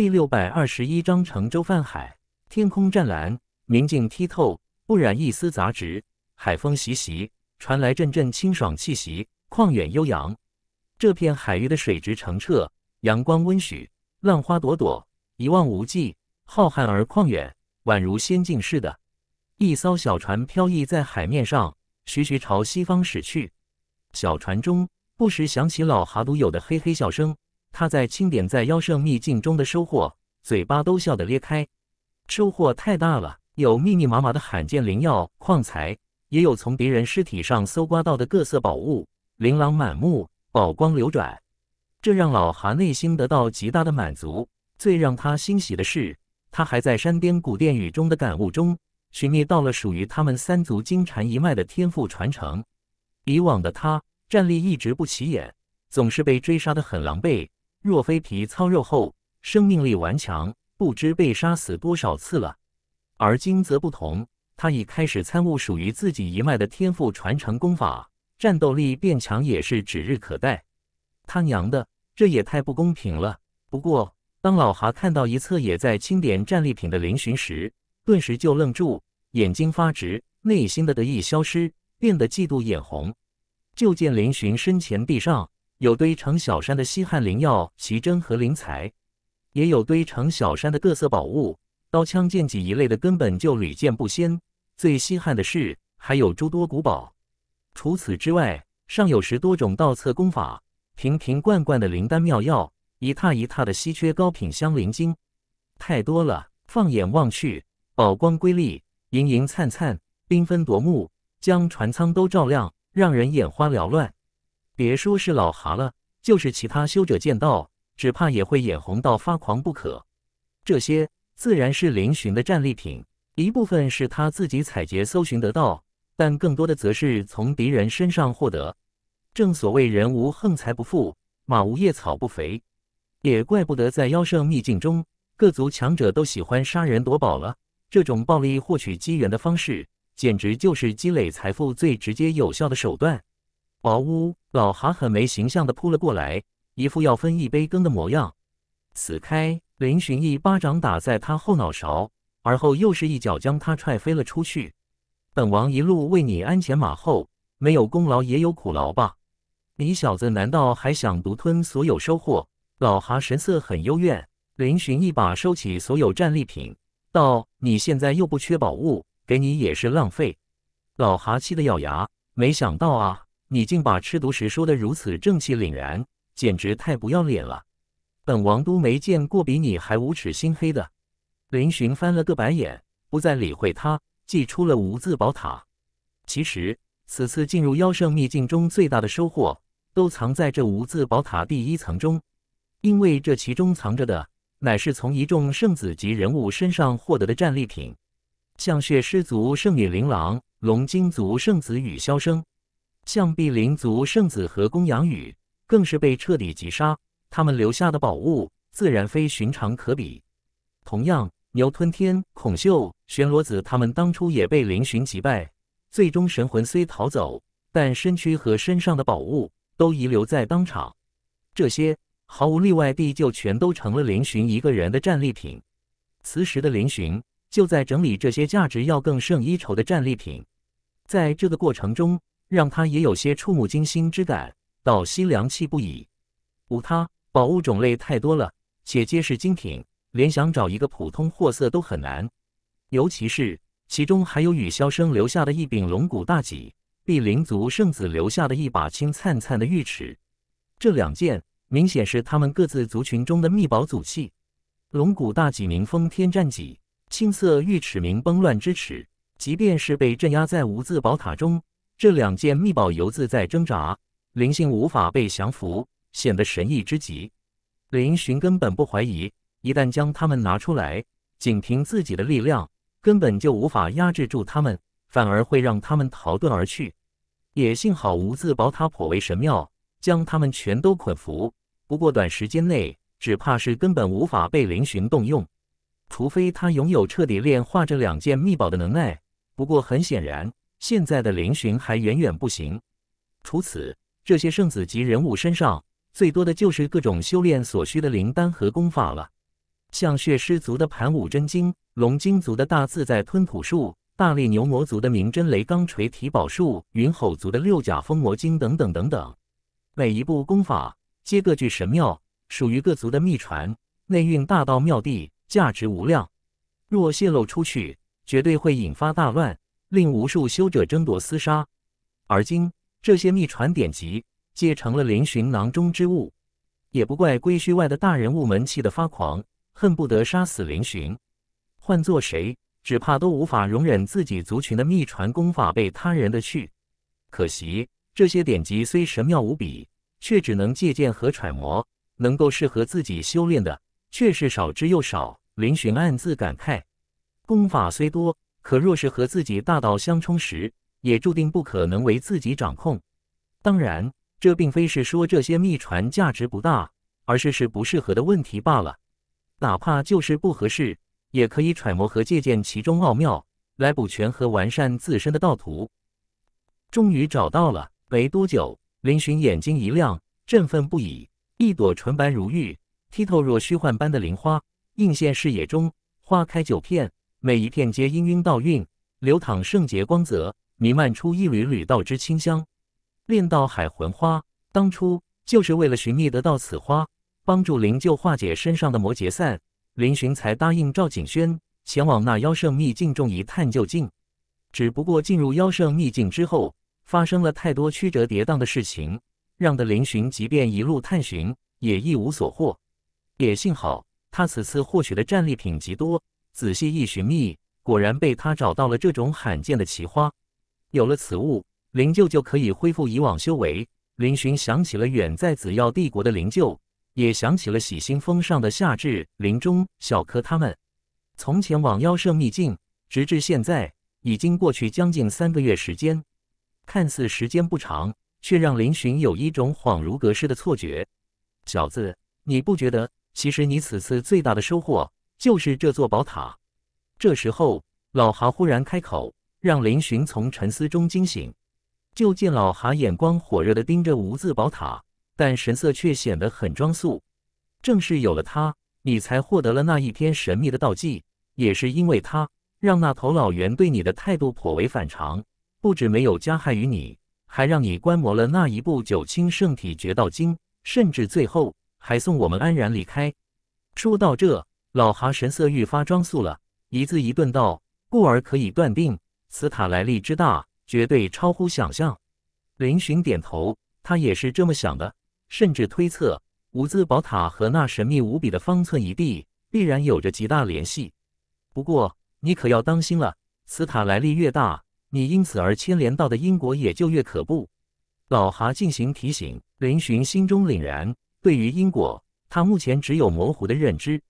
第六百二十一章乘舟泛海。天空湛蓝，明净剔透，不染一丝杂质。海风习习，传来阵阵清爽气息，旷远悠扬。这片海域的水质澄澈，阳光温煦，浪花朵朵，一望无际，浩瀚而旷远，宛如仙境似的。一艘小船飘逸在海面上，徐徐朝西方驶去。小船中不时响起老哈鲁有的嘿嘿笑声。他在清点在妖圣秘境中的收获，嘴巴都笑得裂开。收获太大了，有密密麻麻的罕见灵药矿材，也有从别人尸体上搜刮到的各色宝物，琳琅满目，宝光流转。这让老韩内心得到极大的满足。最让他欣喜的是，他还在山巅古殿宇中的感悟中寻觅到了属于他们三足金蝉一脉的天赋传承。以往的他战力一直不起眼，总是被追杀的很狼狈。若非皮糙肉厚、生命力顽强，不知被杀死多少次了。而今则不同，他已开始参悟属于自己一脉的天赋传承功法，战斗力变强也是指日可待。他娘的，这也太不公平了！不过，当老蛤看到一侧也在清点战利品的林寻时，顿时就愣住，眼睛发直，内心的得意消失，变得嫉妒眼红。就见林寻身前地上。有堆成小山的稀罕灵药、奇珍和灵材，也有堆成小山的各色宝物、刀枪剑戟一类的，根本就屡见不鲜。最稀罕的是还有诸多古宝。除此之外，尚有十多种道册功法、瓶瓶罐罐的灵丹妙药、一沓一沓的稀缺高品香灵晶，太多了。放眼望去，宝光瑰丽，莹莹灿灿，缤纷夺目，将船舱都照亮，让人眼花缭乱。别说是老蛤了，就是其他修者见到，只怕也会眼红到发狂不可。这些自然是林峋的战利品，一部分是他自己采集搜寻得到，但更多的则是从敌人身上获得。正所谓人无横财不富，马无夜草不肥，也怪不得在妖圣秘境中，各族强者都喜欢杀人夺宝了。这种暴力获取机缘的方式，简直就是积累财富最直接有效的手段。嗷呜！老蛤很没形象地扑了过来，一副要分一杯羹的模样。此开！林寻一巴掌打在他后脑勺，而后又是一脚将他踹飞了出去。本王一路为你鞍前马后，没有功劳也有苦劳吧？你小子难道还想独吞所有收获？老蛤神色很幽怨。林寻一把收起所有战利品，道：“你现在又不缺宝物，给你也是浪费。”老蛤气得咬牙，没想到啊！你竟把吃独食说的如此正气凛然，简直太不要脸了！本王都没见过比你还无耻心黑的。林寻翻了个白眼，不再理会他，祭出了无字宝塔。其实此次进入妖圣秘境中最大的收获，都藏在这无字宝塔第一层中，因为这其中藏着的，乃是从一众圣子级人物身上获得的战利品，像血狮族圣女琳琅、龙晶族圣子雨潇声。像碧灵族圣子和公羊羽，更是被彻底击杀。他们留下的宝物，自然非寻常可比。同样，牛吞天、孔秀、玄罗子他们当初也被灵寻击败，最终神魂虽逃走，但身躯和身上的宝物都遗留在当场。这些毫无例外地就全都成了林寻一个人的战利品。此时的林寻就在整理这些价值要更胜一筹的战利品，在这个过程中。让他也有些触目惊心之感，倒吸凉气不已。无他，宝物种类太多了，且皆是精品，连想找一个普通货色都很难。尤其是其中还有雨萧生留下的一柄龙骨大戟，碧灵族圣子留下的一把青灿灿的玉尺，这两件明显是他们各自族群中的秘宝祖器。龙骨大戟名风天战戟，青色玉尺名崩乱之尺，即便是被镇压在无字宝塔中。这两件秘宝游自在挣扎，灵性无法被降服，显得神异之极。林寻根本不怀疑，一旦将他们拿出来，仅凭自己的力量根本就无法压制住他们，反而会让他们逃遁而去。也幸好无字宝塔颇为神妙，将他们全都捆缚。不过短时间内，只怕是根本无法被林寻动用，除非他拥有彻底炼化这两件秘宝的能耐。不过很显然。现在的灵寻还远远不行。除此，这些圣子级人物身上最多的就是各种修炼所需的灵丹和功法了，像血狮族的盘武真经、龙鲸族的大自在吞吐术、大力牛魔族的明真雷钢锤提宝术、云吼族的六甲风魔经等等等等。每一部功法皆各具神妙，属于各族的秘传，内蕴大道妙谛，价值无量。若泄露出去，绝对会引发大乱。令无数修者争夺厮杀，而今这些秘传典籍皆成了林寻囊中之物，也不怪归墟外的大人物们气得发狂，恨不得杀死林寻。换做谁，只怕都无法容忍自己族群的秘传功法被他人的去。可惜这些典籍虽神妙无比，却只能借鉴和揣摩，能够适合自己修炼的却是少之又少。林寻暗自感慨，功法虽多。可若是和自己大道相冲时，也注定不可能为自己掌控。当然，这并非是说这些秘传价值不大，而是是不适合的问题罢了。哪怕就是不合适，也可以揣摩和借鉴其中奥妙，来补全和完善自身的道途。终于找到了，没多久，林寻眼睛一亮，振奋不已。一朵纯白如玉、剔透若虚幻般的灵花映现视野中，花开九片。每一片皆氤氲倒韵，流淌圣洁光泽，弥漫出一缕缕道之清香。炼道海魂花，当初就是为了寻觅得到此花，帮助灵柩化解身上的魔劫散。林寻才答应赵景轩前往那妖圣秘境中一探究竟。只不过进入妖圣秘境之后，发生了太多曲折跌宕的事情，让的林寻即便一路探寻，也一无所获。也幸好他此次获取的战利品极多。仔细一寻觅，果然被他找到了这种罕见的奇花。有了此物，灵鹫就可以恢复以往修为。林寻想起了远在紫药帝国的灵鹫，也想起了喜心峰上的夏至、林中、小柯他们。从前往妖圣秘境，直至现在，已经过去将近三个月时间。看似时间不长，却让林寻有一种恍如隔世的错觉。小子，你不觉得，其实你此次最大的收获？就是这座宝塔。这时候，老蛤忽然开口，让林寻从沉思中惊醒。就见老蛤眼光火热的盯着无字宝塔，但神色却显得很庄肃。正是有了它，你才获得了那一篇神秘的道迹；也是因为它，让那头老猿对你的态度颇为反常，不止没有加害于你，还让你观摩了那一部《九清圣体绝道经》，甚至最后还送我们安然离开。说到这。老哈神色愈发庄肃了，一字一顿道：“故而可以断定，此塔来历之大，绝对超乎想象。”林巡点头，他也是这么想的，甚至推测五字宝塔和那神秘无比的方寸一地必然有着极大联系。不过你可要当心了，此塔来历越大，你因此而牵连到的因果也就越可怖。”老哈进行提醒，林巡心中凛然。对于因果，他目前只有模糊的认知。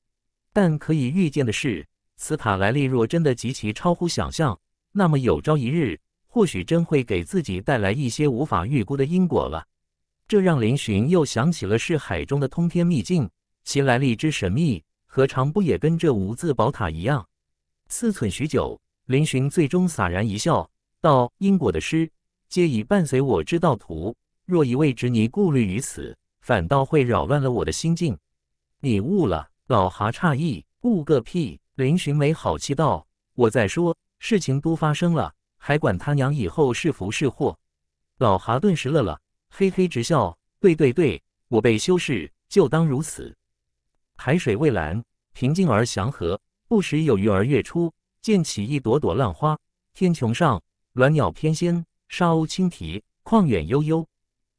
但可以预见的是，此塔来历若真的极其超乎想象，那么有朝一日，或许真会给自己带来一些无法预估的因果了。这让林寻又想起了是海中的通天秘境，其来历之神秘，何尝不也跟这无字宝塔一样？思忖许久，林寻最终洒然一笑，道：“因果的诗，皆已伴随我之道途。若一味执泥顾虑于此，反倒会扰乱了我的心境。你悟了。”老蛤诧异：“悟个屁！”林寻没好气道：“我在说，事情都发生了，还管他娘以后是福是祸？”老蛤顿时乐了，嘿嘿直笑：“对对对，我被修士，就当如此。”海水蔚蓝，平静而祥和，不时有鱼儿跃出，溅起一朵朵浪花。天穹上，鸾鸟翩跹，沙鸥轻啼，旷远悠悠。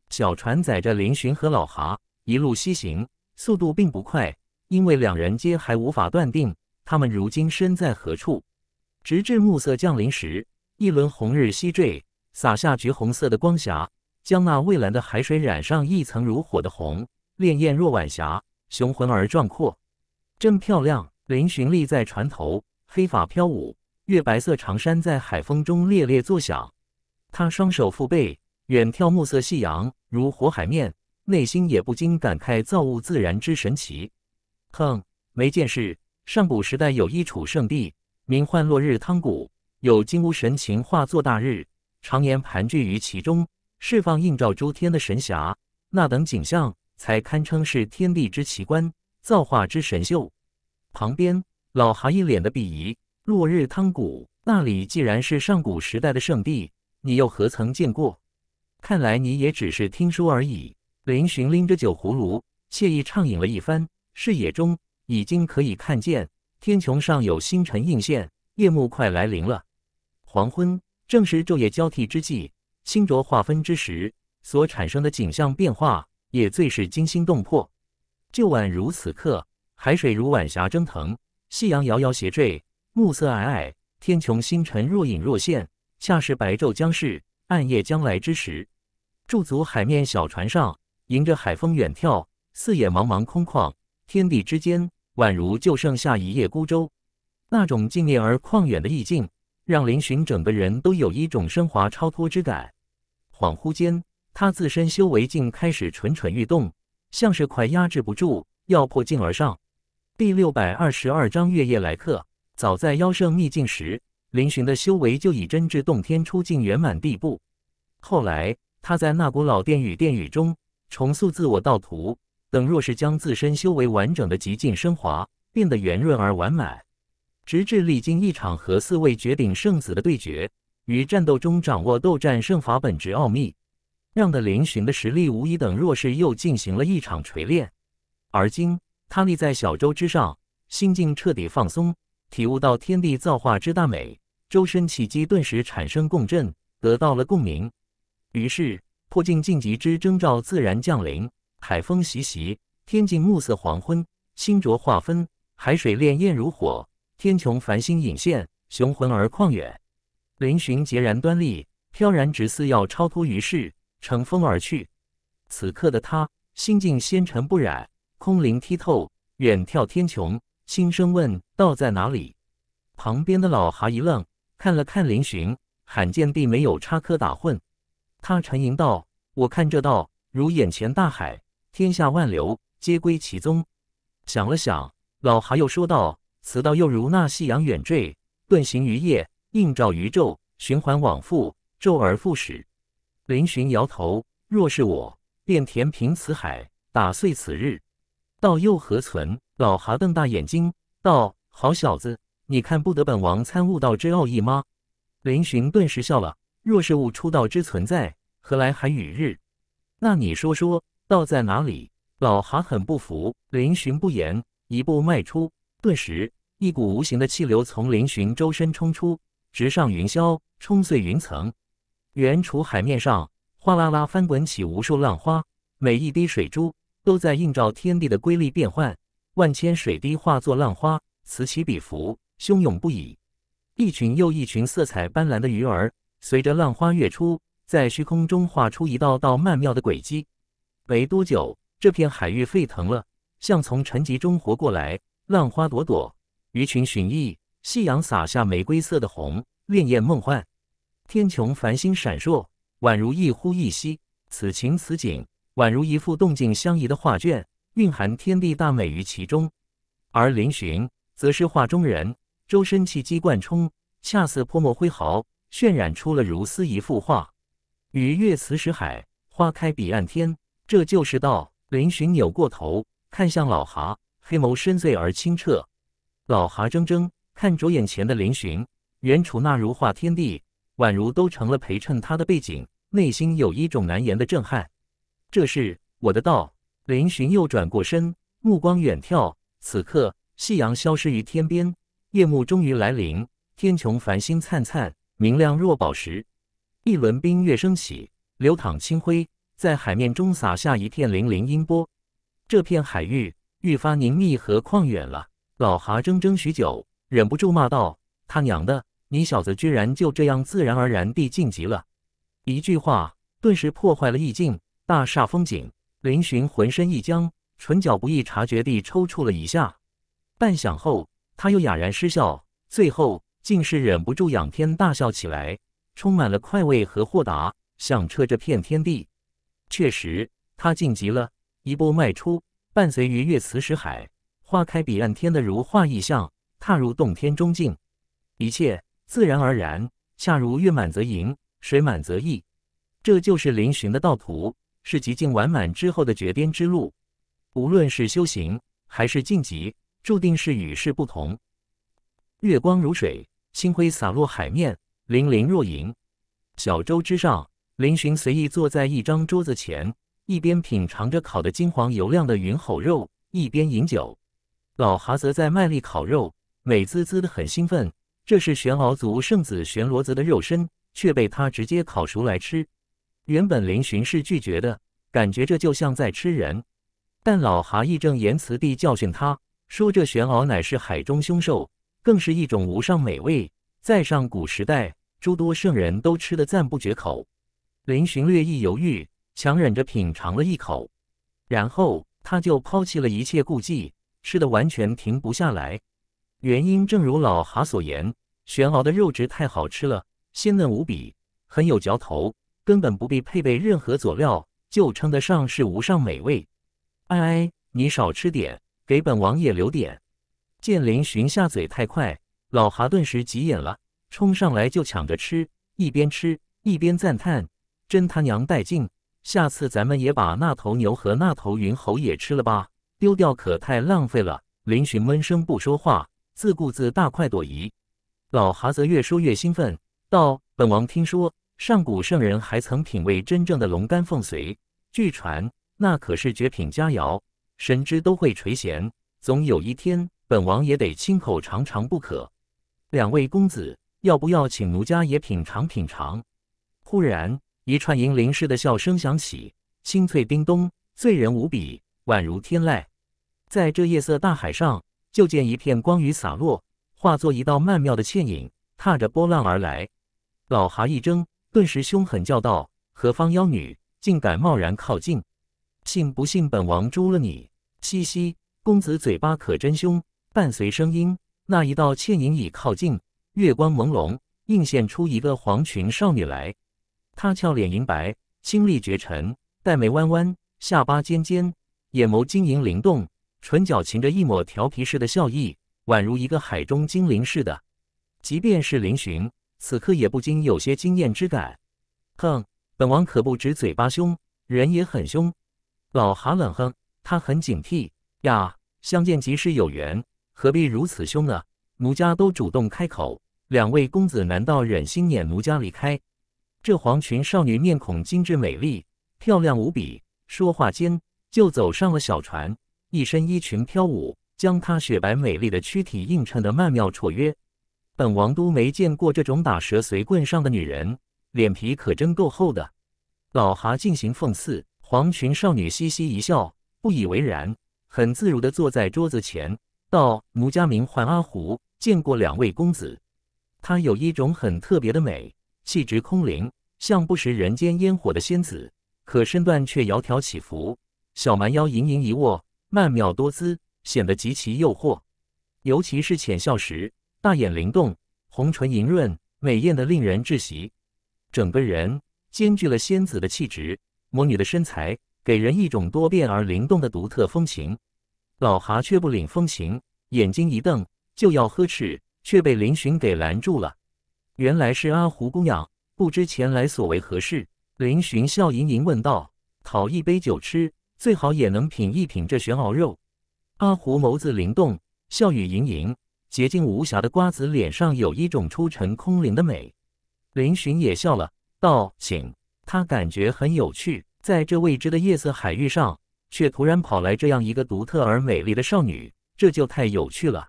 小船载着林寻和老蛤一路西行，速度并不快。因为两人皆还无法断定，他们如今身在何处。直至暮色降临时，一轮红日西坠，洒下橘红色的光霞，将那蔚蓝的海水染上一层如火的红，潋滟若晚霞，雄浑而壮阔，真漂亮！林寻立在船头，黑发飘舞，月白色长衫在海风中猎猎作响。他双手负背，远眺暮色夕阳如火海面，内心也不禁感慨造物自然之神奇。哼，没见识！上古时代有一处圣地，名唤落日汤谷，有金乌神禽化作大日，常年盘踞于其中，释放映照诸天的神霞。那等景象，才堪称是天地之奇观，造化之神秀。旁边老蛤一脸的鄙夷：“落日汤谷那里既然是上古时代的圣地，你又何曾见过？看来你也只是听说而已。”林寻拎着酒葫芦，惬意畅饮了一番。视野中已经可以看见天穹上有星辰映现，夜幕快来临了。黄昏正是昼夜交替之际，星浊划分之时所产生的景象变化也最是惊心动魄。就晚如此刻，海水如晚霞蒸腾，夕阳遥遥斜坠，暮色皑皑，天穹星辰若隐若现。恰是白昼将逝，暗夜将来之时，驻足海面小船上，迎着海风远眺，四野茫茫空旷。天地之间，宛如就剩下一叶孤舟，那种静谧而旷远的意境，让林寻整个人都有一种升华超脱之感。恍惚间，他自身修为竟开始蠢蠢欲动，像是快压制不住，要破境而上。第六百二十二章月夜来客。早在妖圣秘境时，林寻的修为就已真至洞天出境圆满地步。后来，他在那古老殿宇殿宇中重塑自我道途，等若是将自身修为完整的极尽升华，变得圆润而完满，直至历经一场和四位绝顶圣子的对决与战斗中掌握斗战胜法本质奥秘，让的灵寻的实力无疑等若是又进行了一场锤炼。而今他立在小舟之上，心境彻底放松，体悟到天地造化之大美，周身气机顿时产生共振，得到了共鸣，于是破境晋级之征兆自然降临。海风习习，天境暮色黄昏，星浊划分，海水潋滟如火，天穹繁星隐现，雄浑而旷远。嶙峋孑然端立，飘然直似要超脱于世，乘风而去。此刻的他，心境纤尘不染，空灵剔透。远眺天穹，轻声问道：“在哪里？”旁边的老蛤一愣，看了看嶙峋，罕见地没有插科打诨。他沉吟道：“我看这道如眼前大海。”天下万流皆归其宗。想了想，老蛤又说道：“此道又如那夕阳远坠，遁形于夜，映照于昼，循环往复，周而复始。”林寻摇头：“若是我，便填平此海，打碎此日，道又何存？”老蛤瞪大眼睛道：“好小子，你看不得本王参悟道之奥义吗？”林寻顿时笑了：“若是悟出道之存在，何来海与日？那你说说。”道在哪里？老蛤很不服。林寻不言，一步迈出，顿时一股无形的气流从林寻周身冲出，直上云霄，冲碎云层。远处海面上，哗啦啦翻滚起无数浪花，每一滴水珠都在映照天地的瑰丽变幻。万千水滴化作浪花，此起彼伏，汹涌不已。一群又一群色彩斑斓的鱼儿随着浪花跃出，在虚空中画出一道道曼妙的轨迹。没多久，这片海域沸腾了，像从沉寂中活过来，浪花朵朵，鱼群寻觅，夕阳洒下玫瑰色的红，潋滟梦幻，天穹繁星闪烁，宛如一呼一吸，此情此景，宛如一幅动静相宜的画卷，蕴含天地大美于其中。而林巡则是画中人，周身气机贯冲，恰似泼墨挥毫，渲染出了如斯一幅画，与月辞石海，花开彼岸天。这就是道。林巡扭过头看向老蛤，黑眸深邃而清澈。老蛤怔怔看着眼前的林巡，原处那如画天地，宛如都成了陪衬他的背景，内心有一种难言的震撼。这是我的道。林巡又转过身，目光远眺。此刻，夕阳消失于天边，夜幕终于来临。天穹繁星灿灿，明亮若宝石。一轮冰月升起，流淌清辉。在海面中洒下一片粼粼音波，这片海域愈发凝密和旷远了。老蛤怔怔许久，忍不住骂道：“他娘的，你小子居然就这样自然而然地晋级了！”一句话顿时破坏了意境，大煞风景。林寻浑身一僵，唇角不易察觉地抽搐了一下，半晌后他又哑然失笑，最后竟是忍不住仰天大笑起来，充满了快慰和豁达，响彻这片天地。确实，他晋级了一步迈出，伴随于月磁石海，花开彼岸天的如画意象，踏入洞天中境，一切自然而然，恰如月满则盈，水满则溢。这就是林峋的道途，是极境完满之后的绝巅之路。无论是修行还是晋级，注定是与世不同。月光如水，星辉洒落海面，粼粼若银，小舟之上。林寻随意坐在一张桌子前，一边品尝着烤得金黄油亮的云吼肉，一边饮酒。老哈则在卖力烤肉，美滋滋的，很兴奋。这是玄鳌族圣子玄罗泽的肉身，却被他直接烤熟来吃。原本林寻是拒绝的，感觉这就像在吃人。但老哈义正言辞地教训他，说：“这玄鳌乃是海中凶兽，更是一种无上美味。在上古时代，诸多圣人都吃得赞不绝口。”林巡略一犹豫，强忍着品尝了一口，然后他就抛弃了一切顾忌，吃的完全停不下来。原因正如老哈所言，玄鳌的肉质太好吃了，鲜嫩无比，很有嚼头，根本不必配备任何佐料，就称得上是无上美味。哎，你少吃点，给本王爷留点。见林巡下嘴太快，老哈顿时急眼了，冲上来就抢着吃，一边吃一边赞叹。真他娘带劲！下次咱们也把那头牛和那头云猴也吃了吧，丢掉可太浪费了。林寻闷声不说话，自顾自大快朵颐。老哈则越说越兴奋，道：“本王听说上古圣人还曾品味真正的龙肝凤髓，据传那可是绝品佳肴，神之都会垂涎。总有一天，本王也得亲口尝尝不可。两位公子，要不要请奴家也品尝品尝？”忽然。一串银铃似的笑声响起，清脆叮咚，醉人无比，宛如天籁。在这夜色大海上，就见一片光雨洒落，化作一道曼妙的倩影，踏着波浪而来。老蛤一怔，顿时凶狠叫道：“何方妖女，竟敢贸然靠近？信不信本王诛了你？”嘻嘻，公子嘴巴可真凶。伴随声音，那一道倩影已靠近，月光朦胧，映现出一个黄裙少女来。她俏脸莹白，清丽绝尘，黛眉弯弯，下巴尖尖，眼眸晶莹灵动，唇角噙着一抹调皮似的笑意，宛如一个海中精灵似的。即便是林寻，此刻也不禁有些惊艳之感。哼，本王可不止嘴巴凶，人也很凶。老蛤冷哼，他很警惕呀。相见即是有缘，何必如此凶呢？奴家都主动开口，两位公子难道忍心撵奴家离开？这黄裙少女面孔精致美丽，漂亮无比。说话间就走上了小船，一身衣裙飘舞，将她雪白美丽的躯体映衬得曼妙绰约。本王都没见过这种打蛇随棍上的女人，脸皮可真够厚的。老哈进行讽刺，黄裙少女嘻嘻一笑，不以为然，很自如地坐在桌子前，道：“奴家名唤阿胡，见过两位公子。她有一种很特别的美。”气质空灵，像不食人间烟火的仙子，可身段却窈窕起伏，小蛮腰盈盈一握，曼妙多姿，显得极其诱惑。尤其是浅笑时，大眼灵动，红唇莹润，美艳的令人窒息。整个人兼具了仙子的气质，魔女的身材，给人一种多变而灵动的独特风情。老蛤却不领风情，眼睛一瞪就要呵斥，却被林寻给拦住了。原来是阿胡姑娘，不知前来所为何事？林巡笑盈盈问道：“讨一杯酒吃，最好也能品一品这玄鳌肉。”阿胡眸子灵动，笑语盈盈，洁净无瑕的瓜子脸上有一种出尘空灵的美。林巡也笑了，道：“请。”他感觉很有趣，在这未知的夜色海域上，却突然跑来这样一个独特而美丽的少女，这就太有趣了。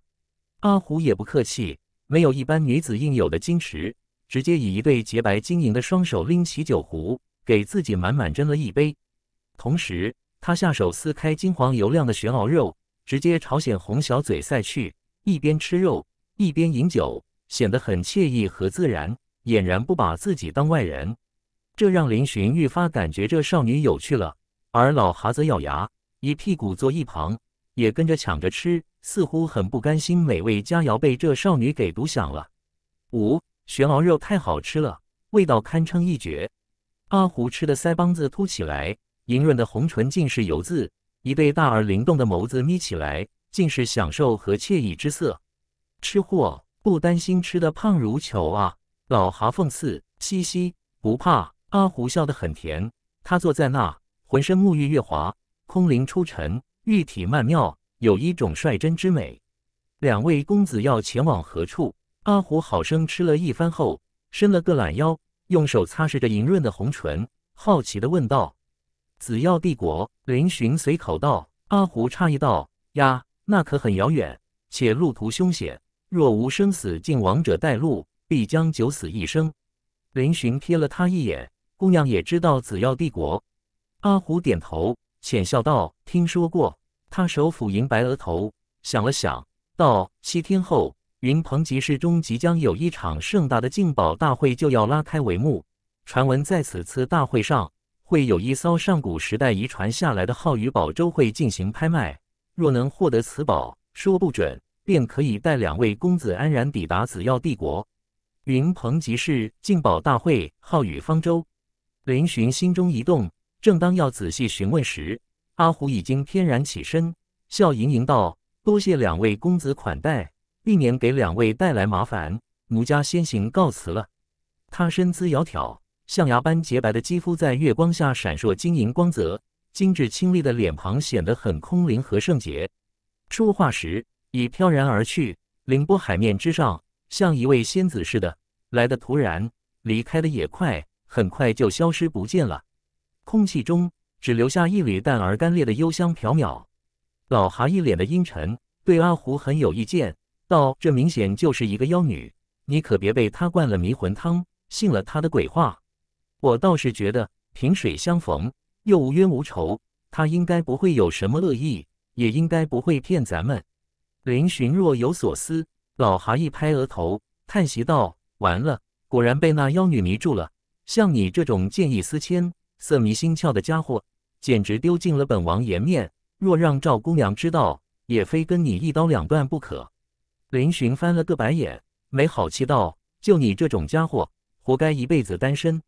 阿胡也不客气。没有一般女子应有的矜持，直接以一对洁白晶莹的双手拎起酒壶，给自己满满斟了一杯。同时，他下手撕开金黄油亮的玄鳌肉，直接朝鲜红小嘴塞去。一边吃肉，一边饮酒，显得很惬意和自然，俨然不把自己当外人。这让林寻愈发感觉这少女有趣了，而老哈则咬牙一屁股坐一旁，也跟着抢着吃。似乎很不甘心，美味佳肴被这少女给独享了。五玄熬肉太好吃了，味道堪称一绝。阿胡吃的腮帮子凸起来，莹润的红唇尽是油渍，一对大而灵动的眸子眯起来，尽是享受和惬意之色。吃货不担心吃的胖如球啊，老蛤奉伺，嘻嘻，不怕。阿胡笑得很甜。他坐在那，浑身沐浴月华，空灵出尘，玉体曼妙。有一种率真之美。两位公子要前往何处？阿胡好生吃了一番后，伸了个懒腰，用手擦拭着莹润的红唇，好奇的问道：“紫药帝国。”林寻随口道。阿胡诧异道：“呀，那可很遥远，且路途凶险，若无生死境王者带路，必将九死一生。”林寻瞥了他一眼：“姑娘也知道紫药帝国？”阿胡点头，浅笑道：“听说过。”他手抚银白额头，想了想，道：“七天后，云鹏集市中即将有一场盛大的竞宝大会就要拉开帷幕。传闻在此次大会上，会有一艘上古时代遗传下来的浩宇宝舟会进行拍卖。若能获得此宝，说不准便可以带两位公子安然抵达紫耀帝国。云鹏集市竞宝大会，浩宇方舟。林寻心中一动，正当要仔细询问时。阿虎已经翩然起身，笑盈盈道：“多谢两位公子款待，避免给两位带来麻烦，奴家先行告辞了。”他身姿窈窕，象牙般洁白的肌肤在月光下闪烁晶莹光泽，精致清丽的脸庞显得很空灵和圣洁。说话时已飘然而去，凌波海面之上，像一位仙子似的，来的突然，离开的也快，很快就消失不见了。空气中。只留下一缕淡而干裂的幽香缥缈。老哈一脸的阴沉，对阿胡很有意见，道：“这明显就是一个妖女，你可别被她灌了迷魂汤，信了她的鬼话。”我倒是觉得萍水相逢，又无冤无仇，她应该不会有什么恶意，也应该不会骗咱们。林寻若有所思，老哈一拍额头，叹息道：“完了，果然被那妖女迷住了。像你这种见异思迁、色迷心窍的家伙。”简直丢尽了本王颜面！若让赵姑娘知道，也非跟你一刀两断不可。林巡翻了个白眼，没好气道：“就你这种家伙，活该一辈子单身。”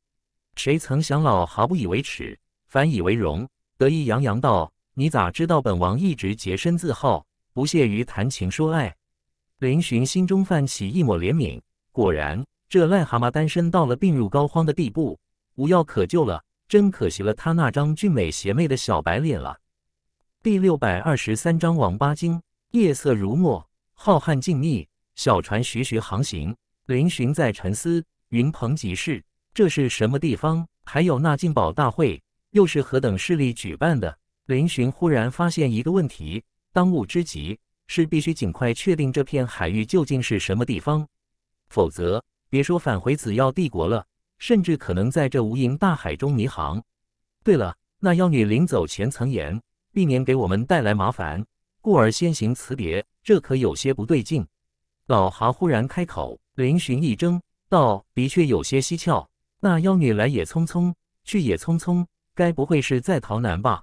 谁曾想老毫不以为耻，反以为荣，得意洋洋道：“你咋知道本王一直洁身自好，不屑于谈情说爱？”林巡心中泛起一抹怜悯。果然，这癞蛤蟆单身到了病入膏肓的地步，无药可救了。真可惜了，他那张俊美邪魅的小白脸了。第六百二十三章王八精。夜色如墨，浩瀚静谧，小船徐徐航行。林寻在沉思：云鹏集市，这是什么地方？还有那进宝大会，又是何等势力举办的？林寻忽然发现一个问题：当务之急是必须尽快确定这片海域究竟是什么地方，否则别说返回紫耀帝国了。甚至可能在这无垠大海中迷航。对了，那妖女临走前曾言，避免给我们带来麻烦，故而先行辞别。这可有些不对劲。老蛤忽然开口，林寻一怔，道：“的确有些蹊跷。那妖女来也匆匆，去也匆匆，该不会是在逃难吧？”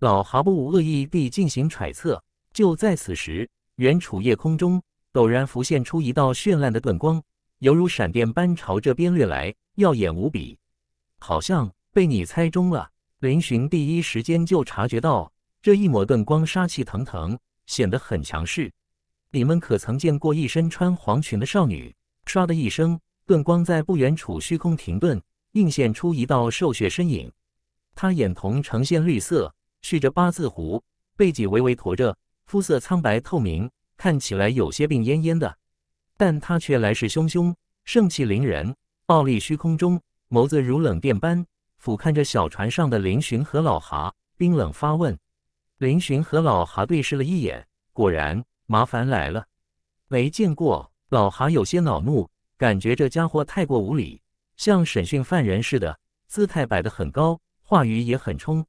老蛤不无恶意地进行揣测。就在此时，远处夜空中陡然浮现出一道绚烂的遁光。犹如闪电般朝这边掠来，耀眼无比，好像被你猜中了。林寻第一时间就察觉到这一抹顿光，杀气腾腾，显得很强势。你们可曾见过一身穿黄裙的少女？唰的一声，顿光在不远处虚空停顿，映现出一道瘦削身影。他眼瞳呈现绿色，蓄着八字胡，背脊微微驼着，肤色苍白透明，看起来有些病恹恹的。但他却来势汹汹，盛气凌人，傲立虚空中，眸子如冷电般俯瞰着小船上的林巡和老蛤，冰冷发问。林巡和老蛤对视了一眼，果然麻烦来了。没见过老蛤有些恼怒，感觉这家伙太过无礼，像审讯犯人似的，姿态摆得很高，话语也很冲，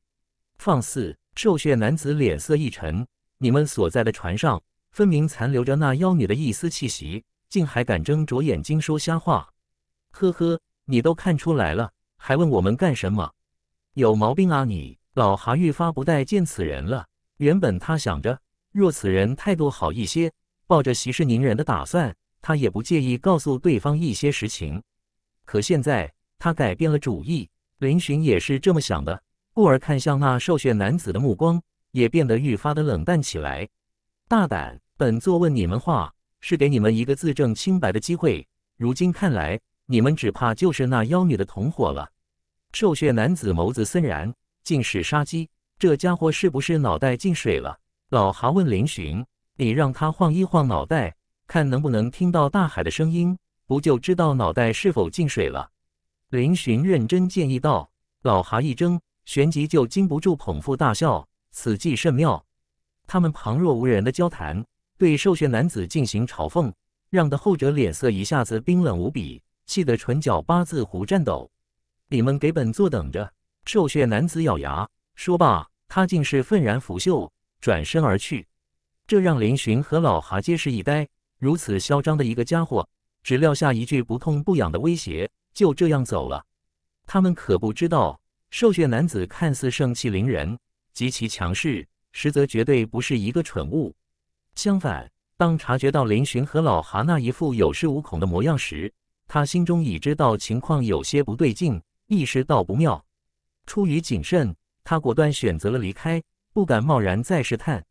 放肆！瘦削男子脸色一沉：“你们所在的船上，分明残留着那妖女的一丝气息。”竟还敢睁着眼睛说瞎话！呵呵，你都看出来了，还问我们干什么？有毛病啊你！老韩愈发不待见此人了。原本他想着，若此人态度好一些，抱着息事宁人的打算，他也不介意告诉对方一些实情。可现在他改变了主意。林寻也是这么想的，故而看向那瘦削男子的目光也变得愈发的冷淡起来。大胆，本座问你们话！是给你们一个自证清白的机会。如今看来，你们只怕就是那妖女的同伙了。瘦削男子眸子森然，尽是杀机。这家伙是不是脑袋进水了？老哈问林巡：“你让他晃一晃脑袋，看能不能听到大海的声音，不就知道脑袋是否进水了？”林巡认真建议道。老哈一怔，旋即就禁不住捧腹大笑：“此计甚妙。”他们旁若无人的交谈。对瘦削男子进行嘲讽，让得后者脸色一下子冰冷无比，气得唇角八字胡颤抖。你们给本座等着！瘦削男子咬牙说罢，他竟是愤然拂袖，转身而去。这让林寻和老哈皆是一呆。如此嚣张的一个家伙，只撂下一句不痛不痒的威胁，就这样走了。他们可不知道，瘦削男子看似盛气凌人，极其强势，实则绝对不是一个蠢物。相反，当察觉到林巡和老哈那一副有恃无恐的模样时，他心中已知道情况有些不对劲，意识到不妙。出于谨慎，他果断选择了离开，不敢贸然再试探。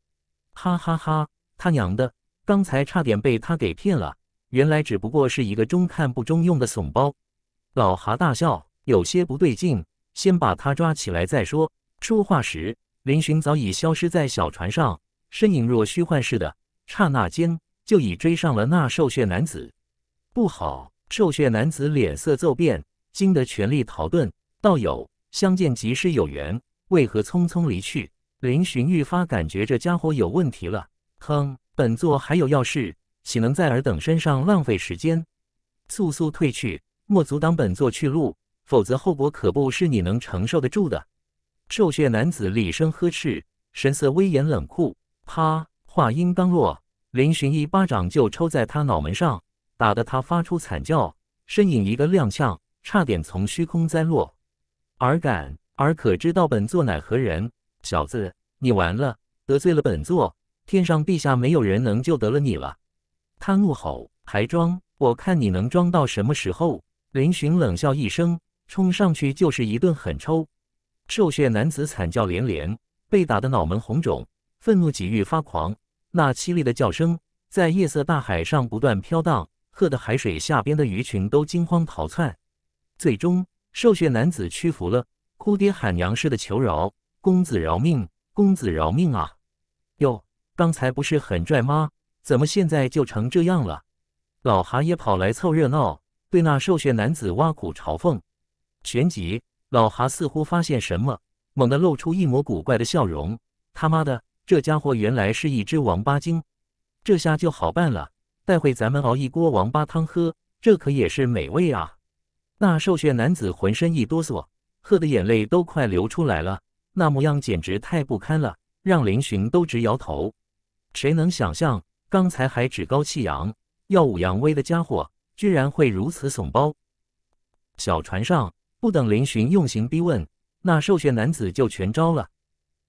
哈哈哈，他娘的，刚才差点被他给骗了！原来只不过是一个中看不中用的怂包。老哈大笑，有些不对劲，先把他抓起来再说。说话时，林巡早已消失在小船上。身影若虚幻似的，刹那间就已追上了那瘦血男子。不好！瘦血男子脸色骤变，惊得全力逃遁。道友，相见即是有缘，为何匆匆离去？林寻愈发感觉这家伙有问题了。哼，本座还有要事，岂能在尔等身上浪费时间？速速退去，莫阻挡本座去路，否则后果可不是你能承受得住的。瘦血男子厉声呵斥，神色威严冷酷。啪！话音刚落，林寻一巴掌就抽在他脑门上，打得他发出惨叫，身影一个踉跄，差点从虚空栽落。尔敢，尔可知道本座乃何人？小子，你完了，得罪了本座，天上地下没有人能救得了你了！他怒吼，还装？我看你能装到什么时候？林寻冷笑一声，冲上去就是一顿狠抽。瘦削男子惨叫连连，被打得脑门红肿。愤怒几欲发狂，那凄厉的叫声在夜色大海上不断飘荡，吓得海水下边的鱼群都惊慌逃窜。最终，瘦削男子屈服了，哭爹喊娘似的求饶：“公子饶命，公子饶命啊！”哟，刚才不是很拽吗？怎么现在就成这样了？老蛤也跑来凑热闹，对那瘦削男子挖苦嘲讽。旋即，老蛤似乎发现什么，猛地露出一抹古怪的笑容：“他妈的！”这家伙原来是一只王八精，这下就好办了。待会咱们熬一锅王八汤喝，这可也是美味啊！那瘦削男子浑身一哆嗦，喝的眼泪都快流出来了，那模样简直太不堪了，让林寻都直摇头。谁能想象刚才还趾高气扬、耀武扬威的家伙，居然会如此怂包？小船上，不等林寻用刑逼问，那瘦削男子就全招了。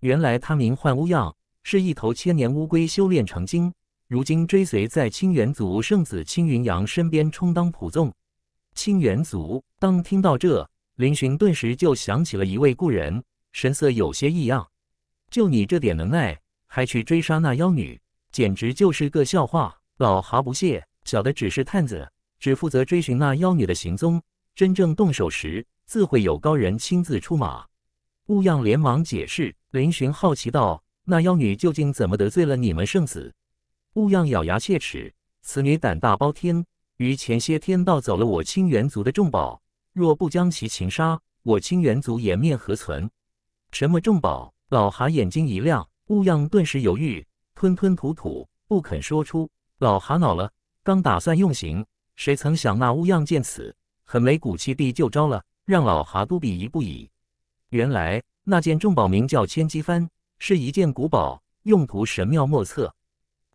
原来他名唤乌样，是一头千年乌龟修炼成精，如今追随在青元祖圣子青云阳身边充当仆从。青元祖当听到这，林寻顿时就想起了一位故人，神色有些异样。就你这点能耐，还去追杀那妖女，简直就是个笑话。老哈不屑，小的只是探子，只负责追寻那妖女的行踪，真正动手时自会有高人亲自出马。乌样连忙解释，林寻好奇道。那妖女究竟怎么得罪了你们圣子？乌样咬牙切齿，此女胆大包天，于前些天盗走了我青猿族的重宝，若不将其擒杀，我青猿族颜面何存？什么重宝？老蛤眼睛一亮，乌样顿时犹豫，吞吞吐吐，不肯说出。老蛤恼了，刚打算用刑，谁曾想那乌样见此，很没骨气地就招了，让老蛤都鄙夷不已。原来那件重宝名叫千机幡。是一件古宝，用途神妙莫测。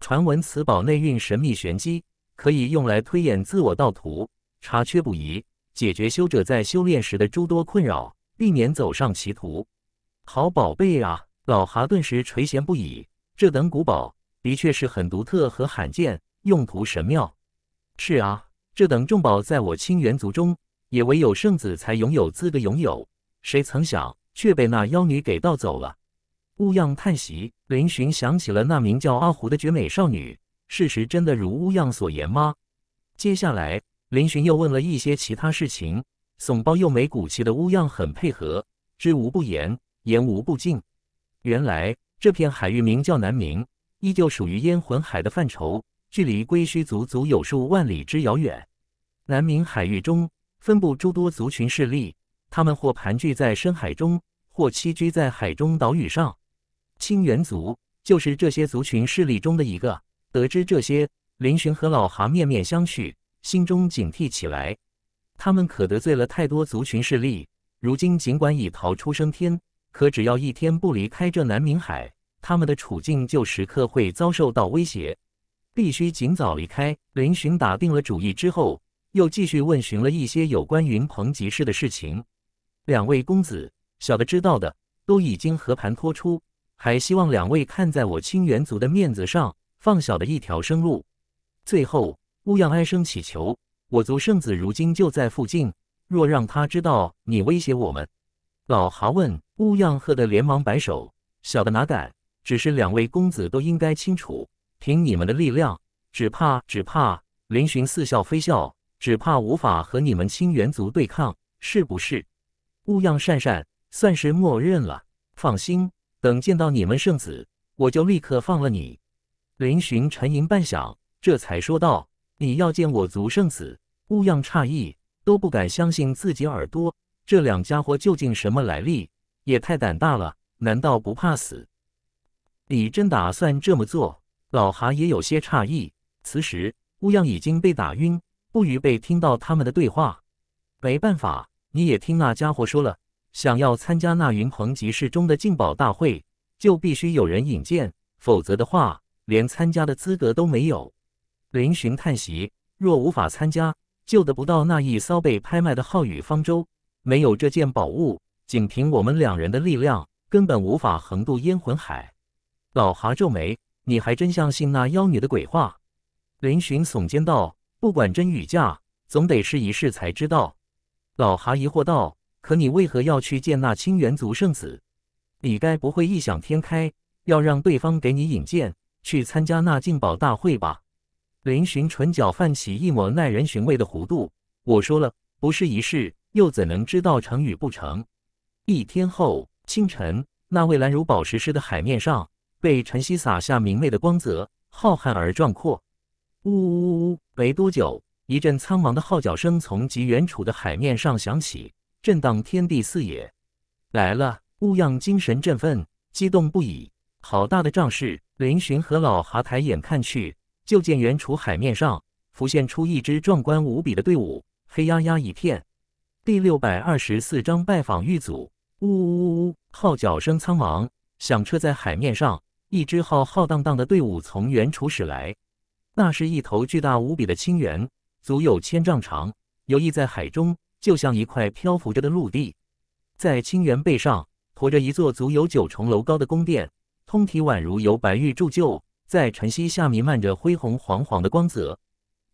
传闻此宝内蕴神秘玄机，可以用来推演自我道途，查缺补遗，解决修者在修炼时的诸多困扰，避免走上歧途。好宝贝啊！老哈顿时垂涎不已。这等古宝的确是很独特和罕见，用途神妙。是啊，这等重宝在我清元族中，也唯有圣子才拥有资格拥有。谁曾想却被那妖女给盗走了。乌样叹息，林寻想起了那名叫阿胡的绝美少女。事实真的如乌样所言吗？接下来，林寻又问了一些其他事情。怂包又没骨气的乌样很配合，知无不言，言无不尽。原来这片海域名叫南冥，依旧属于烟魂海的范畴，距离龟墟族足有数万里之遥远。南冥海域中分布诸多族群势力，他们或盘踞在深海中，或栖居在海中岛屿上。青源族就是这些族群势力中的一个。得知这些，林寻和老蛤面面相觑，心中警惕起来。他们可得罪了太多族群势力，如今尽管已逃出升天，可只要一天不离开这南冥海，他们的处境就时刻会遭受到威胁。必须尽早离开。林寻打定了主意之后，又继续问询了一些有关云鹏集市的事情。两位公子，小的知道的都已经和盘托出。还希望两位看在我清源族的面子上，放小的一条生路。最后，乌样哀声祈求，我族圣子如今就在附近，若让他知道你威胁我们，老哈问乌样，喝得连忙摆手，小的哪敢，只是两位公子都应该清楚，凭你们的力量，只怕只怕。林寻似笑非笑，只怕无法和你们清源族对抗，是不是？乌样讪讪，算是默认了。放心。等见到你们圣子，我就立刻放了你。林寻沉吟半晌，这才说道：“你要见我族圣子？”乌样诧异，都不敢相信自己耳朵，这两家伙究竟什么来历？也太胆大了，难道不怕死？你真打算这么做？老哈也有些诧异。此时乌样已经被打晕，不与被听到他们的对话。没办法，你也听那家伙说了。想要参加那云鹏集市中的竞宝大会，就必须有人引荐，否则的话，连参加的资格都没有。林寻叹息，若无法参加，就得不到那一骚被拍卖的浩宇方舟。没有这件宝物，仅凭我们两人的力量，根本无法横渡烟魂海。老蛤皱眉：“你还真相信那妖女的鬼话？”林寻耸肩道：“不管真与假，总得试一试才知道。”老蛤疑惑道。可你为何要去见那清源族圣子？你该不会异想天开，要让对方给你引荐去参加那进宝大会吧？林寻唇角泛起一抹耐人寻味的弧度。我说了，不是一事，又怎能知道成与不成？一天后清晨，那蔚蓝如宝石似的海面上，被晨曦洒下明媚的光泽，浩瀚而壮阔。呜呜呜！没多久，一阵苍茫的号角声从极远处的海面上响起。震荡天地四野，来了！乌样精神振奋，激动不已。好大的仗势！林寻和老哈抬眼看去，就见远处海面上浮现出一支壮观无比的队伍，黑压压一片。第六百二十四章拜访玉祖。呜呜呜！呜！号角声苍茫，响彻在海面上。一支浩浩荡荡的队伍从远处驶来，那是一头巨大无比的青猿，足有千丈长，游弋在海中。就像一块漂浮着的陆地，在青源背上驮着一座足有九重楼高的宫殿，通体宛如由白玉铸就，在晨曦下弥漫着恢宏煌煌的光泽。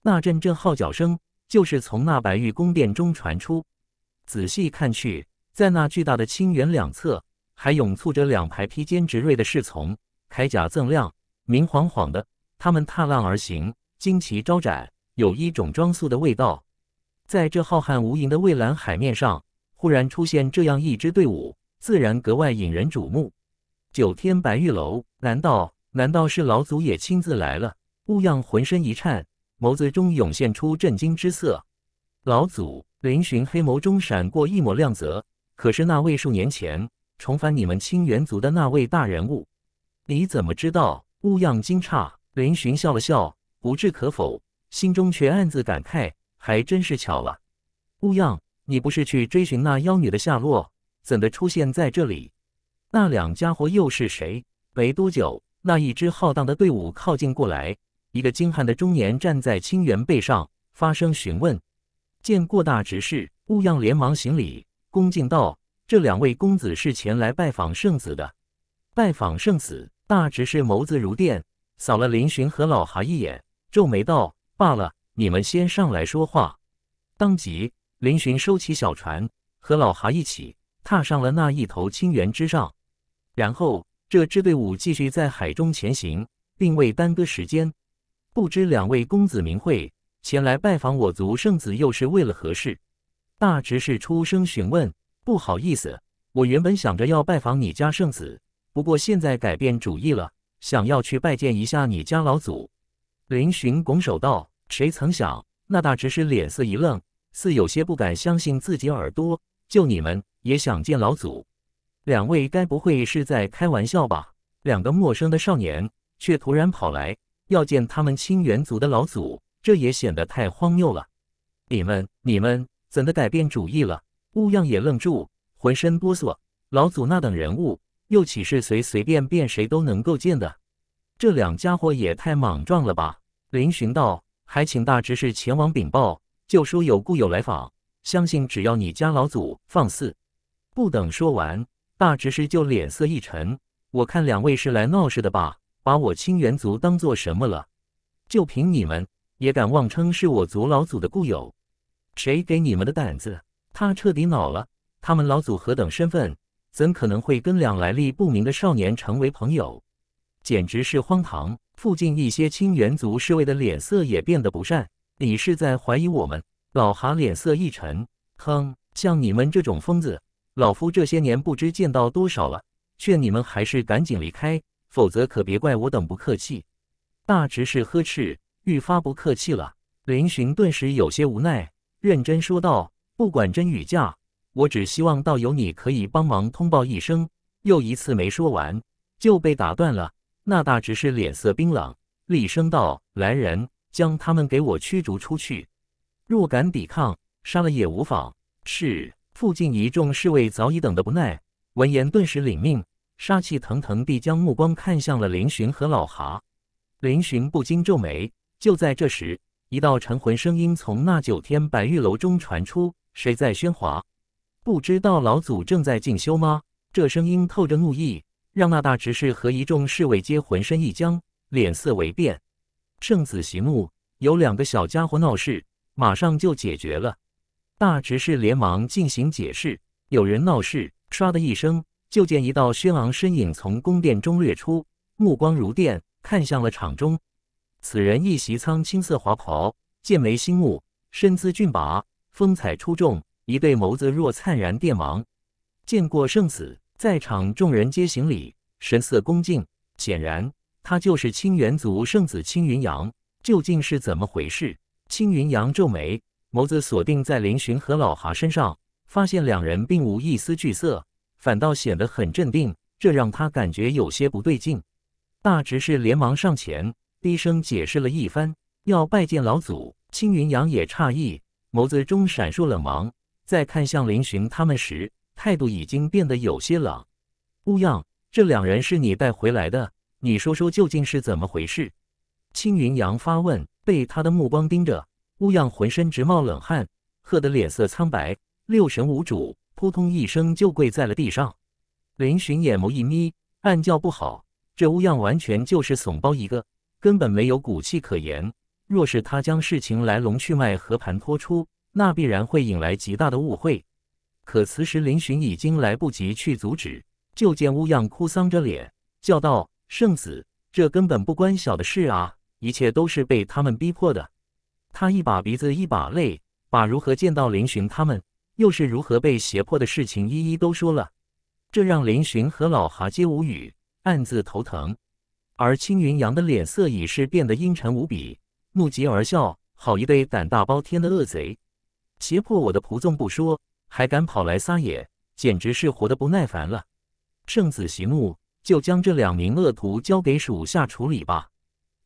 那阵阵号角声就是从那白玉宫殿中传出。仔细看去，在那巨大的青源两侧，还涌簇着两排披肩执锐的侍从，铠甲锃亮，明晃晃的。他们踏浪而行，旌旗招展，有一种装束的味道。在这浩瀚无垠的蔚蓝海面上，忽然出现这样一支队伍，自然格外引人瞩目。九天白玉楼，难道难道是老祖也亲自来了？乌样浑身一颤，眸子中涌现出震惊之色。老祖林寻黑眸中闪过一抹亮泽。可是那位数年前重返你们青元族的那位大人物，你怎么知道？乌样惊诧。林寻笑了笑，不置可否，心中却暗自感慨。还真是巧了，乌样，你不是去追寻那妖女的下落，怎的出现在这里？那两家伙又是谁？没多久，那一支浩荡的队伍靠近过来，一个精悍的中年站在青源背上，发声询问。见过大执事，乌样连忙行礼，恭敬道：“这两位公子是前来拜访圣子的。”拜访圣子，大执事眸子如电，扫了林巡和老韩一眼，皱眉道：“罢了。”你们先上来说话。当即，林寻收起小船，和老哈一起踏上了那一头青猿之上。然后，这支队伍继续在海中前行，并未耽搁时间。不知两位公子名讳，前来拜访我族圣子又是为了何事？大执事出声询问。不好意思，我原本想着要拜访你家圣子，不过现在改变主意了，想要去拜见一下你家老祖。林寻拱手道。谁曾想，那大执事脸色一愣，似有些不敢相信自己耳朵。就你们也想见老祖？两位该不会是在开玩笑吧？两个陌生的少年却突然跑来要见他们清源族的老祖，这也显得太荒谬了。你们，你们怎的改变主意了？乌样也愣住，浑身哆嗦。老祖那等人物，又岂是随随便便谁都能够见的？这两家伙也太莽撞了吧？林寻道。还请大执事前往禀报，就说有故友来访。相信只要你家老祖放肆。不等说完，大执事就脸色一沉：“我看两位是来闹事的吧？把我清源族当做什么了？就凭你们也敢妄称是我族老祖的故友？谁给你们的胆子？”他彻底恼了。他们老祖何等身份，怎可能会跟两来历不明的少年成为朋友？简直是荒唐！附近一些清元族侍卫的脸色也变得不善。你是在怀疑我们？老哈脸色一沉，哼，像你们这种疯子，老夫这些年不知见到多少了。劝你们还是赶紧离开，否则可别怪我等不客气。大侄是呵斥，愈发不客气了。林寻顿时有些无奈，认真说道：“不管真与假，我只希望道友你可以帮忙通报一声。”又一次没说完，就被打断了。那大执事脸色冰冷，厉声道：“来人，将他们给我驱逐出去！若敢抵抗，杀了也无妨。”是。附近一众侍卫早已等得不耐，闻言顿时领命，杀气腾腾地将目光看向了林巡和老蛤。林巡不禁皱眉。就在这时，一道沉魂声音从那九天白玉楼中传出：“谁在喧哗？不知道老祖正在进修吗？”这声音透着怒意。让那大执事和一众侍卫皆浑身一僵，脸色微变。圣子息怒，有两个小家伙闹事，马上就解决了。大执事连忙进行解释。有人闹事，唰的一声，就见一道轩昂身影从宫殿中掠出，目光如电，看向了场中。此人一袭苍青色华袍，剑眉星目，身姿俊拔，风采出众，一对眸子若灿然电芒。见过圣子。在场众人皆行礼，神色恭敬。显然，他就是青元族圣子青云阳。究竟是怎么回事？青云阳皱眉，眸子锁定在林寻和老哈身上，发现两人并无一丝惧色，反倒显得很镇定，这让他感觉有些不对劲。大执事连忙上前，低声解释了一番，要拜见老祖。青云阳也诧异，眸子中闪烁冷芒，在看向林寻他们时。态度已经变得有些冷。乌样，这两人是你带回来的？你说说究竟是怎么回事？青云阳发问，被他的目光盯着，乌样浑身直冒冷汗，吓得脸色苍白，六神无主，扑通一声就跪在了地上。林寻眼眸一眯，暗叫不好，这乌样完全就是怂包一个，根本没有骨气可言。若是他将事情来龙去脉和盘托出，那必然会引来极大的误会。可此时林巡已经来不及去阻止，就见乌样哭丧着脸叫道：“圣子，这根本不关小的事啊！一切都是被他们逼迫的。”他一把鼻子一把泪，把如何见到林巡，他们又是如何被胁迫的事情一一都说了。这让林巡和老哈皆无语，暗自头疼。而青云阳的脸色已是变得阴沉无比，怒极而笑：“好一对胆大包天的恶贼，胁迫我的仆纵不说。”还敢跑来撒野，简直是活得不耐烦了！圣子，息怒，就将这两名恶徒交给属下处理吧。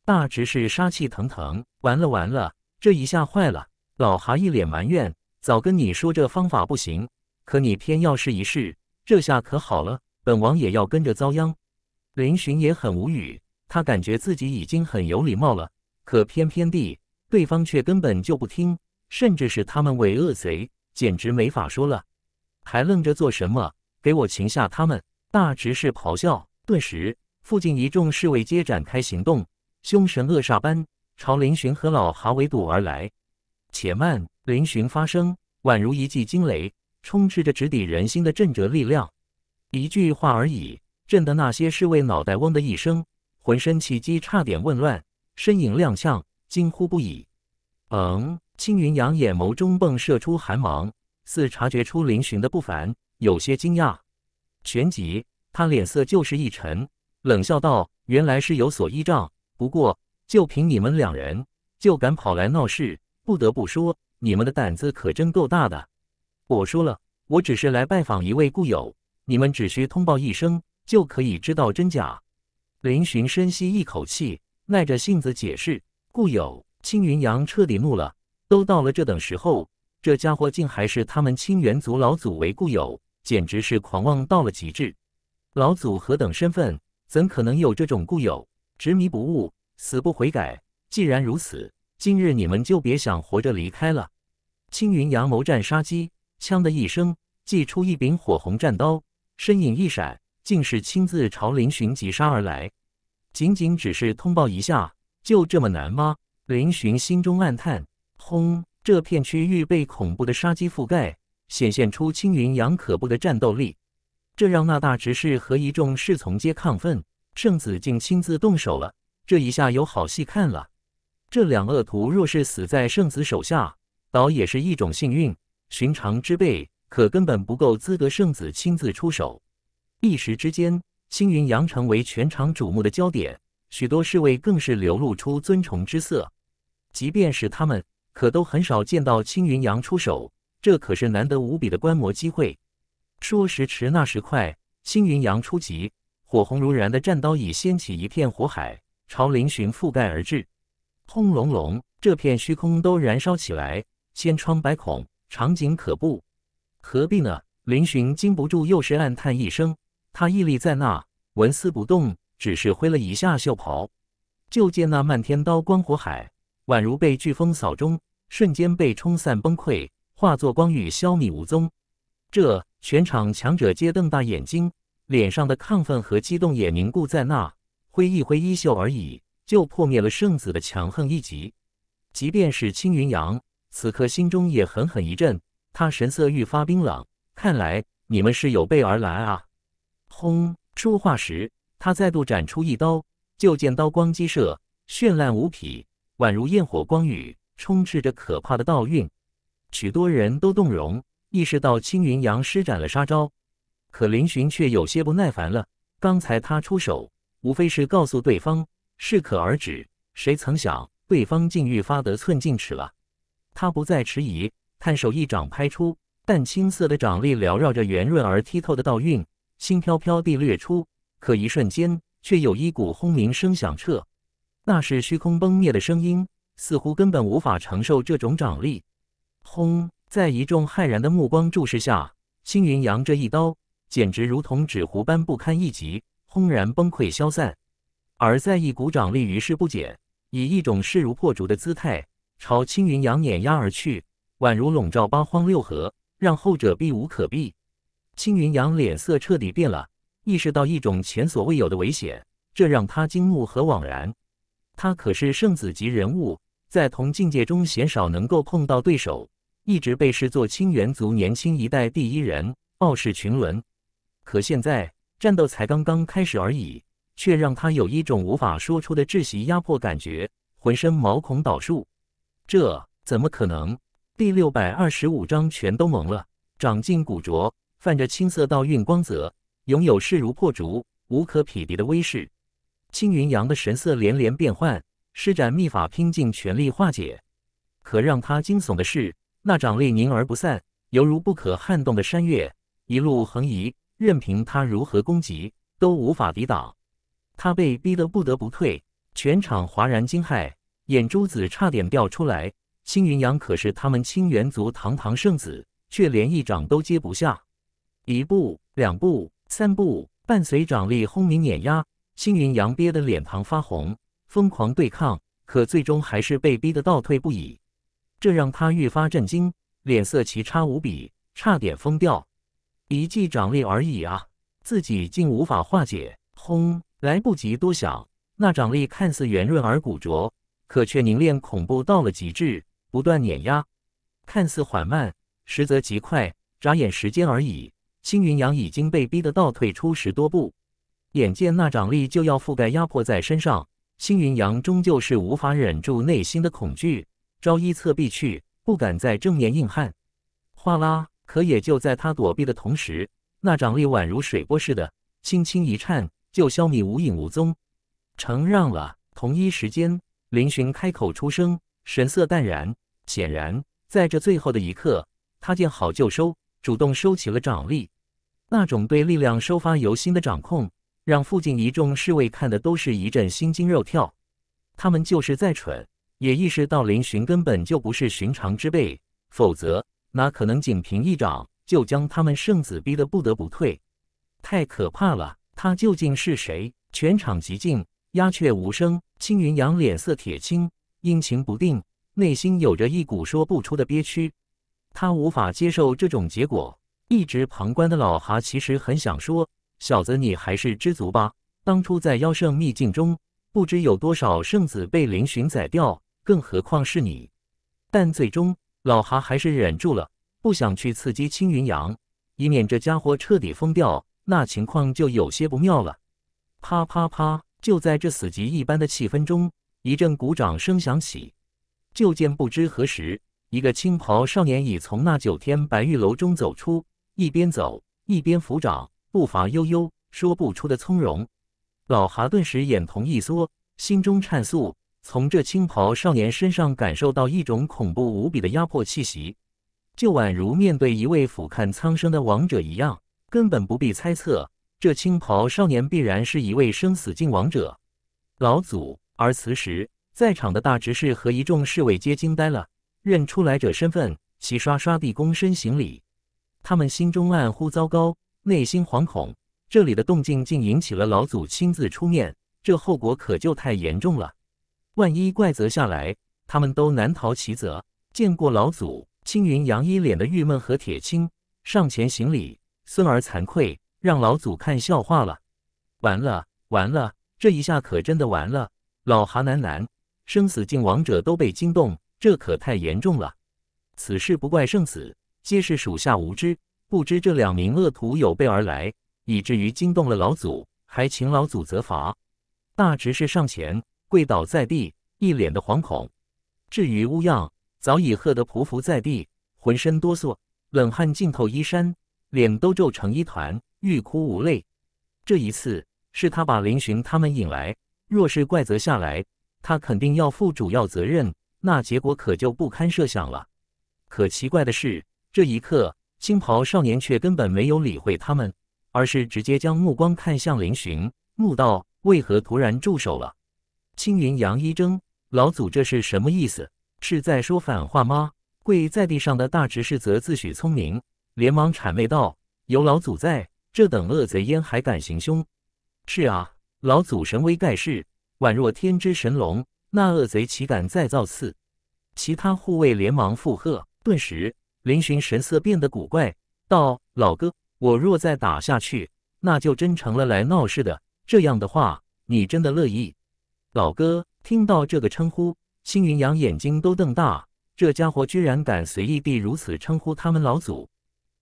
大执事杀气腾腾，完了完了，这一下坏了！老哈一脸埋怨：“早跟你说这方法不行，可你偏要试一试，这下可好了，本王也要跟着遭殃。”林寻也很无语，他感觉自己已经很有礼貌了，可偏偏地，对方却根本就不听，甚至是他们为恶贼。简直没法说了，还愣着做什么？给我擒下他们！大执事咆哮，顿时附近一众侍卫皆展开行动，凶神恶煞般朝林巡和老哈围堵而来。且慢！林巡发声，宛如一记惊雷，充斥着直抵人心的震折力量。一句话而已，震得那些侍卫脑袋嗡的一声，浑身气机差点紊乱，身影踉跄，惊呼不已。嗯。青云阳眼眸中迸射出寒芒，似察觉出林寻的不凡，有些惊讶。旋即，他脸色就是一沉，冷笑道：“原来是有所依仗，不过就凭你们两人，就敢跑来闹事？不得不说，你们的胆子可真够大的。”我说了，我只是来拜访一位故友，你们只需通报一声，就可以知道真假。林寻深吸一口气，耐着性子解释。故友青云阳彻底怒了。都到了这等时候，这家伙竟还是他们青元族老祖为故友，简直是狂妄到了极致。老祖何等身份，怎可能有这种故友？执迷不悟，死不悔改。既然如此，今日你们就别想活着离开了。青云扬眸，战杀机，锵的一声，祭出一柄火红战刀，身影一闪，竟是亲自朝林寻疾杀而来。仅仅只是通报一下，就这么难吗？林寻心中暗叹。轰！这片区域被恐怖的杀机覆盖，显现出青云阳可怖的战斗力。这让那大执事和一众侍从皆亢奋，圣子竟亲自动手了，这一下有好戏看了。这两恶徒若是死在圣子手下，倒也是一种幸运。寻常之辈可根本不够资格圣子亲自出手。一时之间，青云阳成为全场瞩目的焦点，许多侍卫更是流露出尊崇之色。即便是他们。可都很少见到青云阳出手，这可是难得无比的观摩机会。说时迟，那时快，青云阳出击，火红如燃的战刀已掀起一片火海，朝林寻覆盖而至。轰隆隆，这片虚空都燃烧起来，千疮百孔，场景可怖。何必呢？林寻禁不住又是暗叹一声。他屹立在那，纹丝不动，只是挥了一下袖袍，就见那漫天刀光火海。宛如被飓风扫中，瞬间被冲散崩溃，化作光雨消弭无踪。这全场强者皆瞪大眼睛，脸上的亢奋和激动也凝固在那。挥一挥衣袖而已，就破灭了圣子的强横一击。即便是青云阳，此刻心中也狠狠一震，他神色愈发冰冷。看来你们是有备而来啊！轰！说话时，他再度斩出一刀，就见刀光激射，绚烂无匹。宛如焰火光雨，充斥着可怕的道韵，许多人都动容，意识到青云阳施展了杀招。可林寻却有些不耐烦了。刚才他出手，无非是告诉对方适可而止。谁曾想，对方竟愈发得寸进尺了。他不再迟疑，探手一掌拍出，淡青色的掌力缭绕着圆润而剔透的道韵，轻飘飘地掠出。可一瞬间，却有一股轰鸣声响彻。那是虚空崩灭的声音，似乎根本无法承受这种掌力。轰！在一众骇然的目光注视下，青云阳这一刀简直如同纸糊般不堪一击，轰然崩溃消散。而在一股掌力于势不减，以一种势如破竹的姿态朝青云阳碾压而去，宛如笼罩八荒六合，让后者避无可避。青云阳脸色彻底变了，意识到一种前所未有的危险，这让他惊怒和惘然。他可是圣子级人物，在同境界中鲜少能够碰到对手，一直被视作青元族年轻一代第一人，傲视群伦。可现在战斗才刚刚开始而已，却让他有一种无法说出的窒息压迫感觉，浑身毛孔倒竖。这怎么可能？第六百二十五章全都蒙了，长劲古拙，泛着青色道韵光泽，拥有势如破竹、无可匹敌的威势。青云阳的神色连连变幻，施展秘法拼尽全力化解。可让他惊悚的是，那掌力凝而不散，犹如不可撼动的山岳，一路横移，任凭他如何攻击都无法抵挡。他被逼得不得不退，全场哗然惊骇，眼珠子差点掉出来。青云阳可是他们青元族堂堂圣子，却连一掌都接不下。一步，两步，三步，伴随掌力轰鸣碾压。星云阳憋得脸庞发红，疯狂对抗，可最终还是被逼得倒退不已。这让他愈发震惊，脸色奇差无比，差点疯掉。一记掌力而已啊，自己竟无法化解！轰！来不及多想，那掌力看似圆润而古拙，可却凝练恐怖到了极致，不断碾压。看似缓慢，实则极快，眨眼时间而已。星云阳已经被逼得倒退出十多步。眼见那掌力就要覆盖压迫在身上，星云阳终究是无法忍住内心的恐惧，朝一侧避去，不敢再正面硬撼。哗啦！可也就在他躲避的同时，那掌力宛如水波似的，轻轻一颤，就消弭无影无踪。承让了。同一时间，林寻开口出声，神色淡然，显然在这最后的一刻，他见好就收，主动收起了掌力。那种对力量收发由心的掌控。让附近一众侍卫看的都是一阵心惊肉跳，他们就是再蠢，也意识到林寻根本就不是寻常之辈，否则哪可能仅凭一掌就将他们圣子逼得不得不退？太可怕了，他究竟是谁？全场寂静，鸦雀无声。青云阳脸色铁青，阴晴不定，内心有着一股说不出的憋屈，他无法接受这种结果。一直旁观的老蛤其实很想说。小子，你还是知足吧。当初在妖圣秘境中，不知有多少圣子被灵寻宰掉，更何况是你。但最终，老哈还是忍住了，不想去刺激青云阳，以免这家伙彻底疯掉，那情况就有些不妙了。啪啪啪！就在这死寂一般的气氛中，一阵鼓掌声响起。就见不知何时，一个青袍少年已从那九天白玉楼中走出，一边走一边抚掌。步伐悠悠，说不出的从容。老哈顿时眼瞳一缩，心中颤粟，从这青袍少年身上感受到一种恐怖无比的压迫气息，就宛如面对一位俯瞰苍生的王者一样，根本不必猜测，这青袍少年必然是一位生死境王者。老祖。而此时，在场的大执事和一众侍卫皆惊呆了，认出来者身份，齐刷刷地躬身行礼。他们心中暗呼糟糕。内心惶恐，这里的动静竟引起了老祖亲自出面，这后果可就太严重了。万一怪责下来，他们都难逃其责。见过老祖，青云杨一脸的郁闷和铁青，上前行礼。孙儿惭愧，让老祖看笑话了。完了，完了，这一下可真的完了。老韩喃喃，生死境王者都被惊动，这可太严重了。此事不怪圣子，皆是属下无知。不知这两名恶徒有备而来，以至于惊动了老祖，还请老祖责罚。大执事上前跪倒在地，一脸的惶恐。至于乌样，早已吓得匍匐在地，浑身哆嗦，冷汗浸透衣衫，脸都皱成一团，欲哭无泪。这一次是他把林寻他们引来，若是怪责下来，他肯定要负主要责任，那结果可就不堪设想了。可奇怪的是，这一刻。青袍少年却根本没有理会他们，而是直接将目光看向林寻，怒道：“为何突然住手了？”青云杨一怔：“老祖这是什么意思？是在说反话吗？”跪在地上的大执事则自诩聪明，连忙谄媚道：“有老祖在，这等恶贼焉还敢行凶？”“是啊，老祖神威盖世，宛若天之神龙，那恶贼岂敢再造次？”其他护卫连忙附和，顿时。林寻神色变得古怪，道：“老哥，我若再打下去，那就真成了来闹事的。这样的话，你真的乐意？”老哥听到这个称呼，青云阳眼睛都瞪大，这家伙居然敢随意地如此称呼他们老祖，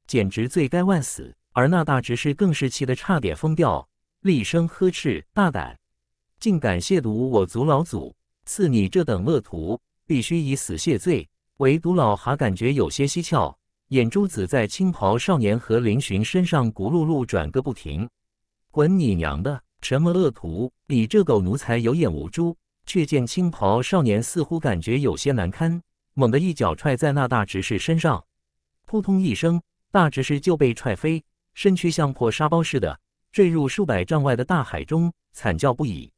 简直罪该万死。而那大执事更是气得差点疯掉，厉声呵斥：“大胆，竟敢亵渎我族老祖！赐你这等恶徒，必须以死谢罪！”唯独老哈感觉有些蹊跷，眼珠子在青袍少年和林巡身上咕噜噜转个不停。滚你娘的！什么恶徒？你这狗奴才有眼无珠！却见青袍少年似乎感觉有些难堪，猛地一脚踹在那大执事身上，扑通一声，大执事就被踹飞，身躯像破沙包似的坠入数百丈外的大海中，惨叫不已。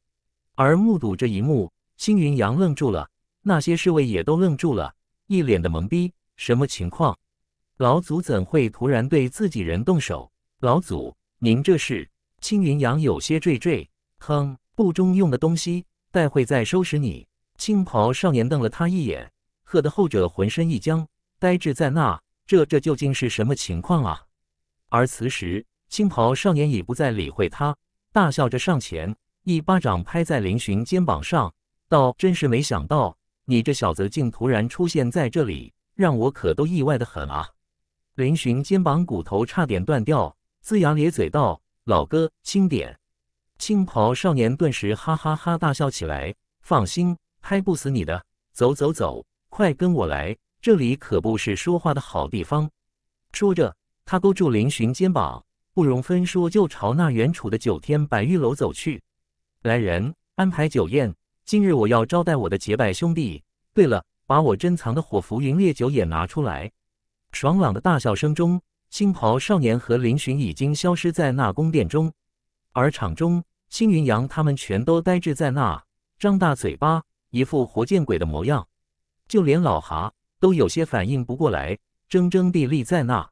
而目睹这一幕，星云阳愣住了，那些侍卫也都愣住了。一脸的懵逼，什么情况？老祖怎会突然对自己人动手？老祖，您这是……青云阳有些惴惴。哼，不中用的东西，待会再收拾你。青袍少年瞪了他一眼，喝得后者浑身一僵，呆滞在那。这这究竟是什么情况啊？而此时，青袍少年已不再理会他，大笑着上前，一巴掌拍在林寻肩膀上，道：“真是没想到。”你这小子竟突然出现在这里，让我可都意外的很啊！林寻肩膀骨头差点断掉，龇牙咧嘴道：“老哥，轻点！”青袍少年顿时哈哈哈大笑起来：“放心，拍不死你的。走走走，快跟我来，这里可不是说话的好地方。”说着，他勾住林寻肩膀，不容分说就朝那远处的九天白玉楼走去。“来人，安排酒宴。”今日我要招待我的结拜兄弟。对了，把我珍藏的火浮云烈酒也拿出来。爽朗的大笑声中，青袍少年和林寻已经消失在那宫殿中，而场中，青云阳他们全都呆滞在那，张大嘴巴，一副活见鬼的模样。就连老蛤都有些反应不过来，怔怔地立在那。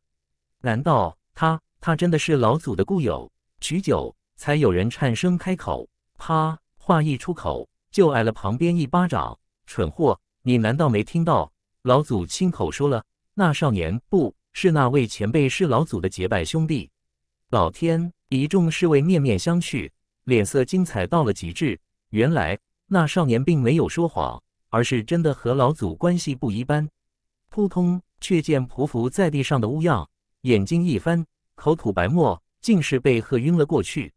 难道他他真的是老祖的故友？许久，才有人颤声开口。啪，话一出口。就挨了旁边一巴掌，蠢货！你难道没听到老祖亲口说了？那少年不是那位前辈，是老祖的结拜兄弟。老天！一众侍卫面面相觑，脸色精彩到了极致。原来那少年并没有说谎，而是真的和老祖关系不一般。扑通！却见匍匐在地上的乌鸦眼睛一翻，口吐白沫，竟是被喝晕了过去。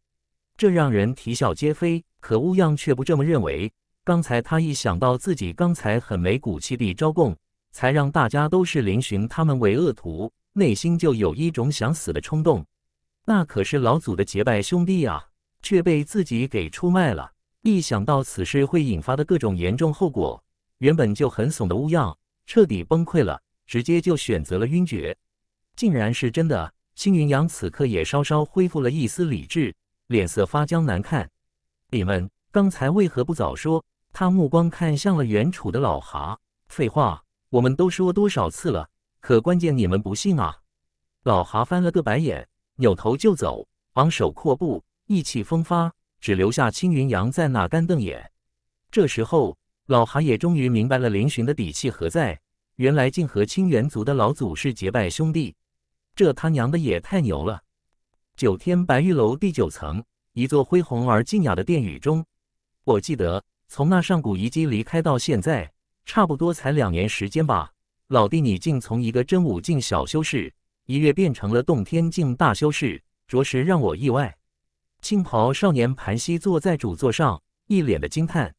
这让人啼笑皆非。可乌样却不这么认为。刚才他一想到自己刚才很没骨气地招供，才让大家都是林寻他们为恶徒，内心就有一种想死的冲动。那可是老祖的结拜兄弟啊，却被自己给出卖了。一想到此事会引发的各种严重后果，原本就很怂的乌样彻底崩溃了，直接就选择了晕厥。竟然是真的！星云阳此刻也稍稍恢复了一丝理智，脸色发僵难看。你们刚才为何不早说？他目光看向了原楚的老蛤。废话，我们都说多少次了，可关键你们不信啊！老蛤翻了个白眼，扭头就走，昂首阔步，意气风发，只留下青云阳在那干瞪眼。这时候，老蛤也终于明白了林寻的底气何在，原来竟和青元族的老祖是结拜兄弟，这他娘的也太牛了！九天白玉楼第九层。一座恢宏而静雅的殿宇中，我记得从那上古遗迹离开到现在，差不多才两年时间吧。老弟，你竟从一个真武境小修士一跃变成了洞天境大修士，着实让我意外。青袍少年盘膝坐在主座上，一脸的惊叹。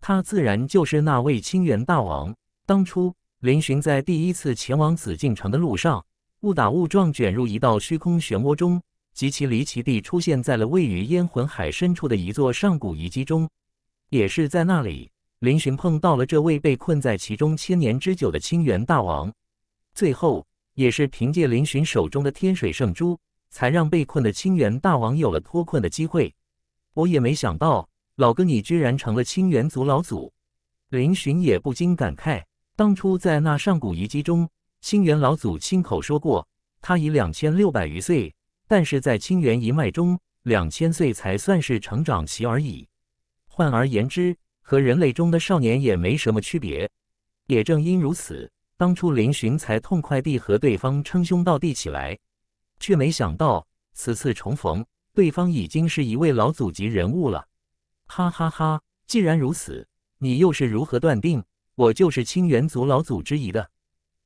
他自然就是那位清源大王。当初林寻在第一次前往紫禁城的路上，误打误撞卷入一道虚空漩涡中。极其离奇地出现在了位于烟魂海深处的一座上古遗迹中，也是在那里，林寻碰到了这位被困在其中千年之久的清源大王。最后，也是凭借林寻手中的天水圣珠，才让被困的清源大王有了脱困的机会。我也没想到，老哥你居然成了清源族老祖。林寻也不禁感慨，当初在那上古遗迹中，清源老祖亲口说过，他已两千六百余岁。但是在清源一脉中，两千岁才算是成长期而已。换而言之，和人类中的少年也没什么区别。也正因如此，当初林寻才痛快地和对方称兄道弟起来，却没想到此次重逢，对方已经是一位老祖级人物了。哈哈哈！既然如此，你又是如何断定我就是清源族老祖之一的？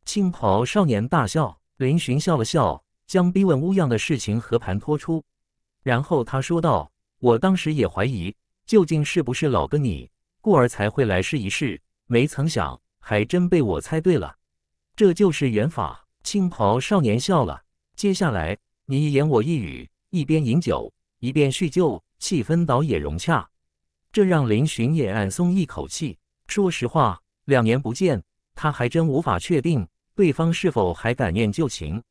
青袍少年大笑，林寻笑了笑。将逼问乌样的事情和盘托出，然后他说道：“我当时也怀疑，究竟是不是老哥你，故而才会来试一试。没曾想，还真被我猜对了，这就是缘法。”青袍少年笑了。接下来，你一言我一语，一边饮酒一边叙旧，气氛倒也融洽。这让林寻也暗松一口气。说实话，两年不见，他还真无法确定对方是否还感念旧情。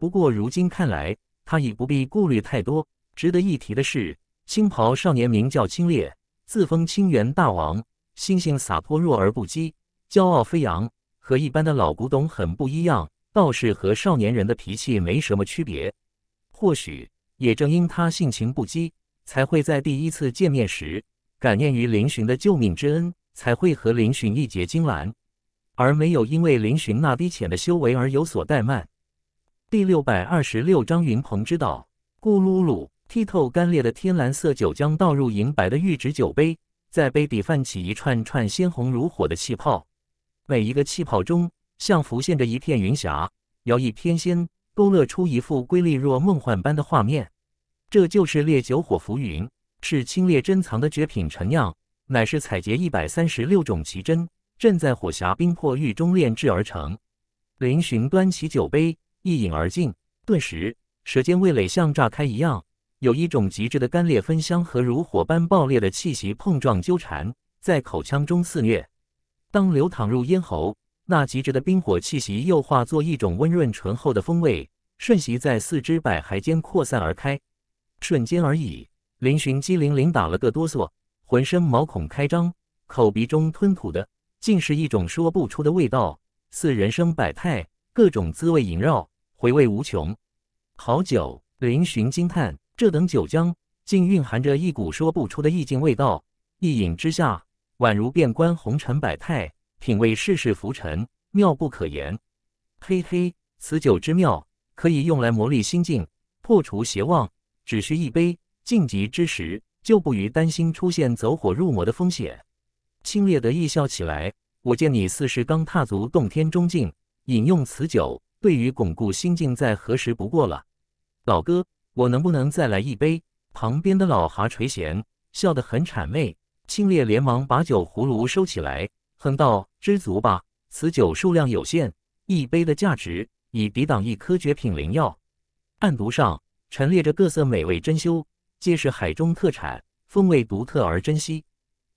不过如今看来，他已不必顾虑太多。值得一提的是，青袍少年名叫清烈，自封清源大王，心性洒脱，弱而不羁，骄傲飞扬，和一般的老古董很不一样，倒是和少年人的脾气没什么区别。或许也正因他性情不羁，才会在第一次见面时感念于林寻的救命之恩，才会和林寻一结金兰，而没有因为林寻那低浅的修为而有所怠慢。第六百二十六章云鹏之道。咕噜噜，剔透干裂的天蓝色酒浆倒入银白的玉质酒杯，在杯底泛起一串串鲜红如火的气泡，每一个气泡中像浮现着一片云霞，摇曳翩跹，勾勒出一幅瑰丽若梦幻般的画面。这就是烈酒火浮云，是清冽珍藏的绝品陈酿，乃是采撷一百三十六种奇珍，正在火霞冰魄玉中炼制而成。林寻端起酒杯。一饮而尽，顿时舌尖味蕾像炸开一样，有一种极致的干裂芬香和如火般爆裂的气息碰撞纠缠，在口腔中肆虐。当流淌入咽喉，那极致的冰火气息又化作一种温润醇厚的风味，瞬息在四肢百骸间扩散而开。瞬间而已，林寻机灵灵打了个哆嗦，浑身毛孔开张，口鼻中吞吐的竟是一种说不出的味道，似人生百态，各种滋味萦绕。回味无穷，好酒！林寻惊叹，这等酒浆竟蕴含着一股说不出的意境味道，一饮之下，宛如遍观红尘百态，品味世事浮沉，妙不可言。嘿嘿，此酒之妙，可以用来磨砺心境，破除邪妄。只需一杯，晋级之时，就不于担心出现走火入魔的风险。清冽得意笑起来，我见你似是刚踏足洞天中境，饮用此酒。对于巩固心境，再合适不过了。老哥，我能不能再来一杯？旁边的老蛤垂涎，笑得很谄媚。青烈连忙把酒葫芦收起来，哼道：“知足吧，此酒数量有限，一杯的价值已抵挡一颗绝品灵药。”案牍上陈列着各色美味珍馐，皆是海中特产，风味独特而珍稀。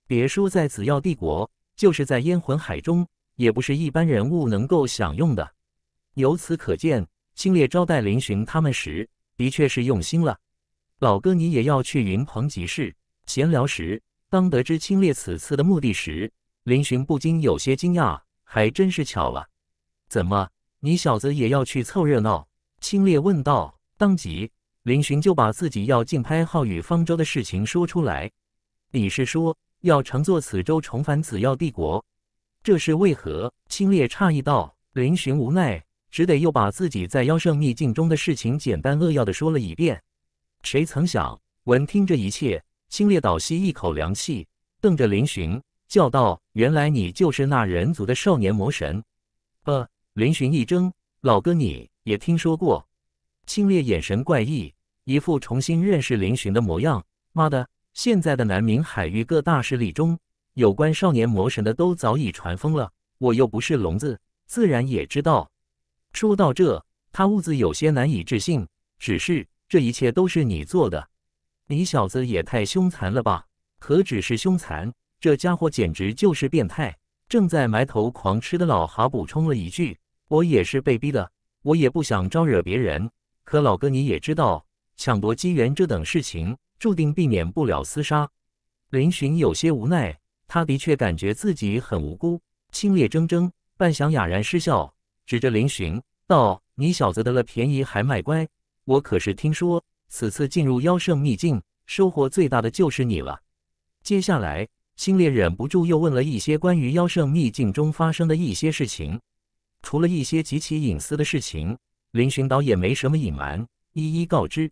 别说在紫药帝国，就是在烟魂海中，也不是一般人物能够享用的。由此可见，清烈招待林寻他们时，的确是用心了。老哥，你也要去云鹏集市闲聊时，当得知清烈此次的目的时，林寻不禁有些惊讶，还真是巧了。怎么，你小子也要去凑热闹？清烈问道。当即，林寻就把自己要竞拍浩宇方舟的事情说出来。你是说要乘坐此舟重返紫药帝国？这是为何？清烈诧异道。林寻无奈。只得又把自己在妖圣秘境中的事情简单扼要的说了一遍。谁曾想，闻听这一切，清冽倒吸一口凉气，瞪着林寻叫道：“原来你就是那人族的少年魔神！”呃，林寻一怔：“老哥你也听说过？”清冽眼神怪异，一副重新认识林寻的模样。“妈的，现在的南明海域各大势力中，有关少年魔神的都早已传疯了，我又不是聋子，自然也知道。”说到这，他兀自有些难以置信。只是这一切都是你做的，你小子也太凶残了吧？何止是凶残，这家伙简直就是变态！正在埋头狂吃的老哈补充了一句：“我也是被逼的，我也不想招惹别人。可老哥你也知道，抢夺机缘这等事情，注定避免不了厮杀。”林寻有些无奈，他的确感觉自己很无辜。清冽铮铮，半晌哑然失笑。指着林寻道：“你小子得了便宜还卖乖！我可是听说，此次进入妖圣秘境，收获最大的就是你了。”接下来，星烈忍不住又问了一些关于妖圣秘境中发生的一些事情。除了一些极其隐私的事情，林寻倒也没什么隐瞒，一一告知。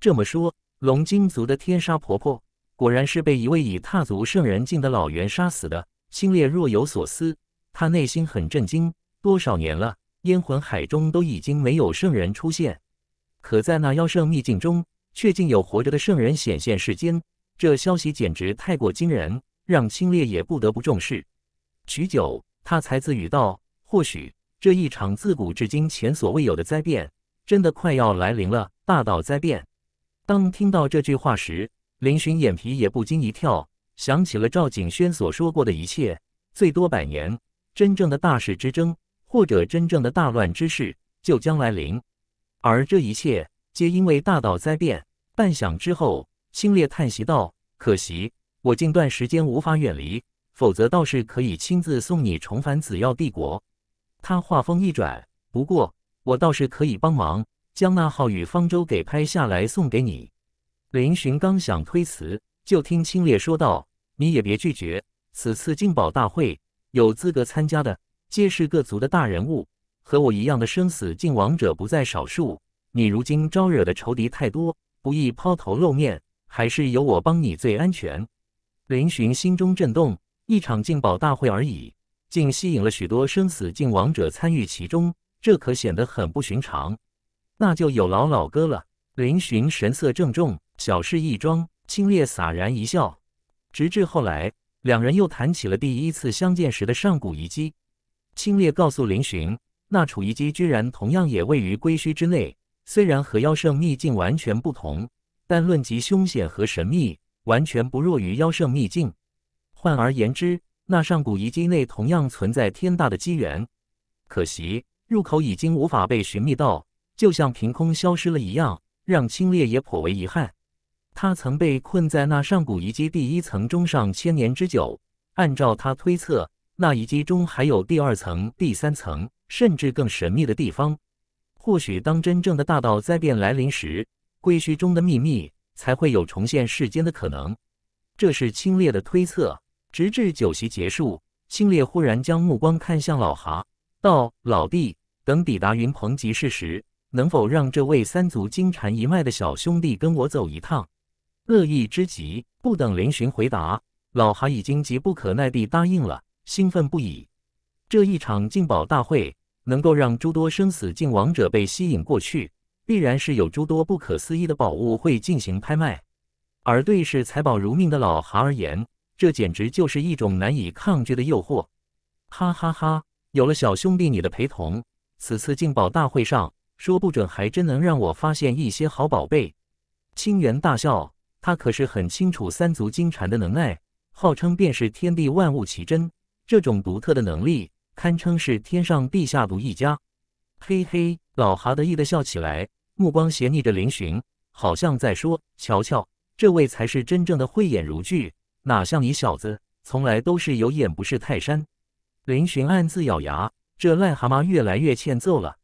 这么说，龙晶族的天杀婆婆果然是被一位已踏足圣人境的老猿杀死的。星烈若有所思，他内心很震惊。多少年了，烟魂海中都已经没有圣人出现，可在那妖圣秘境中，却竟有活着的圣人显现世间。这消息简直太过惊人，让清冽也不得不重视。许久，他才自语道：“或许这一场自古至今前所未有的灾变，真的快要来临了。”大道灾变。当听到这句话时，林寻眼皮也不禁一跳，想起了赵景轩所说过的一切：最多百年，真正的大势之争。或者真正的大乱之势就将来临，而这一切皆因为大道灾变。半晌之后，清烈叹息道：“可惜我近段时间无法远离，否则倒是可以亲自送你重返紫耀帝国。”他话锋一转：“不过我倒是可以帮忙将那号宇方舟给拍下来送给你。”林寻刚想推辞，就听清烈说道：“你也别拒绝，此次进宝大会有资格参加的。”皆是各族的大人物，和我一样的生死境王者不在少数。你如今招惹的仇敌太多，不宜抛头露面，还是由我帮你最安全。林寻心中震动，一场进宝大会而已，竟吸引了许多生死境王者参与其中，这可显得很不寻常。那就有劳老哥了。林寻神色郑重，小事一桩。清冽洒然一笑，直至后来，两人又谈起了第一次相见时的上古遗迹。清冽告诉林寻，那处遗迹居然同样也位于归墟之内。虽然和妖圣秘境完全不同，但论及凶险和神秘，完全不弱于妖圣秘境。换而言之，那上古遗迹内同样存在天大的机缘，可惜入口已经无法被寻觅到，就像凭空消失了一样，让青烈也颇为遗憾。他曾被困在那上古遗迹第一层中上千年之久，按照他推测。那一击中还有第二层、第三层，甚至更神秘的地方。或许当真正的大道灾变来临时，归墟中的秘密才会有重现世间的可能。这是清冽的推测。直至酒席结束，清冽忽然将目光看向老哈，道：“老弟，等抵达云鹏集市时，能否让这位三足金蟾一脉的小兄弟跟我走一趟？”乐意之极，不等林巡回答，老哈已经急不可耐地答应了。兴奋不已，这一场竞宝大会能够让诸多生死境王者被吸引过去，必然是有诸多不可思议的宝物会进行拍卖。而对视财宝如命的老韩而言，这简直就是一种难以抗拒的诱惑。哈哈哈，有了小兄弟你的陪同，此次竞宝大会上，说不准还真能让我发现一些好宝贝。清源大笑，他可是很清楚三足金蟾的能耐，号称便是天地万物奇珍。这种独特的能力堪称是天上地下如一家，嘿嘿，老哈得意的笑起来，目光斜睨着林寻，好像在说：“瞧瞧，这位才是真正的慧眼如炬，哪像你小子，从来都是有眼不识泰山。”林寻暗自咬牙，这癞蛤蟆越来越欠揍了。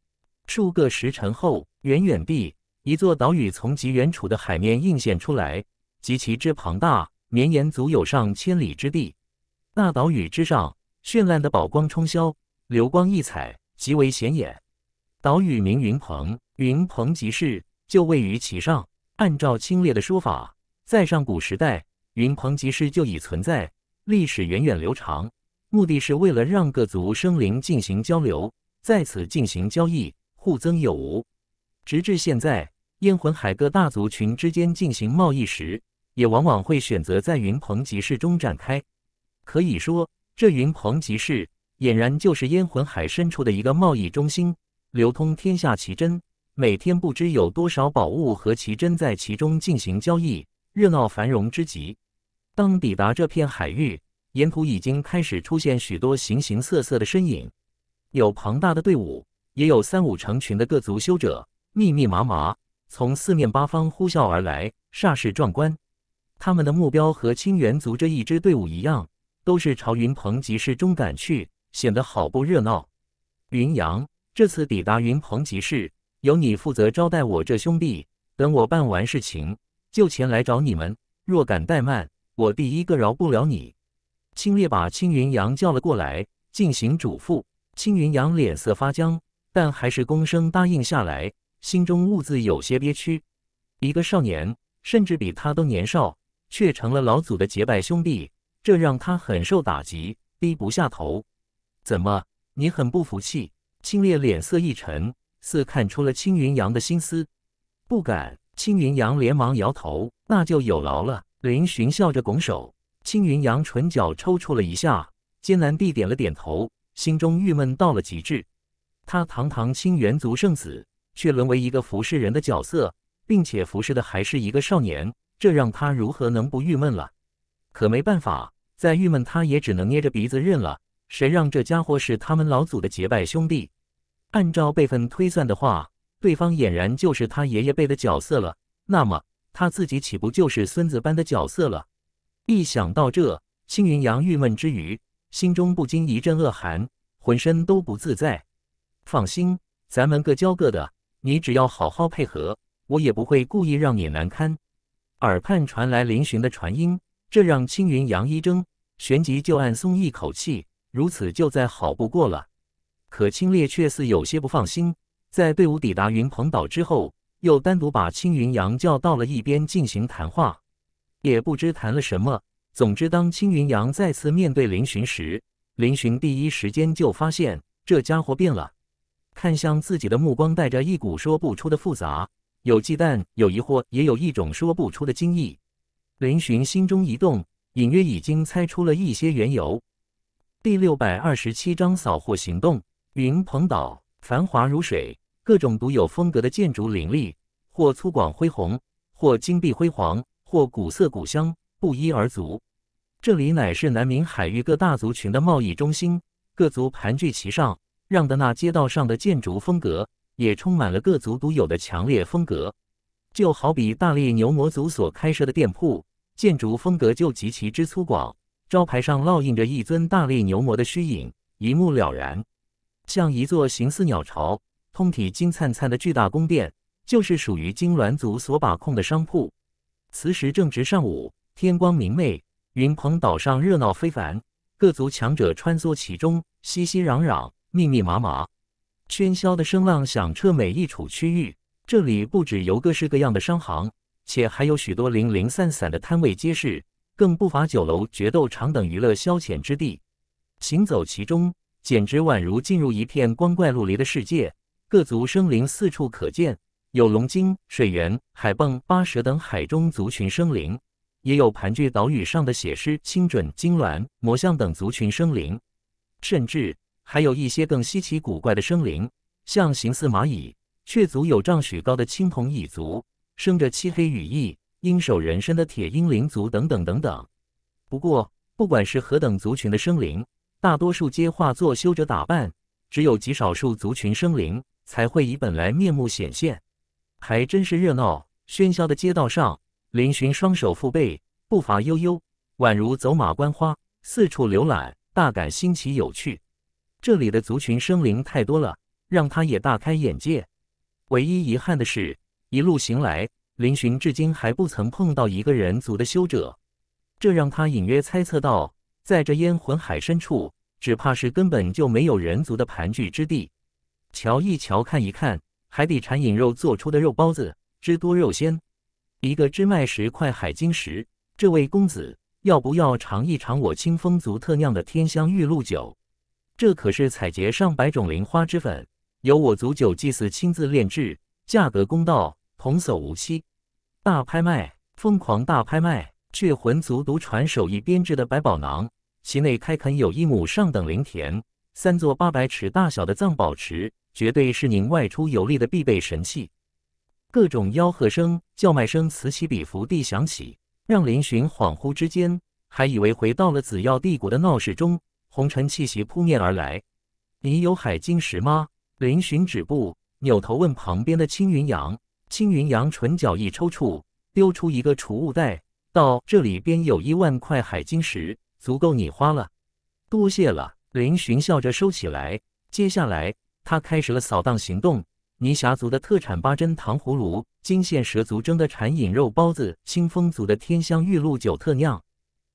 数个时辰后，远远地，一座岛屿从极远处的海面映现出来，极其之庞大，绵延足有上千里之地。那岛屿之上。绚烂的宝光冲霄，流光溢彩，极为显眼。岛屿名云鹏，云鹏集市就位于其上。按照清冽的说法，在上古时代，云鹏集市就已存在，历史源远流长。目的是为了让各族生灵进行交流，在此进行交易，互增有无。直至现在，烟魂海各大族群之间进行贸易时，也往往会选择在云鹏集市中展开。可以说。这云鹏集市俨然就是烟魂海深处的一个贸易中心，流通天下奇珍，每天不知有多少宝物和奇珍在其中进行交易，热闹繁荣之极。当抵达这片海域，沿途已经开始出现许多形形色色的身影，有庞大的队伍，也有三五成群的各族修者，密密麻麻从四面八方呼啸而来，煞是壮观。他们的目标和清源族这一支队伍一样。都是朝云鹏集市中赶去，显得好不热闹。云阳，这次抵达云鹏集市，由你负责招待我这兄弟。等我办完事情，就前来找你们。若敢怠慢，我第一个饶不了你。青烈把青云阳叫了过来，进行嘱咐。青云阳脸色发僵，但还是躬声答应下来，心中兀自有些憋屈。一个少年，甚至比他都年少，却成了老祖的结拜兄弟。这让他很受打击，低不下头。怎么，你很不服气？青烈脸色一沉，似看出了青云阳的心思。不敢。青云阳连忙摇头。那就有劳了。林寻笑着拱手。青云阳唇角抽搐了一下，艰难地点了点头，心中郁闷到了极致。他堂堂青元族圣子，却沦为一个服侍人的角色，并且服侍的还是一个少年，这让他如何能不郁闷了？可没办法。再郁闷，他也只能捏着鼻子认了。谁让这家伙是他们老祖的结拜兄弟？按照辈分推算的话，对方俨然就是他爷爷辈的角色了。那么他自己岂不就是孙子般的角色了？一想到这，青云阳郁闷之余，心中不禁一阵恶寒，浑身都不自在。放心，咱们各教各的，你只要好好配合，我也不会故意让你难堪。耳畔传来林峋的传音。这让青云杨一怔，旋即就暗松一口气，如此就再好不过了。可青烈却似有些不放心，在队伍抵达云鹏岛之后，又单独把青云杨叫到了一边进行谈话，也不知谈了什么。总之，当青云阳再次面对林寻时，林寻第一时间就发现这家伙变了，看向自己的目光带着一股说不出的复杂，有忌惮，有疑惑，也有一种说不出的惊异。林巡心中一动，隐约已经猜出了一些缘由。第六百二十七章扫货行动。云蓬岛繁华如水，各种独有风格的建筑林立，或粗犷恢宏，或金碧辉煌，或古色古香，不一而足。这里乃是南明海域各大族群的贸易中心，各族盘踞其上，让得那街道上的建筑风格也充满了各族独有的强烈风格。就好比大力牛魔族所开设的店铺。建筑风格就极其之粗犷，招牌上烙印着一尊大力牛魔的虚影，一目了然，像一座形似鸟巢、通体金灿灿的巨大宫殿，就是属于金鸾族所把控的商铺。此时正值上午，天光明媚，云鹏岛上热闹非凡，各族强者穿梭其中，熙熙攘攘，密密麻麻，喧嚣的声浪响彻每一处区域。这里不止有各式各样的商行。且还有许多零零散散的摊位街市，更不乏酒楼、决斗场等娱乐消遣之地。行走其中，简直宛如进入一片光怪陆离的世界。各族生灵四处可见，有龙鲸、水源、海蚌、八蛇等海中族群生灵，也有盘踞岛屿上的血狮、青准、金鸾、魔象等族群生灵，甚至还有一些更稀奇古怪的生灵，像形似蚂蚁却足有丈许高的青铜蚁族。生着漆黑羽翼、鹰首人身的铁鹰灵族等等等等。不过，不管是何等族群的生灵，大多数皆化作修者打扮，只有极少数族群生灵才会以本来面目显现。还真是热闹喧嚣的街道上，林寻双手负背，步伐悠悠，宛如走马观花，四处浏览，大感新奇有趣。这里的族群生灵太多了，让他也大开眼界。唯一遗憾的是。一路行来，林寻至今还不曾碰到一个人族的修者，这让他隐约猜测到，在这烟魂海深处，只怕是根本就没有人族的盘踞之地。瞧一瞧，看一看，海底馋引肉做出的肉包子，汁多肉鲜。一个支脉石块，海晶石，这位公子要不要尝一尝我清风族特酿的天香玉露酒？这可是采撷上百种灵花之粉，由我族酒祭祀亲自炼制，价格公道。童叟无欺，大拍卖，疯狂大拍卖！巨魂族独传手艺编制的百宝囊，其内开垦有一亩上等灵田，三座八百尺大小的藏宝池，绝对是您外出游历的必备神器。各种吆喝声、叫卖声此起彼伏地响起，让林寻恍惚之间还以为回到了紫耀帝国的闹市中，红尘气息扑面而来。你有海晶石吗？林寻止步，扭头问旁边的青云阳。青云扬唇角一抽搐，丢出一个储物袋。到这里边有一万块海晶石，足够你花了。多谢了，林巡笑着收起来。接下来，他开始了扫荡行动。泥霞族的特产八珍糖葫芦，金线蛇族蒸的馋饮肉包子，清风族的天香玉露酒特酿，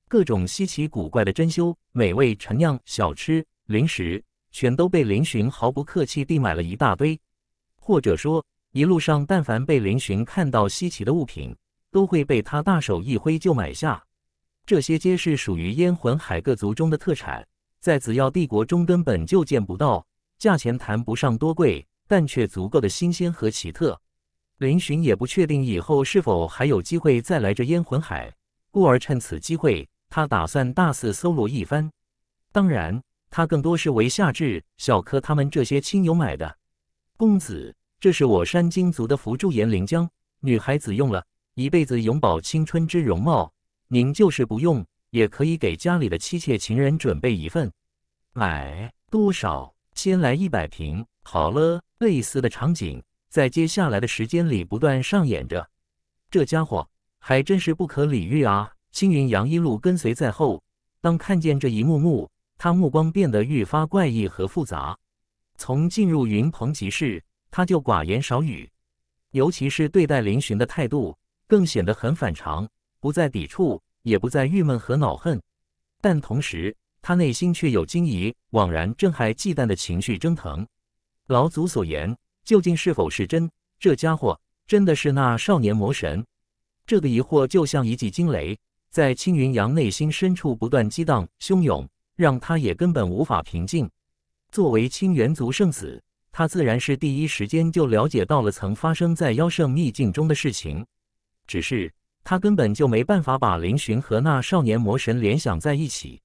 各种稀奇古怪的珍馐、美味陈酿、小吃、零食，全都被林巡毫不客气地买了一大堆，或者说。一路上，但凡被林寻看到稀奇的物品，都会被他大手一挥就买下。这些皆是属于烟魂海各族中的特产，在紫耀帝国中根本就见不到。价钱谈不上多贵，但却足够的新鲜和奇特。林寻也不确定以后是否还有机会再来这烟魂海，故而趁此机会，他打算大肆搜罗一番。当然，他更多是为夏至、小柯他们这些亲友买的，公子。这是我山金族的福珠岩灵浆，女孩子用了一辈子，永葆青春之容貌。您就是不用，也可以给家里的妻妾、情人准备一份。买多少？先来一百瓶。好了，类似的场景在接下来的时间里不断上演着。这家伙还真是不可理喻啊！青云杨一路跟随在后，当看见这一幕幕，他目光变得愈发怪异和复杂。从进入云鹏集市。他就寡言少语，尤其是对待林寻的态度，更显得很反常，不再抵触，也不再郁闷和恼恨，但同时，他内心却有惊疑、枉然、震撼、忌惮的情绪蒸腾。老祖所言究竟是否是真？这家伙真的是那少年魔神？这个疑惑就像一记惊雷，在青云阳内心深处不断激荡汹涌，让他也根本无法平静。作为青元族圣子。他自然是第一时间就了解到了曾发生在妖圣秘境中的事情，只是他根本就没办法把林寻和那少年魔神联想在一起。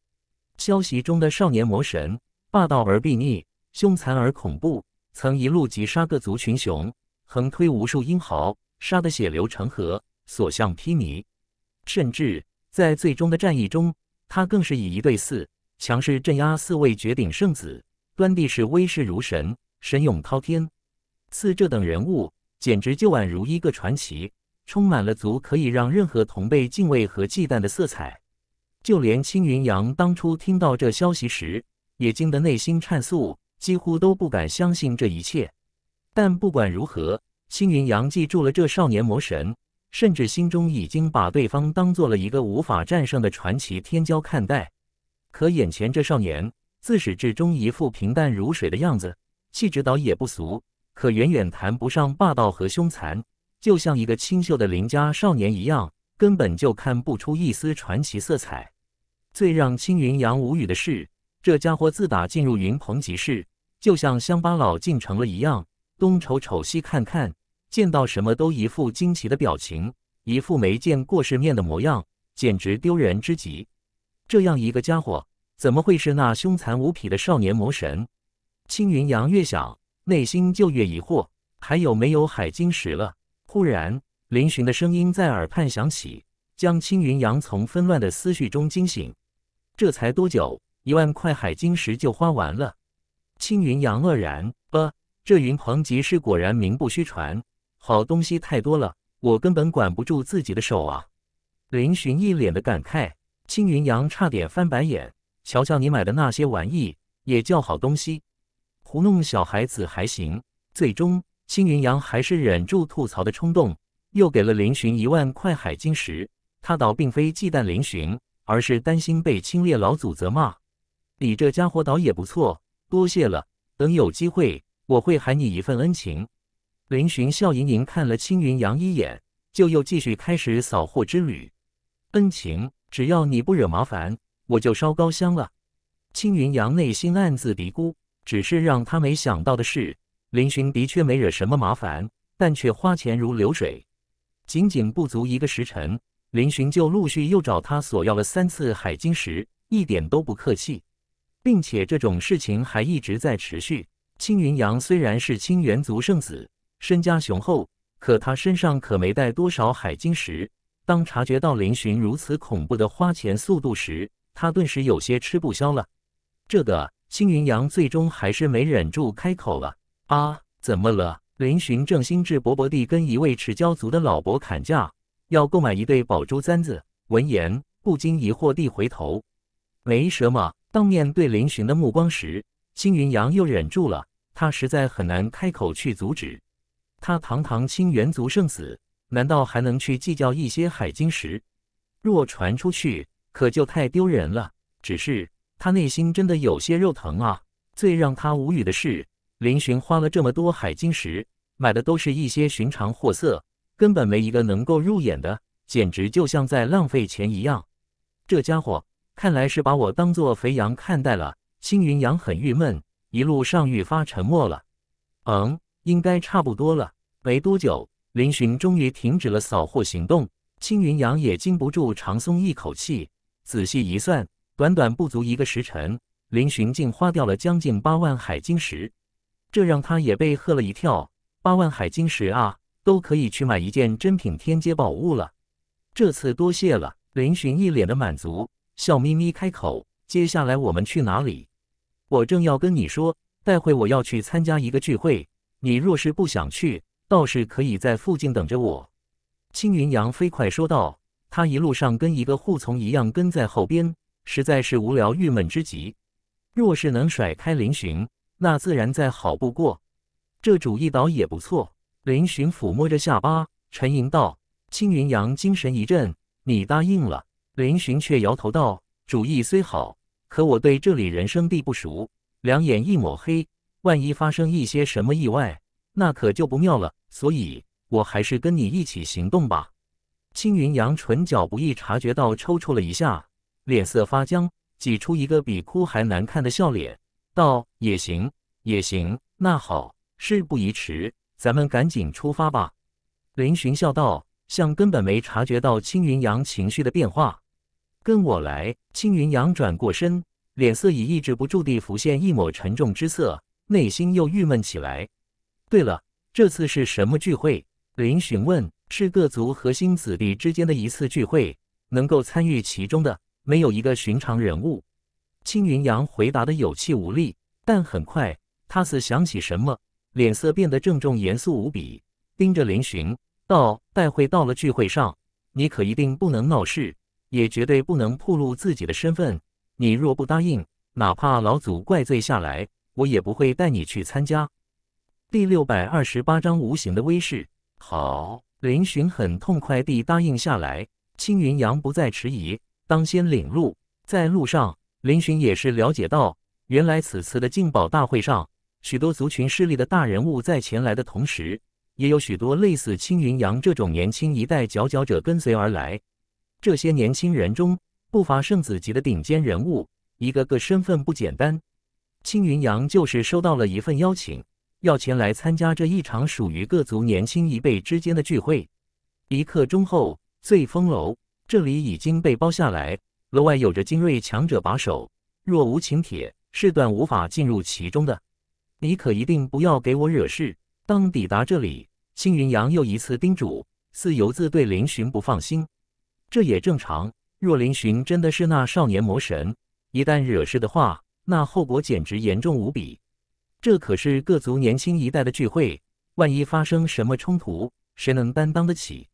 消息中的少年魔神，霸道而睥睨，凶残而恐怖，曾一路击杀各族群雄，横推无数英豪，杀得血流成河，所向披靡。甚至在最终的战役中，他更是以一对四，强势镇压四位绝顶圣子，端地是威势如神。神勇滔天，似这等人物，简直就宛如一个传奇，充满了足可以让任何同辈敬畏和忌惮的色彩。就连青云阳当初听到这消息时，也惊得内心颤粟，几乎都不敢相信这一切。但不管如何，青云阳记住了这少年魔神，甚至心中已经把对方当做了一个无法战胜的传奇天骄看待。可眼前这少年，自始至终一副平淡如水的样子。气质倒也不俗，可远远谈不上霸道和凶残，就像一个清秀的邻家少年一样，根本就看不出一丝传奇色彩。最让青云阳无语的是，这家伙自打进入云鹏集市，就像乡巴佬进城了一样，东瞅瞅西看看，见到什么都一副惊奇的表情，一副没见过世面的模样，简直丢人之极。这样一个家伙，怎么会是那凶残无匹的少年魔神？青云阳越想，内心就越疑惑，还有没有海晶石了？忽然，林巡的声音在耳畔响起，将青云阳从纷乱的思绪中惊醒。这才多久，一万块海晶石就花完了。青云阳愕然，呃，这云鹏集市果然名不虚传，好东西太多了，我根本管不住自己的手啊！林巡一脸的感慨，青云阳差点翻白眼，瞧瞧你买的那些玩意，也叫好东西？糊弄小孩子还行，最终青云阳还是忍住吐槽的冲动，又给了林巡一万块海晶石。他倒并非忌惮林巡，而是担心被青烈老祖责骂。你这家伙倒也不错，多谢了。等有机会，我会还你一份恩情。林巡笑盈盈看了青云阳一眼，就又继续开始扫货之旅。恩情，只要你不惹麻烦，我就烧高香了。青云阳内心暗自嘀咕。只是让他没想到的是，林寻的确没惹什么麻烦，但却花钱如流水。仅仅不足一个时辰，林寻就陆续又找他索要了三次海晶石，一点都不客气，并且这种事情还一直在持续。青云阳虽然是青元族圣子，身家雄厚，可他身上可没带多少海晶石。当察觉到林寻如此恐怖的花钱速度时，他顿时有些吃不消了。这个。星云阳最终还是没忍住开口了。啊，怎么了？林寻正兴致勃勃地跟一位赤蛟族的老伯砍价，要购买一对宝珠簪子。闻言，不禁疑惑地回头。没什么。当面对林寻的目光时，星云阳又忍住了。他实在很难开口去阻止。他堂堂青元族圣子，难道还能去计较一些海晶石？若传出去，可就太丢人了。只是。他内心真的有些肉疼啊！最让他无语的是，林寻花了这么多海晶石买的都是一些寻常货色，根本没一个能够入眼的，简直就像在浪费钱一样。这家伙看来是把我当做肥羊看待了。青云阳很郁闷，一路上愈发沉默了。嗯，应该差不多了。没多久，林寻终于停止了扫货行动，青云阳也禁不住长松一口气。仔细一算。短短不足一个时辰，林寻竟花掉了将近八万海晶石，这让他也被吓了一跳。八万海晶石啊，都可以去买一件珍品天阶宝物了。这次多谢了，林寻一脸的满足，笑眯眯开口：“接下来我们去哪里？”我正要跟你说，待会我要去参加一个聚会，你若是不想去，倒是可以在附近等着我。”青云阳飞快说道，他一路上跟一个护从一样跟在后边。实在是无聊郁闷之极，若是能甩开林巡，那自然再好不过。这主意倒也不错。林巡抚摸着下巴，沉吟道：“青云阳精神一振，你答应了。”林巡却摇头道：“主意虽好，可我对这里人生地不熟，两眼一抹黑，万一发生一些什么意外，那可就不妙了。所以，我还是跟你一起行动吧。”青云阳唇角不易察觉到抽搐了一下。脸色发僵，挤出一个比哭还难看的笑脸，道：“也行，也行，那好事不宜迟，咱们赶紧出发吧。”林寻笑道，像根本没察觉到青云阳情绪的变化。“跟我来。”青云阳转过身，脸色已抑制不住地浮现一抹沉重之色，内心又郁闷起来。对了，这次是什么聚会？林寻问。是各族核心子弟之间的一次聚会，能够参与其中的。没有一个寻常人物。青云阳回答的有气无力，但很快他似想起什么，脸色变得郑重严肃无比，盯着林巡道：“待会到了聚会上，你可一定不能闹事，也绝对不能暴露自己的身份。你若不答应，哪怕老祖怪罪下来，我也不会带你去参加。”第六百二十八章无形的威势。好，林巡很痛快地答应下来。青云阳不再迟疑。当先领路，在路上，林寻也是了解到，原来此次的进宝大会上，许多族群势力的大人物在前来的同时，也有许多类似青云阳这种年轻一代佼佼者跟随而来。这些年轻人中，不乏圣子级的顶尖人物，一个个身份不简单。青云阳就是收到了一份邀请，要前来参加这一场属于各族年轻一辈之间的聚会。一刻钟后，醉风楼。这里已经被包下来，额外有着精锐强者把守，若无请帖，是断无法进入其中的。你可一定不要给我惹事。当抵达这里，青云阳又一次叮嘱似游子对林寻不放心。这也正常，若林寻真的是那少年魔神，一旦惹事的话，那后果简直严重无比。这可是各族年轻一代的聚会，万一发生什么冲突，谁能担当得起？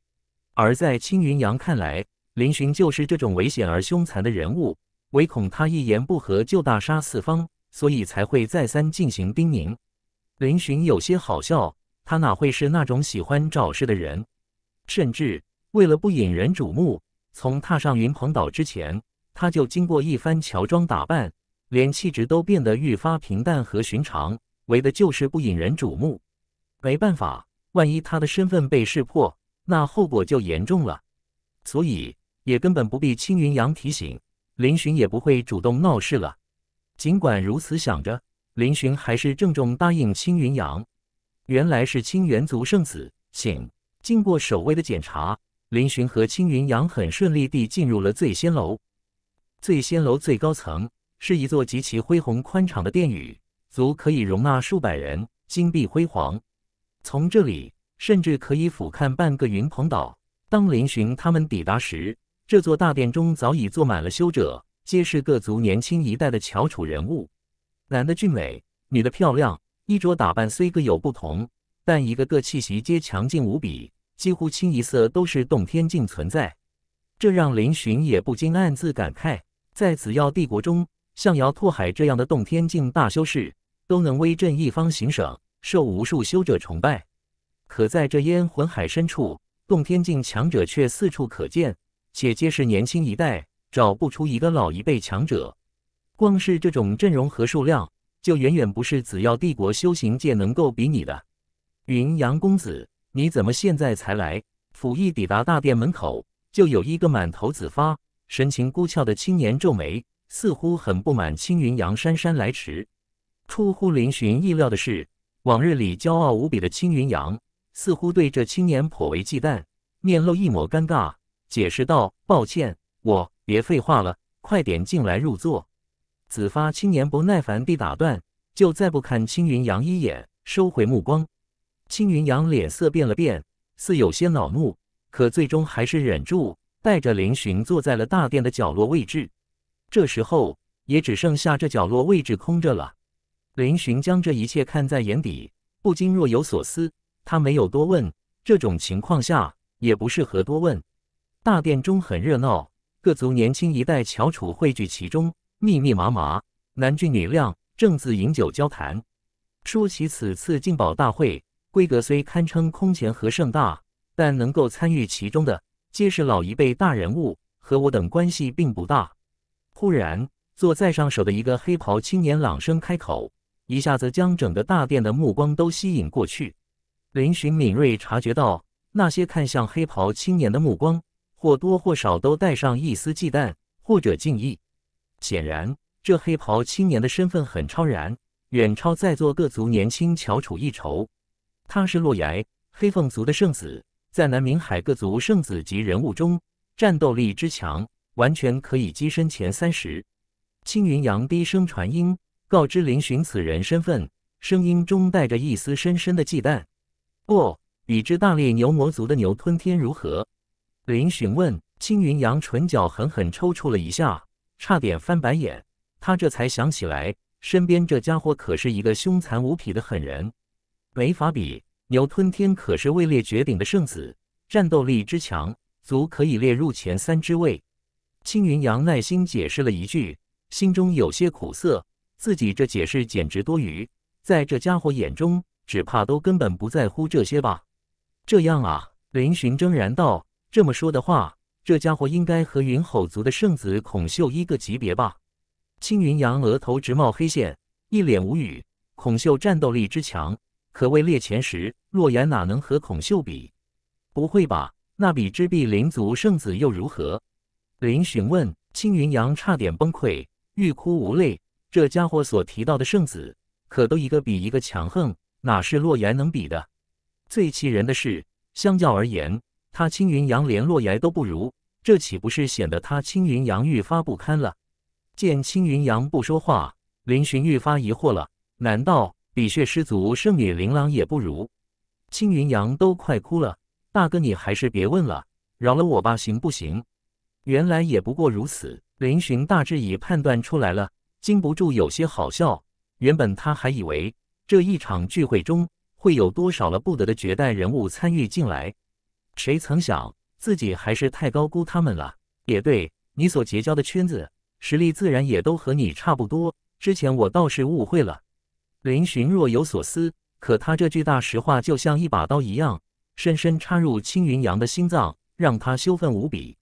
而在青云阳看来，林巡就是这种危险而凶残的人物，唯恐他一言不合就大杀四方，所以才会再三进行叮咛。林巡有些好笑，他哪会是那种喜欢找事的人？甚至为了不引人瞩目，从踏上云鹏岛之前，他就经过一番乔装打扮，连气质都变得愈发平淡和寻常，为的就是不引人瞩目。没办法，万一他的身份被识破，那后果就严重了。所以。也根本不必青云阳提醒，林寻也不会主动闹事了。尽管如此想着，林寻还是郑重答应青云阳。原来是青元族圣子，请经过守卫的检查，林寻和青云阳很顺利地进入了醉仙楼。醉仙楼最高层是一座极其恢宏宽敞的殿宇，足可以容纳数百人，金碧辉煌。从这里甚至可以俯瞰半个云鹏岛。当林寻他们抵达时，这座大殿中早已坐满了修者，皆是各族年轻一代的翘楚人物。男的俊美，女的漂亮，衣着打扮虽各有不同，但一个个气息皆强劲无比，几乎清一色都是洞天境存在。这让林寻也不禁暗自感慨：在紫耀帝国中，像姚拓海这样的洞天境大修士都能威震一方行省，受无数修者崇拜；可在这烟魂海深处，洞天境强者却四处可见。且皆是年轻一代，找不出一个老一辈强者。光是这种阵容和数量，就远远不是紫耀帝国修行界能够比拟的。云阳公子，你怎么现在才来？甫一抵达大殿门口，就有一个满头紫发、神情孤峭的青年皱眉，似乎很不满青云阳姗姗来迟。出乎林寻意料的是，往日里骄傲无比的青云阳，似乎对这青年颇为忌惮，面露一抹尴尬。解释道：“抱歉，我别废话了，快点进来入座。”紫发青年不耐烦地打断，就再不看青云扬一眼，收回目光。青云扬脸色变了变，似有些恼怒，可最终还是忍住，带着林寻坐在了大殿的角落位置。这时候也只剩下这角落位置空着了。林寻将这一切看在眼底，不禁若有所思。他没有多问，这种情况下也不适合多问。大殿中很热闹，各族年轻一代翘楚汇聚其中，密密麻麻，男俊女靓，正自饮酒交谈。说起此次进宝大会，规格虽堪称空前和盛大，但能够参与其中的，皆是老一辈大人物，和我等关系并不大。忽然，坐在上首的一个黑袍青年朗声开口，一下子将整个大殿的目光都吸引过去。林寻敏锐察觉到那些看向黑袍青年的目光。或多或少都带上一丝忌惮或者敬意。显然，这黑袍青年的身份很超然，远超在座各族年轻翘楚一筹。他是洛崖黑凤族的圣子，在南明海各族圣子级人物中，战斗力之强，完全可以跻身前三十。青云阳低声传音，告知林寻此人身份，声音中带着一丝深深的忌惮。不，与之大力牛魔族的牛吞天如何？林询问青云阳，唇角狠狠抽搐了一下，差点翻白眼。他这才想起来，身边这家伙可是一个凶残无匹的狠人，没法比。牛吞天可是位列绝顶的圣子，战斗力之强，足可以列入前三之位。青云阳耐心解释了一句，心中有些苦涩，自己这解释简直多余，在这家伙眼中，只怕都根本不在乎这些吧。这样啊，林寻怔然道。这么说的话，这家伙应该和云吼族的圣子孔秀一个级别吧？青云阳额头直冒黑线，一脸无语。孔秀战斗力之强，可谓列前十，洛言哪能和孔秀比？不会吧？那比之比灵族圣子又如何？林询问青云阳，差点崩溃，欲哭无泪。这家伙所提到的圣子，可都一个比一个强横，哪是洛言能比的？最气人的是，相较而言。他青云阳连洛言都不如，这岂不是显得他青云阳愈发不堪了？见青云阳不说话，林寻愈发疑惑了。难道比血失足圣女琳琅也不如？青云阳都快哭了，大哥你还是别问了，饶了我吧行不行？原来也不过如此。林寻大致已判断出来了，禁不住有些好笑。原本他还以为这一场聚会中会有多少了不得的绝代人物参与进来。谁曾想自己还是太高估他们了？也对你所结交的圈子，实力自然也都和你差不多。之前我倒是误会了。林寻若有所思，可他这句大实话就像一把刀一样，深深插入青云阳的心脏，让他羞愤无比。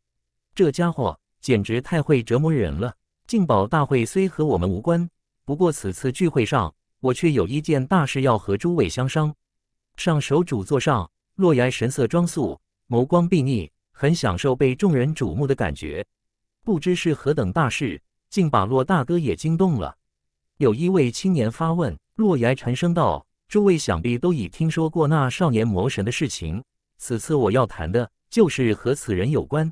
这家伙简直太会折磨人了！进宝大会虽和我们无关，不过此次聚会上，我却有一件大事要和诸位相商。上首主座上，洛言神色庄肃。眸光睥睨，很享受被众人瞩目的感觉。不知是何等大事，竟把洛大哥也惊动了。有一位青年发问，洛崖沉声道：“诸位想必都已听说过那少年魔神的事情。此次我要谈的，就是和此人有关。”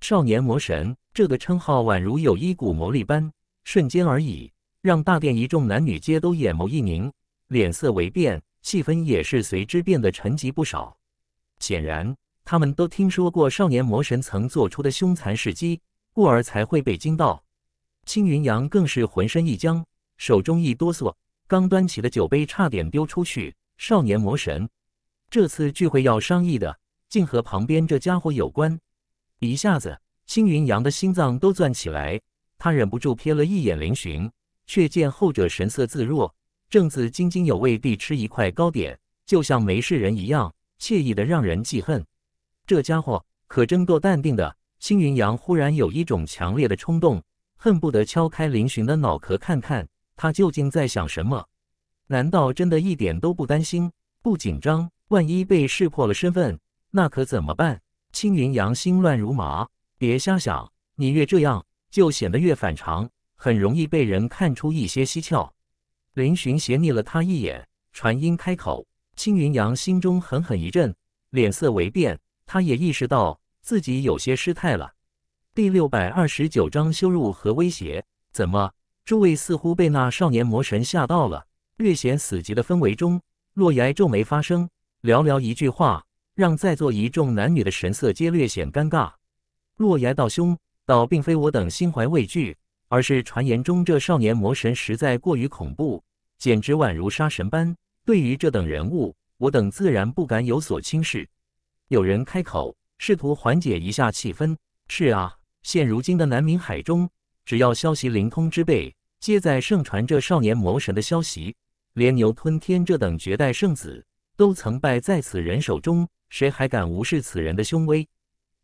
少年魔神这个称号，宛如有一股魔力般，瞬间而已，让大殿一众男女皆都眼眸一凝，脸色微变，气氛也是随之变得沉寂不少。显然。他们都听说过少年魔神曾做出的凶残事迹，故而才会被惊到。青云阳更是浑身一僵，手中一哆嗦，刚端起的酒杯差点丢出去。少年魔神这次聚会要商议的，竟和旁边这家伙有关。一下子，青云阳的心脏都攥起来，他忍不住瞥了一眼林峋，却见后者神色自若，正自津津有味地吃一块糕点，就像没事人一样，惬意的让人记恨。这家伙可真够淡定的。青云阳忽然有一种强烈的冲动，恨不得敲开林寻的脑壳看看他究竟在想什么。难道真的一点都不担心、不紧张？万一被识破了身份，那可怎么办？青云阳心乱如麻，别瞎想，你越这样就显得越反常，很容易被人看出一些蹊跷。林寻斜睨了他一眼，传音开口。青云阳心中狠狠一震，脸色微变。他也意识到自己有些失态了。第六百二十九章羞辱和威胁。怎么，诸位似乎被那少年魔神吓到了？略显死寂的氛围中，洛言皱眉发声，寥寥一句话，让在座一众男女的神色皆略显尴尬。洛言道兄，倒并非我等心怀畏惧，而是传言中这少年魔神实在过于恐怖，简直宛如杀神般。对于这等人物，我等自然不敢有所轻视。有人开口，试图缓解一下气氛。是啊，现如今的南冥海中，只要消息灵通之辈，皆在盛传这少年魔神的消息。连牛吞天这等绝代圣子，都曾败在此人手中，谁还敢无视此人的凶威？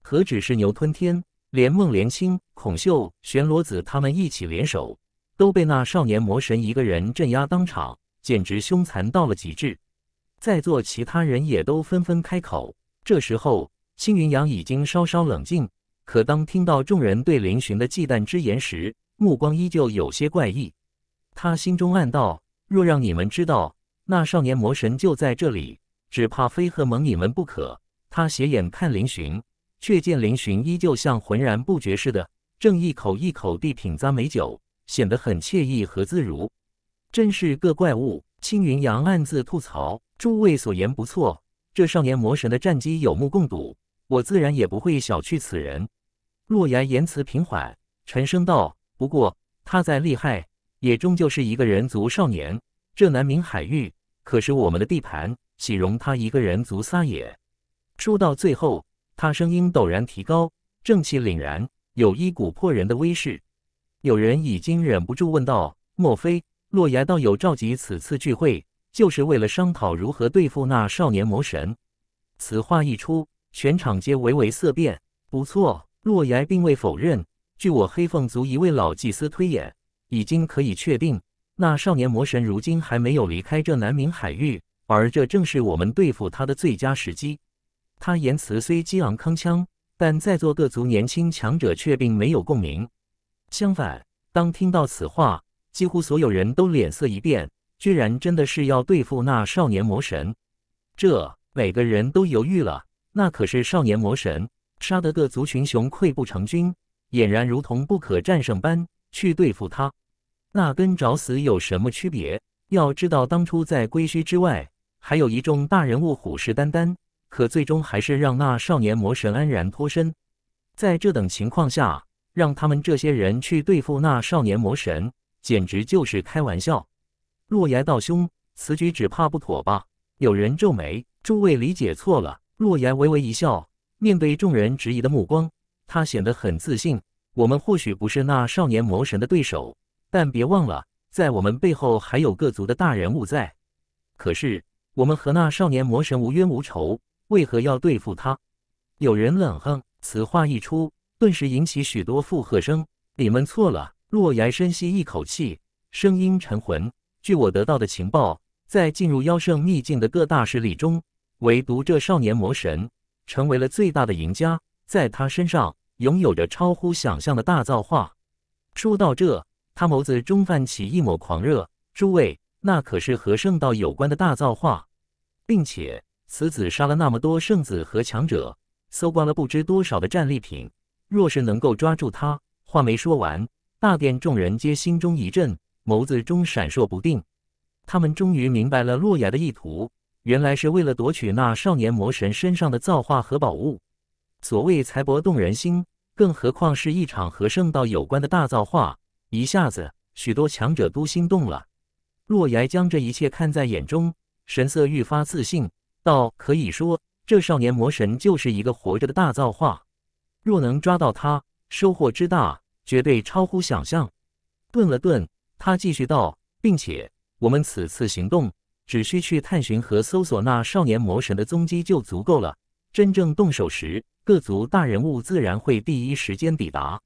何止是牛吞天，连孟连青、孔秀、玄罗子他们一起联手，都被那少年魔神一个人镇压当场，简直凶残到了极致。在座其他人也都纷纷开口。这时候，青云阳已经稍稍冷静，可当听到众人对林寻的忌惮之言时，目光依旧有些怪异。他心中暗道：若让你们知道那少年魔神就在这里，只怕非喝蒙你们不可。他斜眼看林寻，却见林寻依旧像浑然不觉似的，正一口一口地品咂美酒，显得很惬意和自如。真是个怪物！青云阳暗自吐槽。诸位所言不错。这少年魔神的战绩有目共睹，我自然也不会小觑此人。洛言言辞平缓，沉声道：“不过他再厉害，也终究是一个人族少年。这南冥海域可是我们的地盘，岂容他一个人族撒野？”说到最后，他声音陡然提高，正气凛然，有一股破人的威势。有人已经忍不住问道：“莫非洛言道友召集此次聚会？”就是为了商讨如何对付那少年魔神。此话一出，全场皆微微色变。不错，洛言并未否认。据我黑凤族一位老祭司推演，已经可以确定，那少年魔神如今还没有离开这南明海域，而这正是我们对付他的最佳时机。他言辞虽激昂铿锵，但在座各族年轻强者却并没有共鸣。相反，当听到此话，几乎所有人都脸色一变。居然真的是要对付那少年魔神！这每个人都犹豫了。那可是少年魔神，杀得个族群雄溃不成军，俨然如同不可战胜般去对付他，那跟找死有什么区别？要知道，当初在归墟之外，还有一众大人物虎视眈眈，可最终还是让那少年魔神安然脱身。在这等情况下，让他们这些人去对付那少年魔神，简直就是开玩笑！洛言道兄，此举只怕不妥吧？有人皱眉。诸位理解错了。洛言微微一笑，面对众人质疑的目光，他显得很自信。我们或许不是那少年魔神的对手，但别忘了，在我们背后还有各族的大人物在。可是，我们和那少年魔神无冤无仇，为何要对付他？有人冷哼。此话一出，顿时引起许多附和声。你们错了。洛言深吸一口气，声音沉浑。据我得到的情报，在进入妖圣秘境的各大势力中，唯独这少年魔神成为了最大的赢家。在他身上，拥有着超乎想象的大造化。说到这，他眸子中泛起一抹狂热。诸位，那可是和圣道有关的大造化，并且此子杀了那么多圣子和强者，搜刮了不知多少的战利品。若是能够抓住他……话没说完，大殿众人皆心中一震。眸子中闪烁不定，他们终于明白了洛崖的意图，原来是为了夺取那少年魔神身上的造化和宝物。所谓财帛动人心，更何况是一场和圣道有关的大造化？一下子，许多强者都心动了。洛崖将这一切看在眼中，神色愈发自信，道：“可以说，这少年魔神就是一个活着的大造化，若能抓到他，收获之大，绝对超乎想象。”顿了顿。他继续道，并且我们此次行动只需去探寻和搜索那少年魔神的踪迹就足够了。真正动手时，各族大人物自然会第一时间抵达。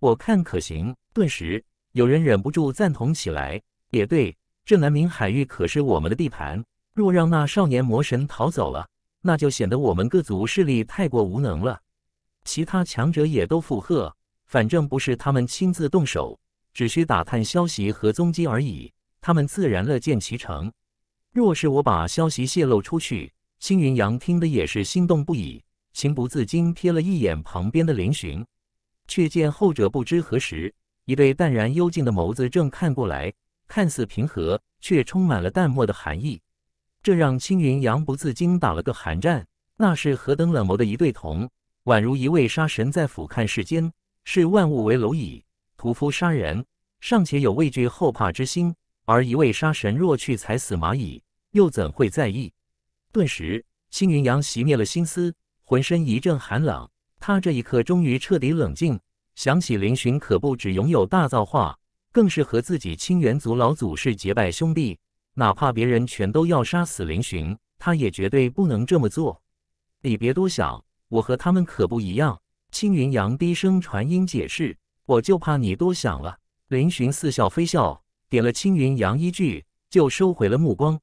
我看可行。顿时，有人忍不住赞同起来。也对，这南冥海域可是我们的地盘，若让那少年魔神逃走了，那就显得我们各族势力太过无能了。其他强者也都附和，反正不是他们亲自动手。只需打探消息和踪迹而已，他们自然乐见其成。若是我把消息泄露出去，青云阳听得也是心动不已，情不自禁瞥了一眼旁边的林巡，却见后者不知何时一对淡然幽静的眸子正看过来，看似平和，却充满了淡漠的寒意。这让青云阳不自禁打了个寒战，那是何等冷眸的一对瞳，宛如一位杀神在俯瞰世间，视万物为蝼蚁。屠夫杀人尚且有畏惧后怕之心，而一位杀神若去踩死蚂蚁，又怎会在意？顿时，青云阳熄灭了心思，浑身一阵寒冷。他这一刻终于彻底冷静，想起林寻可不只拥有大造化，更是和自己青元族老祖是结拜兄弟。哪怕别人全都要杀死林寻，他也绝对不能这么做。你别多想，我和他们可不一样。青云阳低声传音解释。我就怕你多想了。林寻似笑非笑，点了青云阳一句，就收回了目光。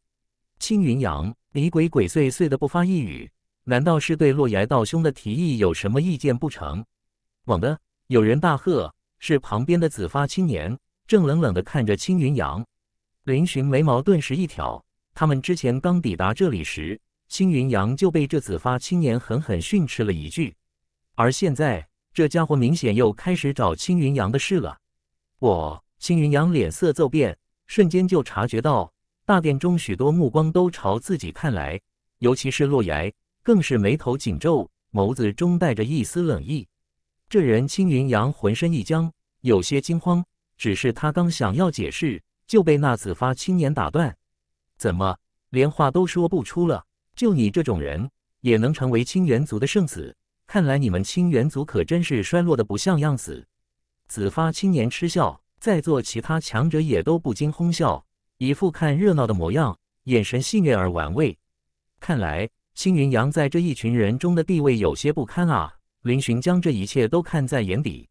青云阳，你鬼鬼祟祟的不发一语，难道是对洛崖道兄的提议有什么意见不成？猛地，有人大喝，是旁边的紫发青年，正冷冷的看着青云阳。林寻眉毛顿时一挑，他们之前刚抵达这里时，青云阳就被这紫发青年狠狠训斥了一句，而现在。这家伙明显又开始找青云阳的事了。我青云阳脸色骤变，瞬间就察觉到大殿中许多目光都朝自己看来，尤其是洛言，更是眉头紧皱，眸子中带着一丝冷意。这人青云阳浑身一僵，有些惊慌。只是他刚想要解释，就被那紫发青年打断：“怎么连话都说不出了？就你这种人，也能成为青元族的圣子？”看来你们青元族可真是衰落的不像样子。紫发青年嗤笑，在座其他强者也都不禁哄笑，一副看热闹的模样，眼神戏谑而玩味。看来青云阳在这一群人中的地位有些不堪啊！林寻将这一切都看在眼底。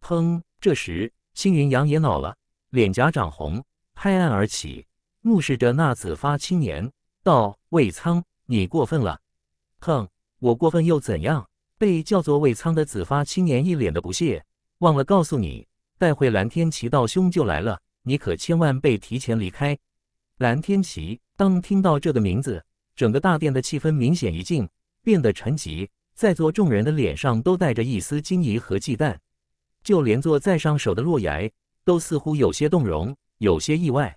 砰！这时青云阳也恼了，脸颊涨红，拍案而起，目视着那紫发青年道：“魏苍，你过分了！”哼，我过分又怎样？被叫做魏苍的紫发青年一脸的不屑，忘了告诉你，待会蓝天齐道兄就来了，你可千万被提前离开。蓝天齐当听到这个名字，整个大殿的气氛明显一静，变得沉寂，在座众人的脸上都带着一丝惊疑和忌惮，就连坐在上首的洛言都似乎有些动容，有些意外，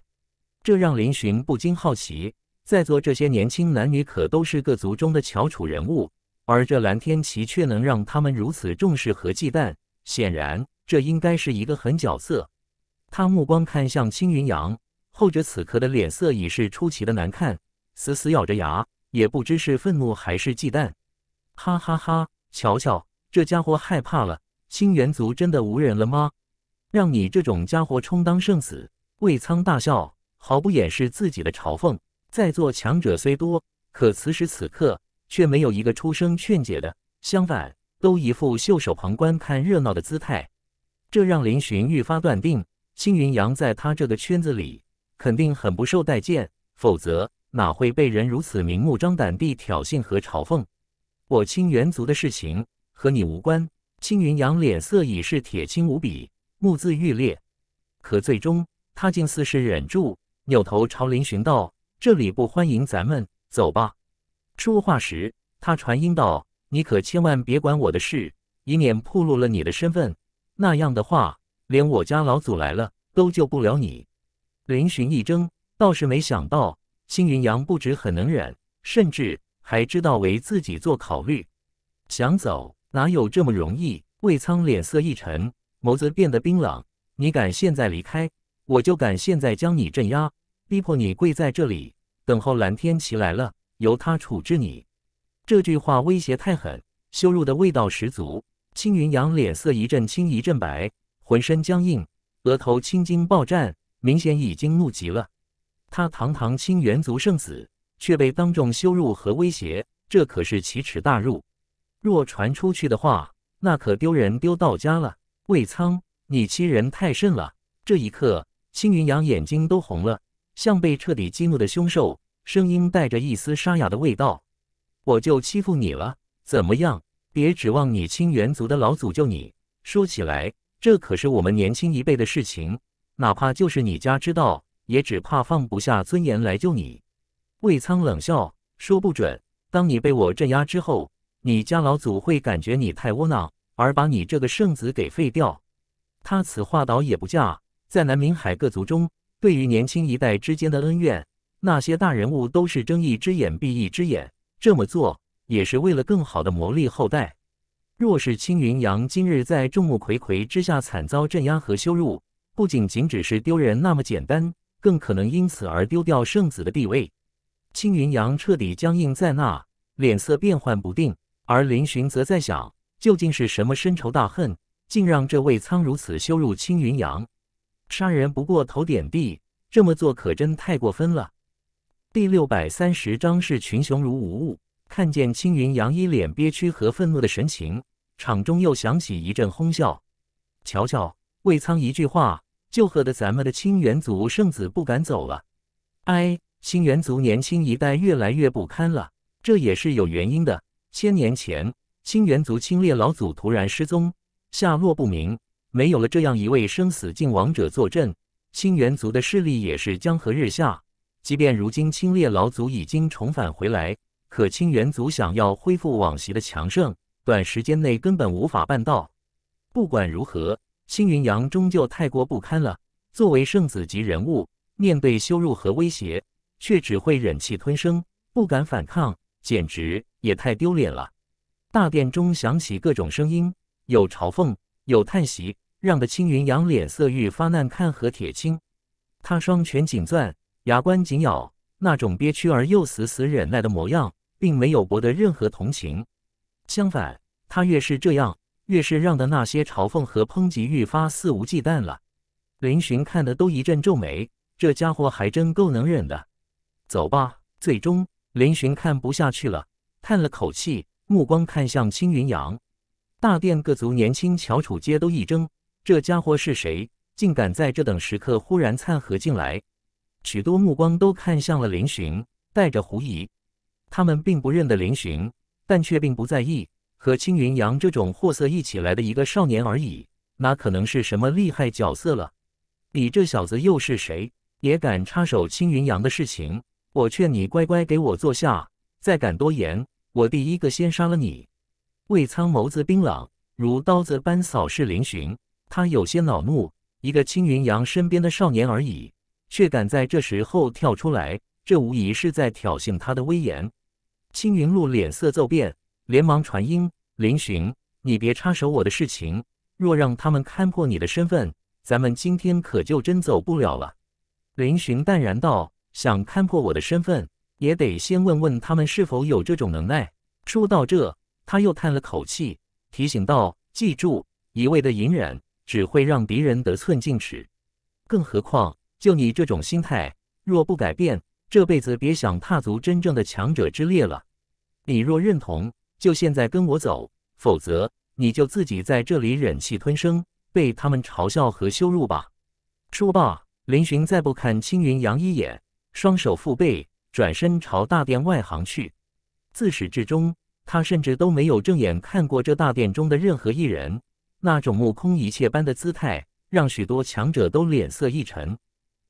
这让林寻不禁好奇，在座这些年轻男女可都是各族中的翘楚人物。而这蓝天奇却能让他们如此重视和忌惮，显然这应该是一个狠角色。他目光看向青云阳，后者此刻的脸色已是出奇的难看，死死咬着牙，也不知是愤怒还是忌惮。哈哈哈！瞧瞧，这家伙害怕了。星元族真的无人了吗？让你这种家伙充当圣子！魏苍大笑，毫不掩饰自己的嘲讽。在座强者虽多，可此时此刻。却没有一个出声劝解的，相反，都一副袖手旁观、看热闹的姿态。这让林寻愈发断定，青云阳在他这个圈子里肯定很不受待见，否则哪会被人如此明目张胆地挑衅和嘲讽？我青元族的事情和你无关。青云阳脸色已是铁青无比，目眦欲裂。可最终，他竟似是忍住，扭头朝林寻道：“这里不欢迎咱们，走吧。”说话时，他传音道：“你可千万别管我的事，以免暴露了你的身份。那样的话，连我家老祖来了都救不了你。”林寻一怔，倒是没想到，星云阳不止很能忍，甚至还知道为自己做考虑。想走哪有这么容易？魏苍脸色一沉，眸子变得冰冷：“你敢现在离开，我就敢现在将你镇压，逼迫你跪在这里，等候蓝天齐来了。”由他处置你，这句话威胁太狠，羞辱的味道十足。青云阳脸色一阵青一阵白，浑身僵硬，额头青筋暴绽，明显已经怒极了。他堂堂青元族圣子，却被当众羞辱和威胁，这可是奇耻大辱。若传出去的话，那可丢人丢到家了。魏苍，你欺人太甚了！这一刻，青云阳眼睛都红了，像被彻底激怒的凶兽。声音带着一丝沙哑的味道，我就欺负你了？怎么样？别指望你清源族的老祖救你。说起来，这可是我们年轻一辈的事情，哪怕就是你家知道，也只怕放不下尊严来救你。魏苍冷笑，说不准，当你被我镇压之后，你家老祖会感觉你太窝囊，而把你这个圣子给废掉。他此话倒也不假，在南明海各族中，对于年轻一代之间的恩怨。那些大人物都是睁一只眼闭一只眼，这么做也是为了更好的磨砺后代。若是青云阳今日在众目睽睽之下惨遭镇压和羞辱，不仅仅只是丢人那么简单，更可能因此而丢掉圣子的地位。青云阳彻底僵硬在那，脸色变幻不定。而林寻则在想，究竟是什么深仇大恨，竟让这位苍如此羞辱青云阳？杀人不过头点地，这么做可真太过分了。第六百三十章是群雄如无物，看见青云杨一脸憋屈和愤怒的神情，场中又响起一阵哄笑。瞧瞧，魏苍一句话，就喝得咱们的青元族圣子不敢走了。哎，青元族年轻一代越来越不堪了，这也是有原因的。千年前，青元族青烈老祖突然失踪，下落不明，没有了这样一位生死境王者坐镇，青元族的势力也是江河日下。即便如今清烈老祖已经重返回来，可清元族想要恢复往昔的强盛，短时间内根本无法办到。不管如何，青云阳终究太过不堪了。作为圣子级人物，面对羞辱和威胁，却只会忍气吞声，不敢反抗，简直也太丢脸了。大殿中响起各种声音，有嘲讽，有叹息，让得青云阳脸色愈发难看和铁青。他双拳紧攥。牙关紧咬，那种憋屈而又死死忍耐的模样，并没有博得任何同情。相反，他越是这样，越是让的那些嘲讽和抨击愈发肆无忌惮了。林寻看的都一阵皱眉，这家伙还真够能忍的。走吧。最终，林寻看不下去了，叹了口气，目光看向青云阳。大殿各族年轻翘楚皆都一怔：这家伙是谁？竟敢在这等时刻忽然掺和进来？许多目光都看向了林巡，带着狐疑。他们并不认得林巡，但却并不在意。和青云阳这种货色一起来的一个少年而已，哪可能是什么厉害角色了？你这小子又是谁？也敢插手青云阳的事情？我劝你乖乖给我坐下，再敢多言，我第一个先杀了你！魏苍眸子冰冷，如刀子般扫视林巡。他有些恼怒，一个青云阳身边的少年而已。却敢在这时候跳出来，这无疑是在挑衅他的威严。青云路脸色骤变，连忙传音：“林寻，你别插手我的事情。若让他们看破你的身份，咱们今天可就真走不了了。”林寻淡然道：“想看破我的身份，也得先问问他们是否有这种能耐。”说到这，他又叹了口气，提醒道：“记住，一味的隐忍只会让敌人得寸进尺。更何况……”就你这种心态，若不改变，这辈子别想踏足真正的强者之列了。你若认同，就现在跟我走；否则，你就自己在这里忍气吞声，被他们嘲笑和羞辱吧。说罢，林寻再不看青云扬一眼，双手负背，转身朝大殿外行去。自始至终，他甚至都没有正眼看过这大殿中的任何一人，那种目空一切般的姿态，让许多强者都脸色一沉。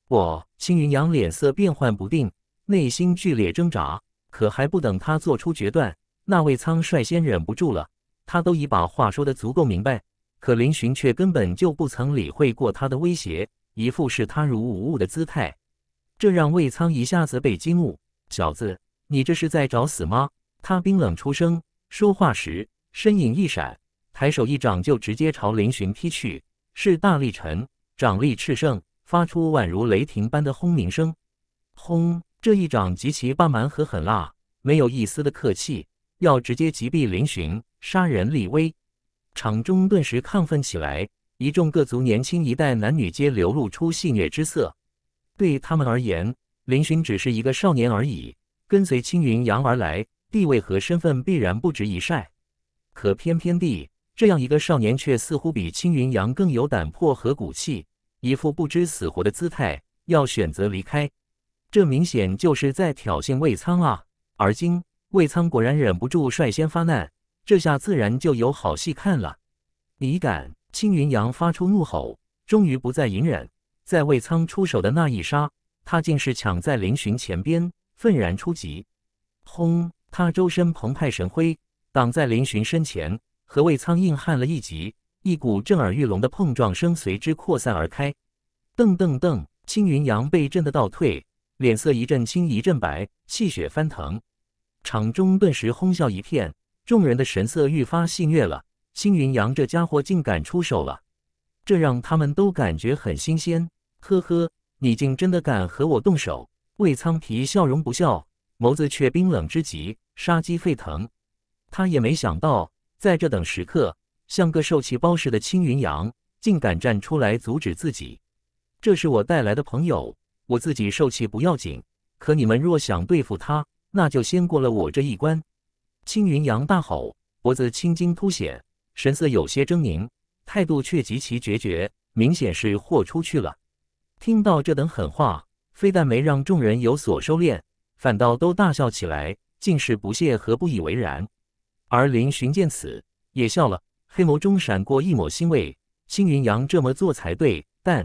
我青云阳脸色变幻不定，内心剧烈挣扎。可还不等他做出决断，那位苍率先忍不住了。他都已把话说得足够明白，可林寻却根本就不曾理会过他的威胁，一副视他如无物的姿态，这让魏苍一下子被激怒。小子，你这是在找死吗？他冰冷出声，说话时身影一闪，抬手一掌就直接朝林寻劈去，是大力沉掌力炽盛。发出宛如雷霆般的轰鸣声，轰！这一掌极其霸蛮和狠辣，没有一丝的客气，要直接击毙林巡，杀人立威。场中顿时亢奋起来，一众各族年轻一代男女皆流露出戏谑之色。对他们而言，林巡只是一个少年而已，跟随青云扬而来，地位和身份必然不值一晒。可偏偏地，这样一个少年却似乎比青云扬更有胆魄和骨气。一副不知死活的姿态，要选择离开，这明显就是在挑衅魏苍啊！而今魏苍果然忍不住率先发难，这下自然就有好戏看了。你敢！青云阳发出怒吼，终于不再隐忍，在魏苍出手的那一刹，他竟是抢在林巡前边，愤然出击。轰！他周身澎湃神辉，挡在林巡身前，和魏苍硬汉了一级。一股震耳欲聋的碰撞声随之扩散而开，噔噔噔，青云阳被震得倒退，脸色一阵青一阵白，气血翻腾，场中顿时哄笑一片，众人的神色愈发戏谑了。青云阳这家伙竟敢出手了，这让他们都感觉很新鲜。呵呵，你竟真的敢和我动手？魏苍皮笑容不笑，眸子却冰冷之极，杀机沸腾。他也没想到，在这等时刻。像个受气包似的青云阳，竟敢站出来阻止自己！这是我带来的朋友，我自己受气不要紧，可你们若想对付他，那就先过了我这一关！青云阳大吼，脖子青筋凸显，神色有些狰狞，态度却极其决绝，明显是豁出去了。听到这等狠话，非但没让众人有所收敛，反倒都大笑起来，竟是不屑和不以为然。而林寻见此，也笑了。黑眸中闪过一抹欣慰，青云阳这么做才对，但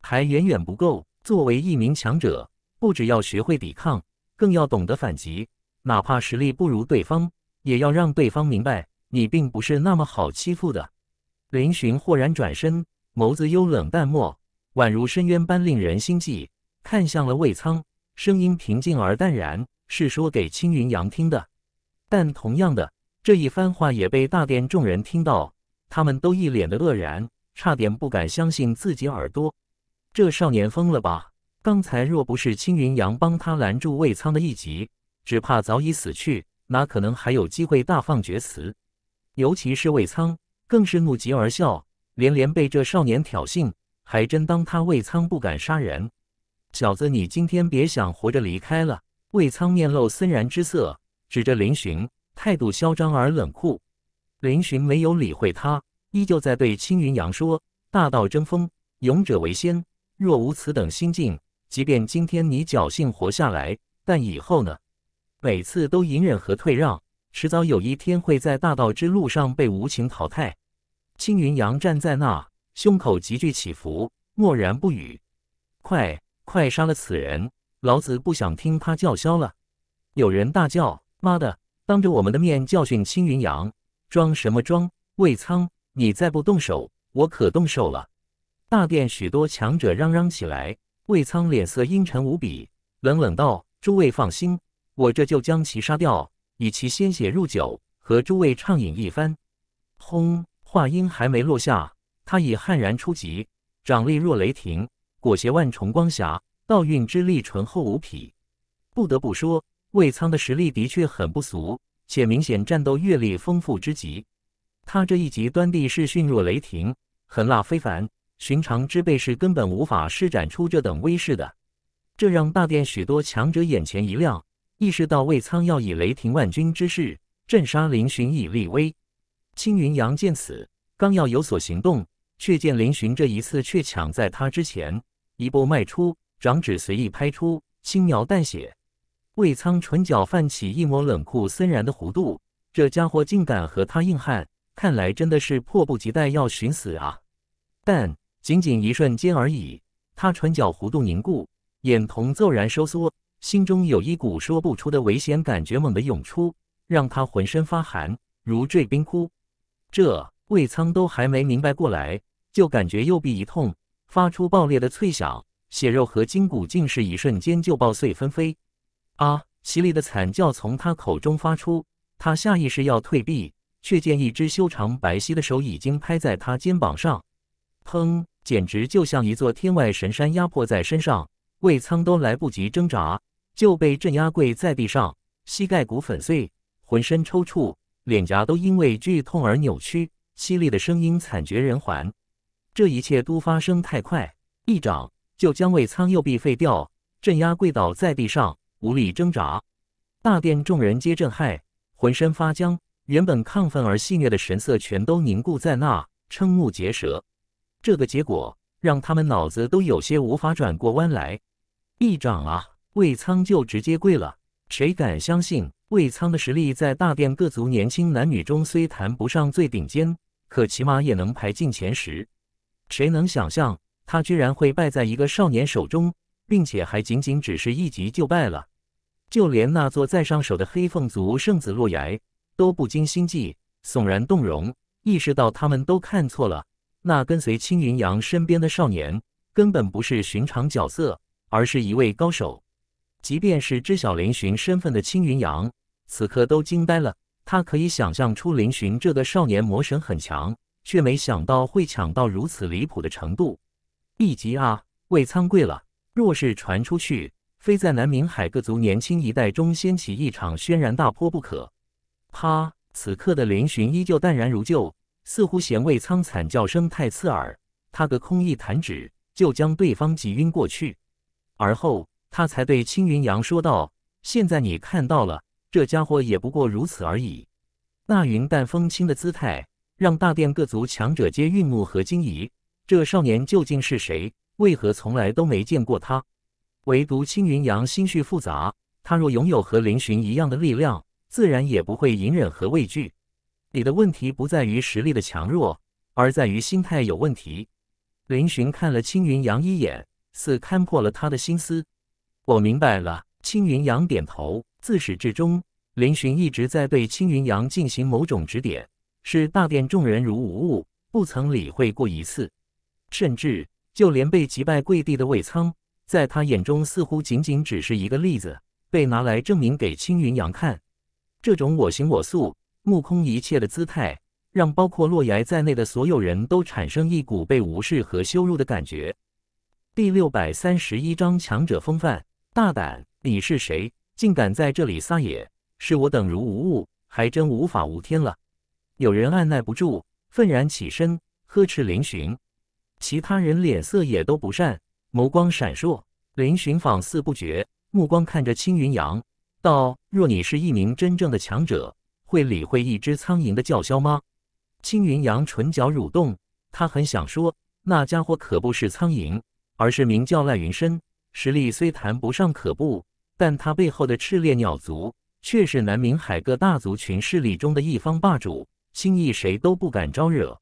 还远远不够。作为一名强者，不只要学会抵抗，更要懂得反击。哪怕实力不如对方，也要让对方明白你并不是那么好欺负的。林寻豁然转身，眸子幽冷淡漠，宛如深渊般令人心悸，看向了魏苍，声音平静而淡然，是说给青云阳听的。但同样的。这一番话也被大殿众人听到，他们都一脸的愕然，差点不敢相信自己耳朵。这少年疯了吧？刚才若不是青云阳帮他拦住魏仓的一击，只怕早已死去，哪可能还有机会大放厥词？尤其是魏仓，更是怒极而笑，连连被这少年挑衅，还真当他魏仓不敢杀人？小子，你今天别想活着离开了！魏仓面露森然之色，指着林巡。态度嚣张而冷酷，林寻没有理会他，依旧在对青云阳说：“大道争锋，勇者为先。若无此等心境，即便今天你侥幸活下来，但以后呢？每次都隐忍和退让，迟早有一天会在大道之路上被无情淘汰。”青云阳站在那，胸口急剧起伏，默然不语。快快杀了此人！老子不想听他叫嚣了！有人大叫：“妈的！”当着我们的面教训青云阳，装什么装？魏仓，你再不动手，我可动手了！大殿许多强者嚷嚷起来。魏仓脸色阴沉无比，冷冷道：“诸位放心，我这就将其杀掉，以其鲜血入酒，和诸位畅饮一番。”轰！话音还没落下，他已悍然出击，掌力若雷霆，裹挟万重光霞，道韵之力醇厚无匹。不得不说。魏苍的实力的确很不俗，且明显战斗阅历丰富之极。他这一极端地是迅若雷霆，狠辣非凡，寻常之辈是根本无法施展出这等威势的。这让大殿许多强者眼前一亮，意识到魏苍要以雷霆万钧之势镇杀林寻以立威。青云阳见此，刚要有所行动，却见林寻这一次却抢在他之前，一步迈出，掌指随意拍出，轻描淡写。魏苍唇角泛起一抹冷酷森然的弧度，这家伙竟敢和他硬汉，看来真的是迫不及待要寻死啊！但仅仅一瞬间而已，他唇角弧度凝固，眼瞳骤然收缩，心中有一股说不出的危险感觉猛地涌出，让他浑身发寒，如坠冰窟。这魏苍都还没明白过来，就感觉右臂一痛，发出爆裂的脆响，血肉和筋骨竟是一瞬间就爆碎纷飞。啊！凄厉的惨叫从他口中发出，他下意识要退避，却见一只修长白皙的手已经拍在他肩膀上，砰！简直就像一座天外神山压迫在身上，魏苍都来不及挣扎，就被镇压跪在地上，膝盖骨粉碎，浑身抽搐，脸颊都因为剧痛而扭曲，凄厉的声音惨绝人寰。这一切都发生太快，一掌就将魏苍右臂废掉，镇压跪倒在地上。无力挣扎，大殿众人皆震撼，浑身发僵。原本亢奋而戏谑的神色全都凝固在那，瞠目结舌。这个结果让他们脑子都有些无法转过弯来。一掌啊，魏苍就直接跪了。谁敢相信魏苍的实力在大殿各族年轻男女中虽谈不上最顶尖，可起码也能排进前十。谁能想象他居然会败在一个少年手中，并且还仅仅只是一击就败了？就连那座在上手的黑凤族圣子洛崖都不禁心悸、悚然动容，意识到他们都看错了。那跟随青云阳身边的少年根本不是寻常角色，而是一位高手。即便是知晓林寻身份的青云阳，此刻都惊呆了。他可以想象出林寻这个少年魔神很强，却没想到会强到如此离谱的程度。一急啊，魏仓贵了，若是传出去……非在南冥海各族年轻一代中掀起一场轩然大波不可。他此刻的嶙峋依旧淡然如旧，似乎嫌魏苍惨叫声太刺耳，他隔空一弹指，就将对方击晕过去。而后，他才对青云阳说道：“现在你看到了，这家伙也不过如此而已。”那云淡风轻的姿态，让大殿各族强者皆愠怒和惊疑：这少年究竟是谁？为何从来都没见过他？唯独青云阳心绪复杂，他若拥有和林巡一样的力量，自然也不会隐忍和畏惧。你的问题不在于实力的强弱，而在于心态有问题。林巡看了青云阳一眼，似看破了他的心思。我明白了。青云阳点头。自始至终，林巡一直在对青云阳进行某种指点，是大殿众人如无物，不曾理会过一次，甚至就连被击败跪地的魏苍，在他眼中，似乎仅仅只是一个例子，被拿来证明给青云阳看。这种我行我素、目空一切的姿态，让包括洛 a 在内的所有人都产生一股被无视和羞辱的感觉。第六百三十一章强者风范。大胆！你是谁？竟敢在这里撒野？视我等如无物，还真无法无天了！有人按耐不住，愤然起身呵斥林寻。其他人脸色也都不善。眸光闪烁，林寻仿似不觉，目光看着青云阳，道：“若你是一名真正的强者，会理会一只苍蝇的叫嚣吗？”青云阳唇角蠕动，他很想说：“那家伙可不是苍蝇，而是名叫赖云深。实力虽谈不上可怖，但他背后的赤烈鸟族却是南冥海各大族群势力中的一方霸主，轻易谁都不敢招惹。”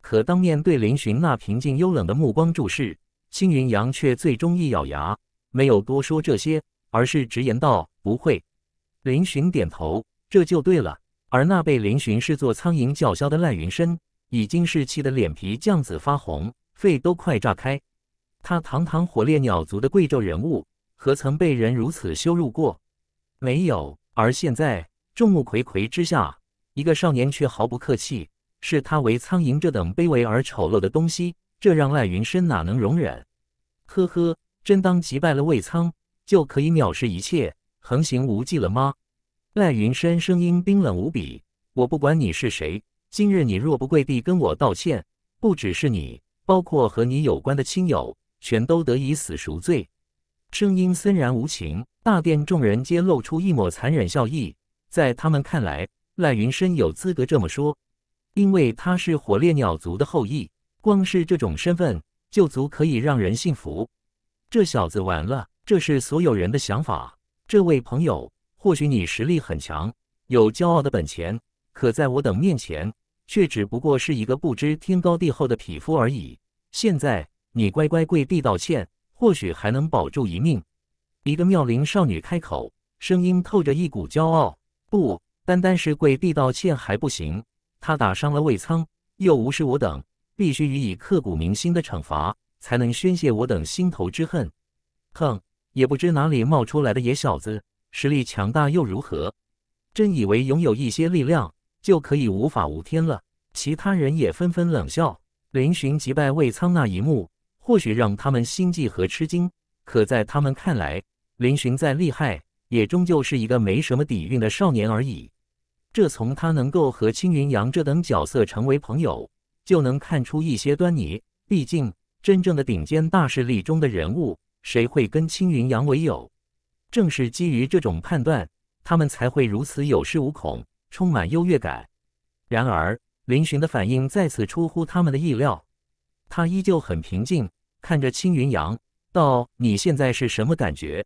可当面对林寻那平静幽冷的目光注视。青云阳却最终一咬牙，没有多说这些，而是直言道：“不会。”林寻点头，这就对了。而那被林寻视作苍蝇叫嚣的赖云深，已经是气得脸皮酱紫发红，肺都快炸开。他堂堂火烈鸟族的贵胄人物，何曾被人如此羞辱过？没有。而现在众目睽睽之下，一个少年却毫不客气视他为苍蝇这等卑微而丑陋的东西。这让赖云深哪能容忍？呵呵，真当击败了魏苍就可以藐视一切、横行无忌了吗？赖云深声音冰冷无比：“我不管你是谁，今日你若不跪地跟我道歉，不只是你，包括和你有关的亲友，全都得以死赎罪。”声音森然无情。大殿众人皆露出一抹残忍笑意，在他们看来，赖云深有资格这么说，因为他是火烈鸟族的后裔。光是这种身份就足可以让人信服，这小子完了！这是所有人的想法。这位朋友，或许你实力很强，有骄傲的本钱，可在我等面前，却只不过是一个不知天高地厚的匹夫而已。现在你乖乖跪地道歉，或许还能保住一命。一个妙龄少女开口，声音透着一股骄傲。不单单是跪地道歉还不行，他打伤了魏仓，又无视我等。必须予以刻骨铭心的惩罚，才能宣泄我等心头之恨。哼，也不知哪里冒出来的野小子，实力强大又如何？真以为拥有一些力量就可以无法无天了？其他人也纷纷冷笑。林寻击败魏苍那一幕，或许让他们心悸和吃惊，可在他们看来，林寻再厉害，也终究是一个没什么底蕴的少年而已。这从他能够和青云阳这等角色成为朋友。就能看出一些端倪。毕竟，真正的顶尖大势力中的人物，谁会跟青云阳为友？正是基于这种判断，他们才会如此有恃无恐，充满优越感。然而，林寻的反应再次出乎他们的意料。他依旧很平静，看着青云阳道：“你现在是什么感觉？”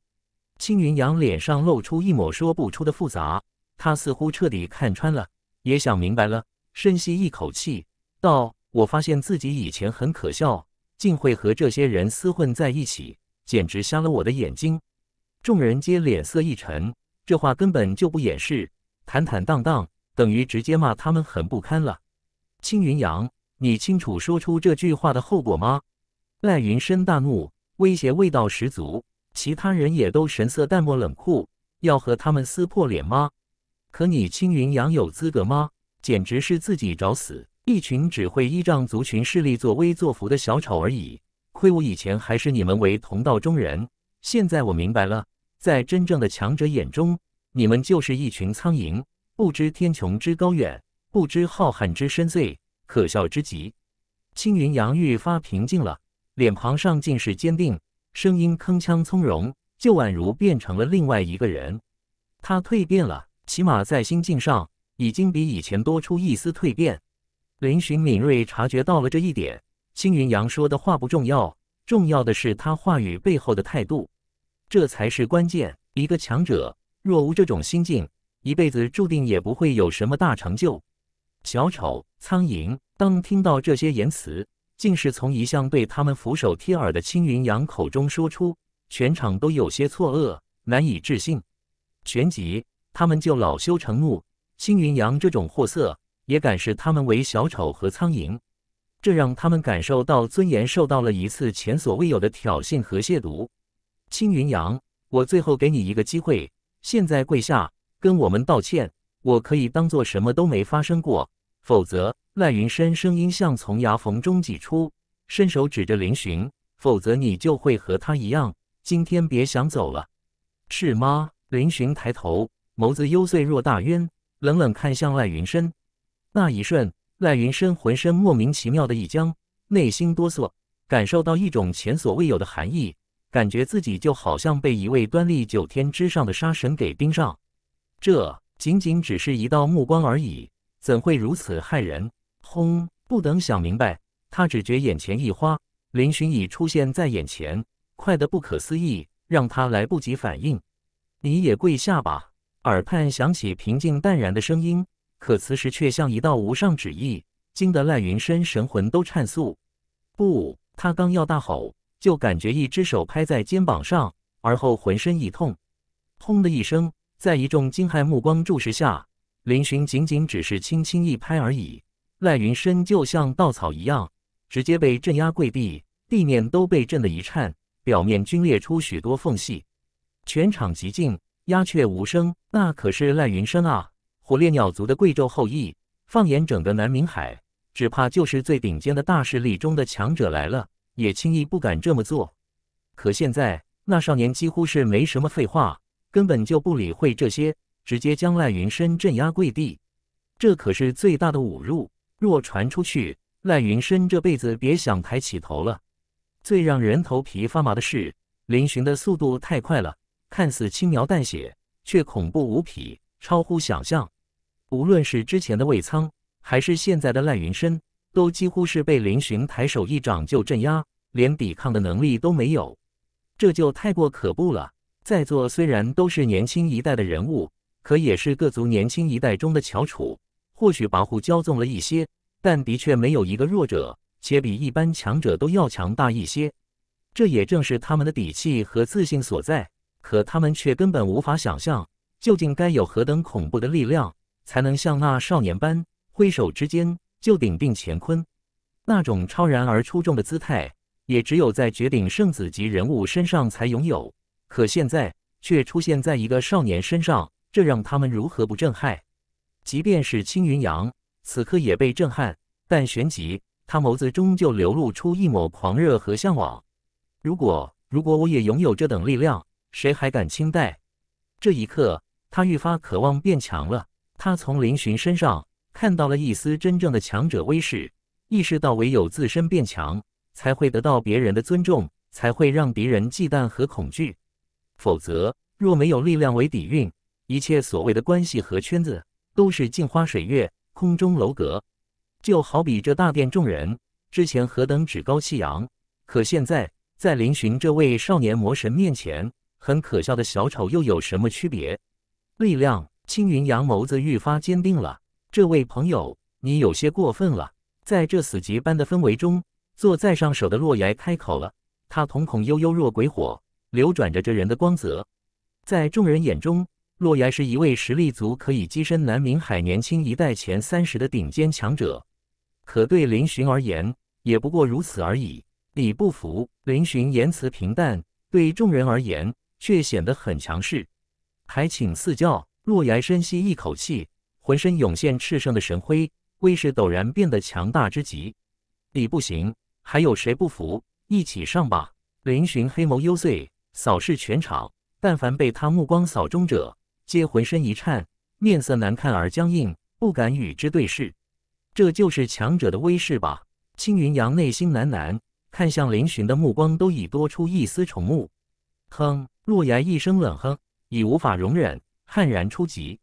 青云阳脸上露出一抹说不出的复杂，他似乎彻底看穿了，也想明白了，深吸一口气。道：“我发现自己以前很可笑，竟会和这些人厮混在一起，简直瞎了我的眼睛。”众人皆脸色一沉，这话根本就不掩饰，坦坦荡荡，等于直接骂他们很不堪了。青云阳，你清楚说出这句话的后果吗？赖云深大怒，威胁味道十足。其他人也都神色淡漠冷酷，要和他们撕破脸吗？可你青云阳有资格吗？简直是自己找死。一群只会依仗族群势力作威作福的小丑而已。亏我以前还视你们为同道中人，现在我明白了，在真正的强者眼中，你们就是一群苍蝇，不知天穹之高远，不知浩瀚之深邃，可笑之极。青云阳愈发平静了，脸庞上尽是坚定，声音铿锵从容，就宛如变成了另外一个人。他蜕变了，起码在心境上，已经比以前多出一丝蜕变。林寻敏锐察觉到了这一点。青云阳说的话不重要，重要的是他话语背后的态度，这才是关键。一个强者若无这种心境，一辈子注定也不会有什么大成就。小丑、苍蝇，当听到这些言辞，竟是从一向对他们俯首帖耳的青云阳口中说出，全场都有些错愕，难以置信。旋即，他们就恼羞成怒。青云阳这种货色。也敢视他们为小丑和苍蝇，这让他们感受到尊严受到了一次前所未有的挑衅和亵渎。青云阳，我最后给你一个机会，现在跪下跟我们道歉，我可以当做什么都没发生过。否则，赖云深声音像从牙缝中挤出，伸手指着林寻，否则你就会和他一样，今天别想走了，是吗？林寻抬头，眸子幽邃若大渊，冷冷看向赖云深。那一瞬，赖云深浑身莫名其妙的一僵，内心哆嗦，感受到一种前所未有的寒意，感觉自己就好像被一位端立九天之上的杀神给盯上。这仅仅只是一道目光而已，怎会如此骇人？轰！不等想明白，他只觉眼前一花，林寻已出现在眼前，快得不可思议，让他来不及反应。你也跪下吧。耳畔响起平静淡然的声音。可此时却像一道无上旨意，惊得赖云深神魂都颤粟。不，他刚要大吼，就感觉一只手拍在肩膀上，而后浑身一痛，轰的一声，在一众惊骇目光注视下，林寻仅仅只是轻轻一拍而已，赖云深就像稻草一样，直接被镇压跪地，地面都被震得一颤，表面均裂出许多缝隙。全场寂静，鸦雀无声。那可是赖云深啊！火烈鸟族的贵州后裔，放眼整个南冥海，只怕就是最顶尖的大势力中的强者来了，也轻易不敢这么做。可现在，那少年几乎是没什么废话，根本就不理会这些，直接将赖云深镇压跪地。这可是最大的侮辱，若传出去，赖云深这辈子别想抬起头了。最让人头皮发麻的是，林峋的速度太快了，看似轻描淡写，却恐怖无匹，超乎想象。无论是之前的魏仓，还是现在的赖云深，都几乎是被林寻抬手一掌就镇压，连抵抗的能力都没有，这就太过可怖了。在座虽然都是年轻一代的人物，可也是各族年轻一代中的翘楚，或许跋扈骄纵了一些，但的确没有一个弱者，且比一般强者都要强大一些。这也正是他们的底气和自信所在。可他们却根本无法想象，究竟该有何等恐怖的力量。才能像那少年般挥手之间就鼎定乾坤，那种超然而出众的姿态，也只有在绝顶圣子级人物身上才拥有。可现在却出现在一个少年身上，这让他们如何不震撼？即便是青云阳，此刻也被震撼，但旋即他眸子中就流露出一抹狂热和向往。如果如果我也拥有这等力量，谁还敢轻怠？这一刻，他愈发渴望变强了。他从林寻身上看到了一丝真正的强者威势，意识到唯有自身变强，才会得到别人的尊重，才会让敌人忌惮和恐惧。否则，若没有力量为底蕴，一切所谓的关系和圈子都是镜花水月、空中楼阁。就好比这大殿众人之前何等趾高气扬，可现在在林寻这位少年魔神面前，很可笑的小丑又有什么区别？力量。青云扬眸子愈发坚定了。这位朋友，你有些过分了。在这死结般的氛围中，坐在上首的洛言开口了。他瞳孔幽幽若鬼火，流转着这人的光泽。在众人眼中，洛言是一位实力足，可以跻身南冥海年轻一代前三十的顶尖强者。可对林寻而言，也不过如此而已。你不服？林寻言辞平淡，对众人而言却显得很强势。还请赐教。洛言深吸一口气，浑身涌现炽盛的神辉，威势陡然变得强大之极。你不行，还有谁不服？一起上吧！林寻黑眸幽邃，扫视全场，但凡被他目光扫中者，皆浑身一颤，面色难看而僵硬，不敢与之对视。这就是强者的威势吧？青云阳内心喃喃，看向林寻的目光都已多出一丝崇慕。哼！洛阳一声冷哼，已无法容忍。悍然出击，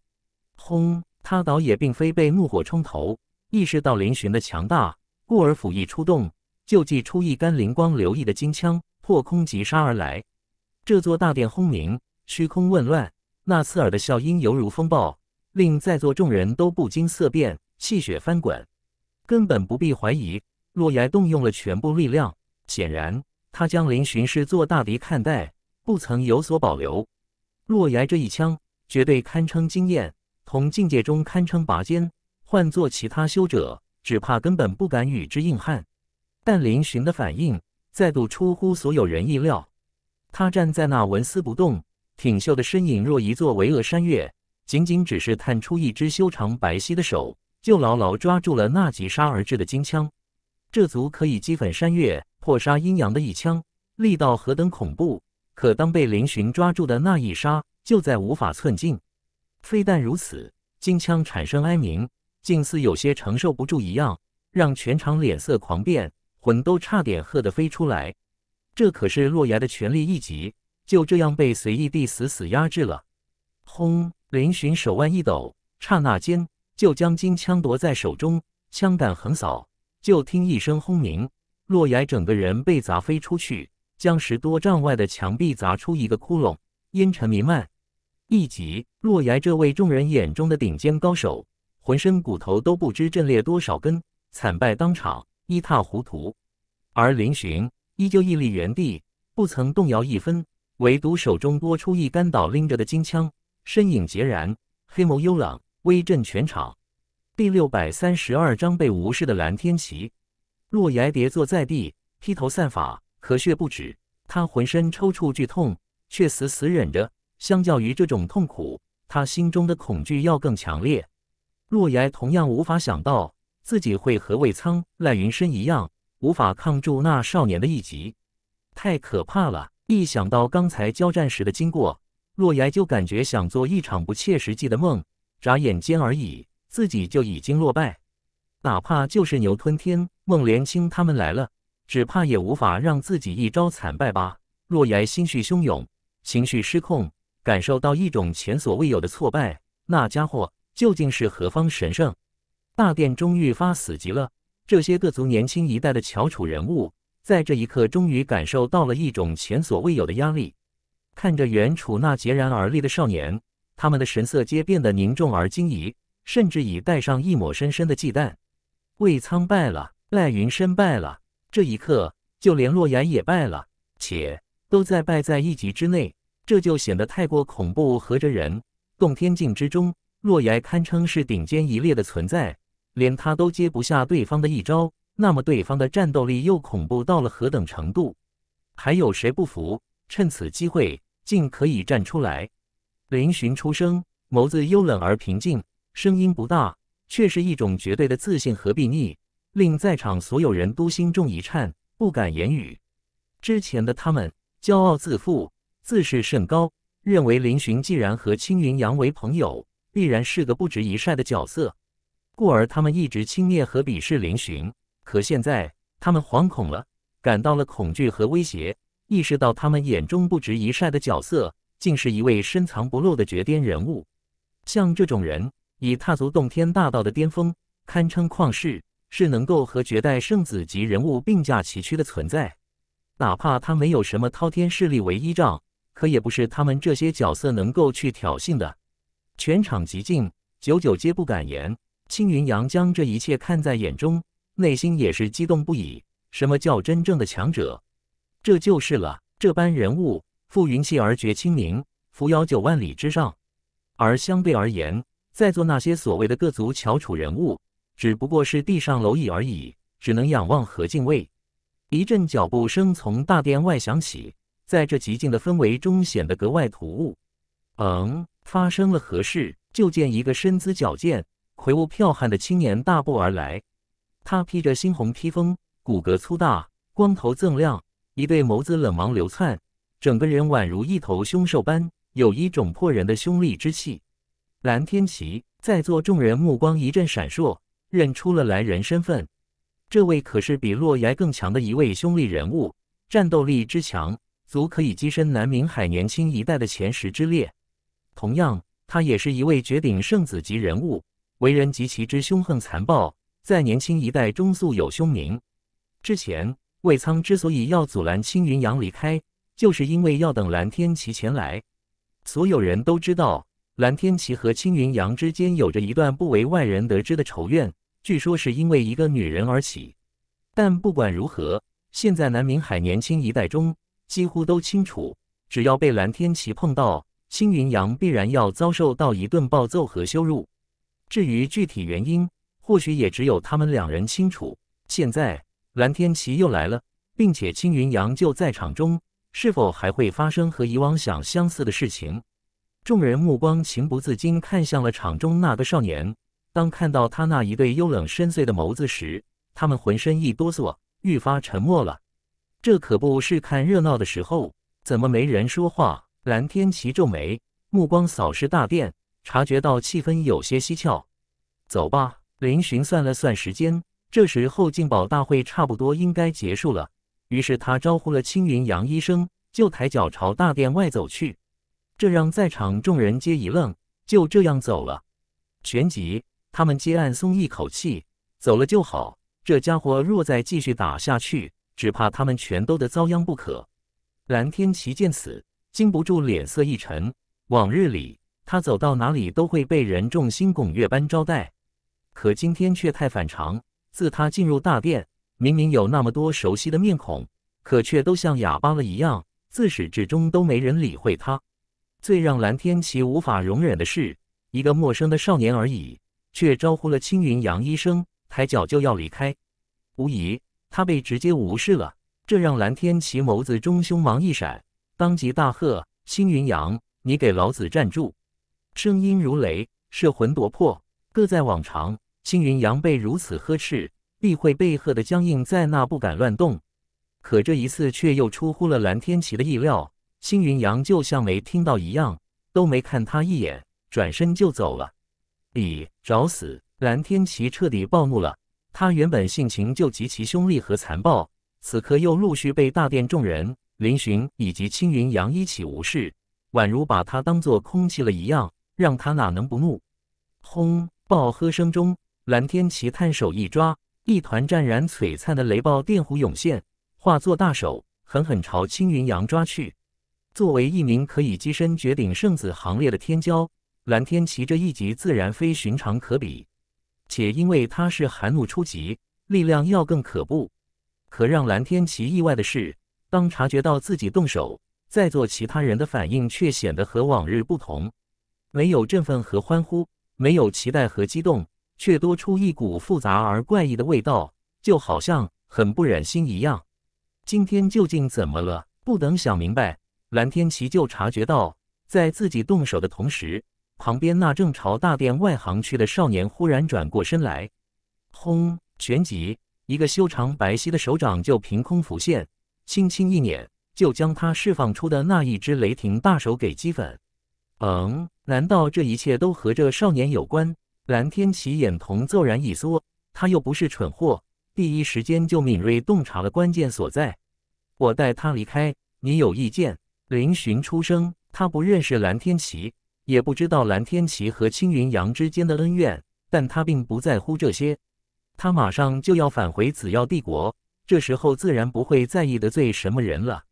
轰！他倒也并非被怒火冲头，意识到林峋的强大，故而甫一出动，就祭出一杆灵光流溢的金枪，破空急杀而来。这座大殿轰鸣，虚空紊乱，那刺耳的笑音犹如风暴，令在座众人都不禁色变，气血翻滚。根本不必怀疑，洛崖动用了全部力量，显然他将林巡视作大敌看待，不曾有所保留。洛崖这一枪。绝对堪称惊艳，同境界中堪称拔尖。换做其他修者，只怕根本不敢与之硬撼。但林寻的反应再度出乎所有人意料，他站在那纹丝不动、挺秀的身影，若一座巍峨山岳。仅仅只是探出一只修长白皙的手，就牢牢抓住了那急杀而至的金枪。这足可以击粉山岳、破杀阴阳的一枪，力道何等恐怖！可当被林寻抓住的那一刹，就在无法寸进，非但如此，金枪产生哀鸣，竟似有些承受不住一样，让全场脸色狂变，魂都差点喝得飞出来。这可是洛崖的全力一击，就这样被随意地死死压制了。轰！林寻手腕一抖，刹那间就将金枪夺在手中，枪杆横扫，就听一声轰鸣，洛崖整个人被砸飞出去，将十多丈外的墙壁砸出一个窟窿，烟尘弥漫。一击，洛崖这位众人眼中的顶尖高手，浑身骨头都不知震裂多少根，惨败当场，一塌糊涂。而林寻依旧屹立原地，不曾动摇一分，唯独手中多出一杆倒拎着的金枪，身影孑然，黑眸幽冷，威震全场。第六百三十二章被无视的蓝天齐。洛崖跌坐在地，披头散发，咳血不止，他浑身抽搐剧痛，却死死忍着。相较于这种痛苦，他心中的恐惧要更强烈。洛言同样无法想到自己会和魏苍、赖云深一样，无法抗住那少年的一击，太可怕了！一想到刚才交战时的经过，洛言就感觉想做一场不切实际的梦。眨眼间而已，自己就已经落败。哪怕就是牛吞天、孟连青他们来了，只怕也无法让自己一招惨败吧？洛言心绪汹涌，情绪失控。感受到一种前所未有的挫败，那家伙究竟是何方神圣？大殿中愈发死寂了。这些各族年轻一代的翘楚人物，在这一刻终于感受到了一种前所未有的压力。看着袁楚那孑然而立的少年，他们的神色皆变得凝重而惊疑，甚至已带上一抹深深的忌惮。魏苍败了，赖云深败了，这一刻就连洛阳也败了，且都在败在一级之内。这就显得太过恐怖，合着人洞天境之中，若崖堪称是顶尖一列的存在，连他都接不下对方的一招，那么对方的战斗力又恐怖到了何等程度？还有谁不服？趁此机会，竟可以站出来。林寻出声，眸子幽冷而平静，声音不大，却是一种绝对的自信和睥睨，令在场所有人都心中一颤，不敢言语。之前的他们骄傲自负。自视甚高，认为林寻既然和青云阳为朋友，必然是个不值一晒的角色，故而他们一直轻蔑和鄙视林寻。可现在他们惶恐了，感到了恐惧和威胁，意识到他们眼中不值一晒的角色，竟是一位深藏不露的绝巅人物。像这种人，已踏足洞天大道的巅峰，堪称旷世，是能够和绝代圣子级人物并驾齐驱的存在。哪怕他没有什么滔天势力为依仗。可也不是他们这些角色能够去挑衅的。全场寂静，久久皆不敢言。青云阳将这一切看在眼中，内心也是激动不已。什么叫真正的强者？这就是了。这般人物，负云气而绝青灵，扶摇九万里之上。而相对而言，在座那些所谓的各族翘楚人物，只不过是地上蝼蚁而已，只能仰望和敬畏。一阵脚步声从大殿外响起。在这寂静的氛围中显得格外突兀。嗯，发生了何事？就见一个身姿矫健、魁梧剽悍的青年大步而来。他披着猩红披风，骨骼粗大，光头锃亮，一对眸子冷芒流窜，整个人宛如一头凶兽般，有一种破人的凶戾之气。蓝天琪在座众人目光一阵闪烁，认出了来人身份。这位可是比洛岩更强的一位凶厉人物，战斗力之强。足可以跻身南明海年轻一代的前十之列。同样，他也是一位绝顶圣子级人物，为人极其之凶狠残暴，在年轻一代中素有凶名。之前魏苍之所以要阻拦青云阳离开，就是因为要等蓝天齐前来。所有人都知道，蓝天齐和青云阳之间有着一段不为外人得知的仇怨，据说是因为一个女人而起。但不管如何，现在南明海年轻一代中。几乎都清楚，只要被蓝天琪碰到，青云阳必然要遭受到一顿暴揍和羞辱。至于具体原因，或许也只有他们两人清楚。现在蓝天琪又来了，并且青云阳就在场中，是否还会发生和以往想相似的事情？众人目光情不自禁看向了场中那个少年。当看到他那一对幽冷深邃的眸子时，他们浑身一哆嗦，愈发沉默了。这可不是看热闹的时候，怎么没人说话？蓝天齐皱眉，目光扫视大殿，察觉到气氛有些蹊跷。走吧，林寻算了算时间，这时候进宝大会差不多应该结束了。于是他招呼了青云杨医生，就抬脚朝大殿外走去。这让在场众人皆一愣，就这样走了。旋即，他们皆暗松一口气，走了就好。这家伙若再继续打下去，只怕他们全都得遭殃不可。蓝天琪见此，禁不住脸色一沉。往日里他走到哪里都会被人众星拱月般招待，可今天却太反常。自他进入大殿，明明有那么多熟悉的面孔，可却都像哑巴了一样，自始至终都没人理会他。最让蓝天琪无法容忍的是，一个陌生的少年而已，却招呼了青云杨医生，抬脚就要离开，无疑。他被直接无视了，这让蓝天奇眸子中凶芒一闪，当即大喝：“星云阳，你给老子站住！”声音如雷，摄魂夺魄。各在往常，星云阳被如此呵斥，必会被喝得僵硬在那，不敢乱动。可这一次，却又出乎了蓝天奇的意料，星云阳就像没听到一样，都没看他一眼，转身就走了。咦，找死！蓝天奇彻底暴怒了。他原本性情就极其凶厉和残暴，此刻又陆续被大殿众人、林巡以及青云阳一起无视，宛如把他当做空气了一样，让他哪能不怒？轰！暴喝声中，蓝天齐探手一抓，一团湛然璀璨的雷暴电弧涌现，化作大手，狠狠朝青云阳抓去。作为一名可以跻身绝顶圣子行列的天骄，蓝天齐这一击自然非寻常可比。且因为他是寒怒初级，力量要更可怖。可让蓝天奇意外的是，当察觉到自己动手，在座其他人的反应却显得和往日不同，没有振奋和欢呼，没有期待和激动，却多出一股复杂而怪异的味道，就好像很不忍心一样。今天究竟怎么了？不等想明白，蓝天奇就察觉到，在自己动手的同时。旁边那正朝大殿外行去的少年忽然转过身来，轰！旋即一个修长白皙的手掌就凭空浮现，轻轻一捻，就将他释放出的那一只雷霆大手给击粉嗯，难道这一切都和这少年有关？蓝天奇眼瞳骤然一缩，他又不是蠢货，第一时间就敏锐洞察了关键所在。我带他离开，你有意见？林寻出声，他不认识蓝天奇。也不知道蓝天琪和青云阳之间的恩怨，但他并不在乎这些。他马上就要返回紫耀帝国，这时候自然不会在意得罪什么人了。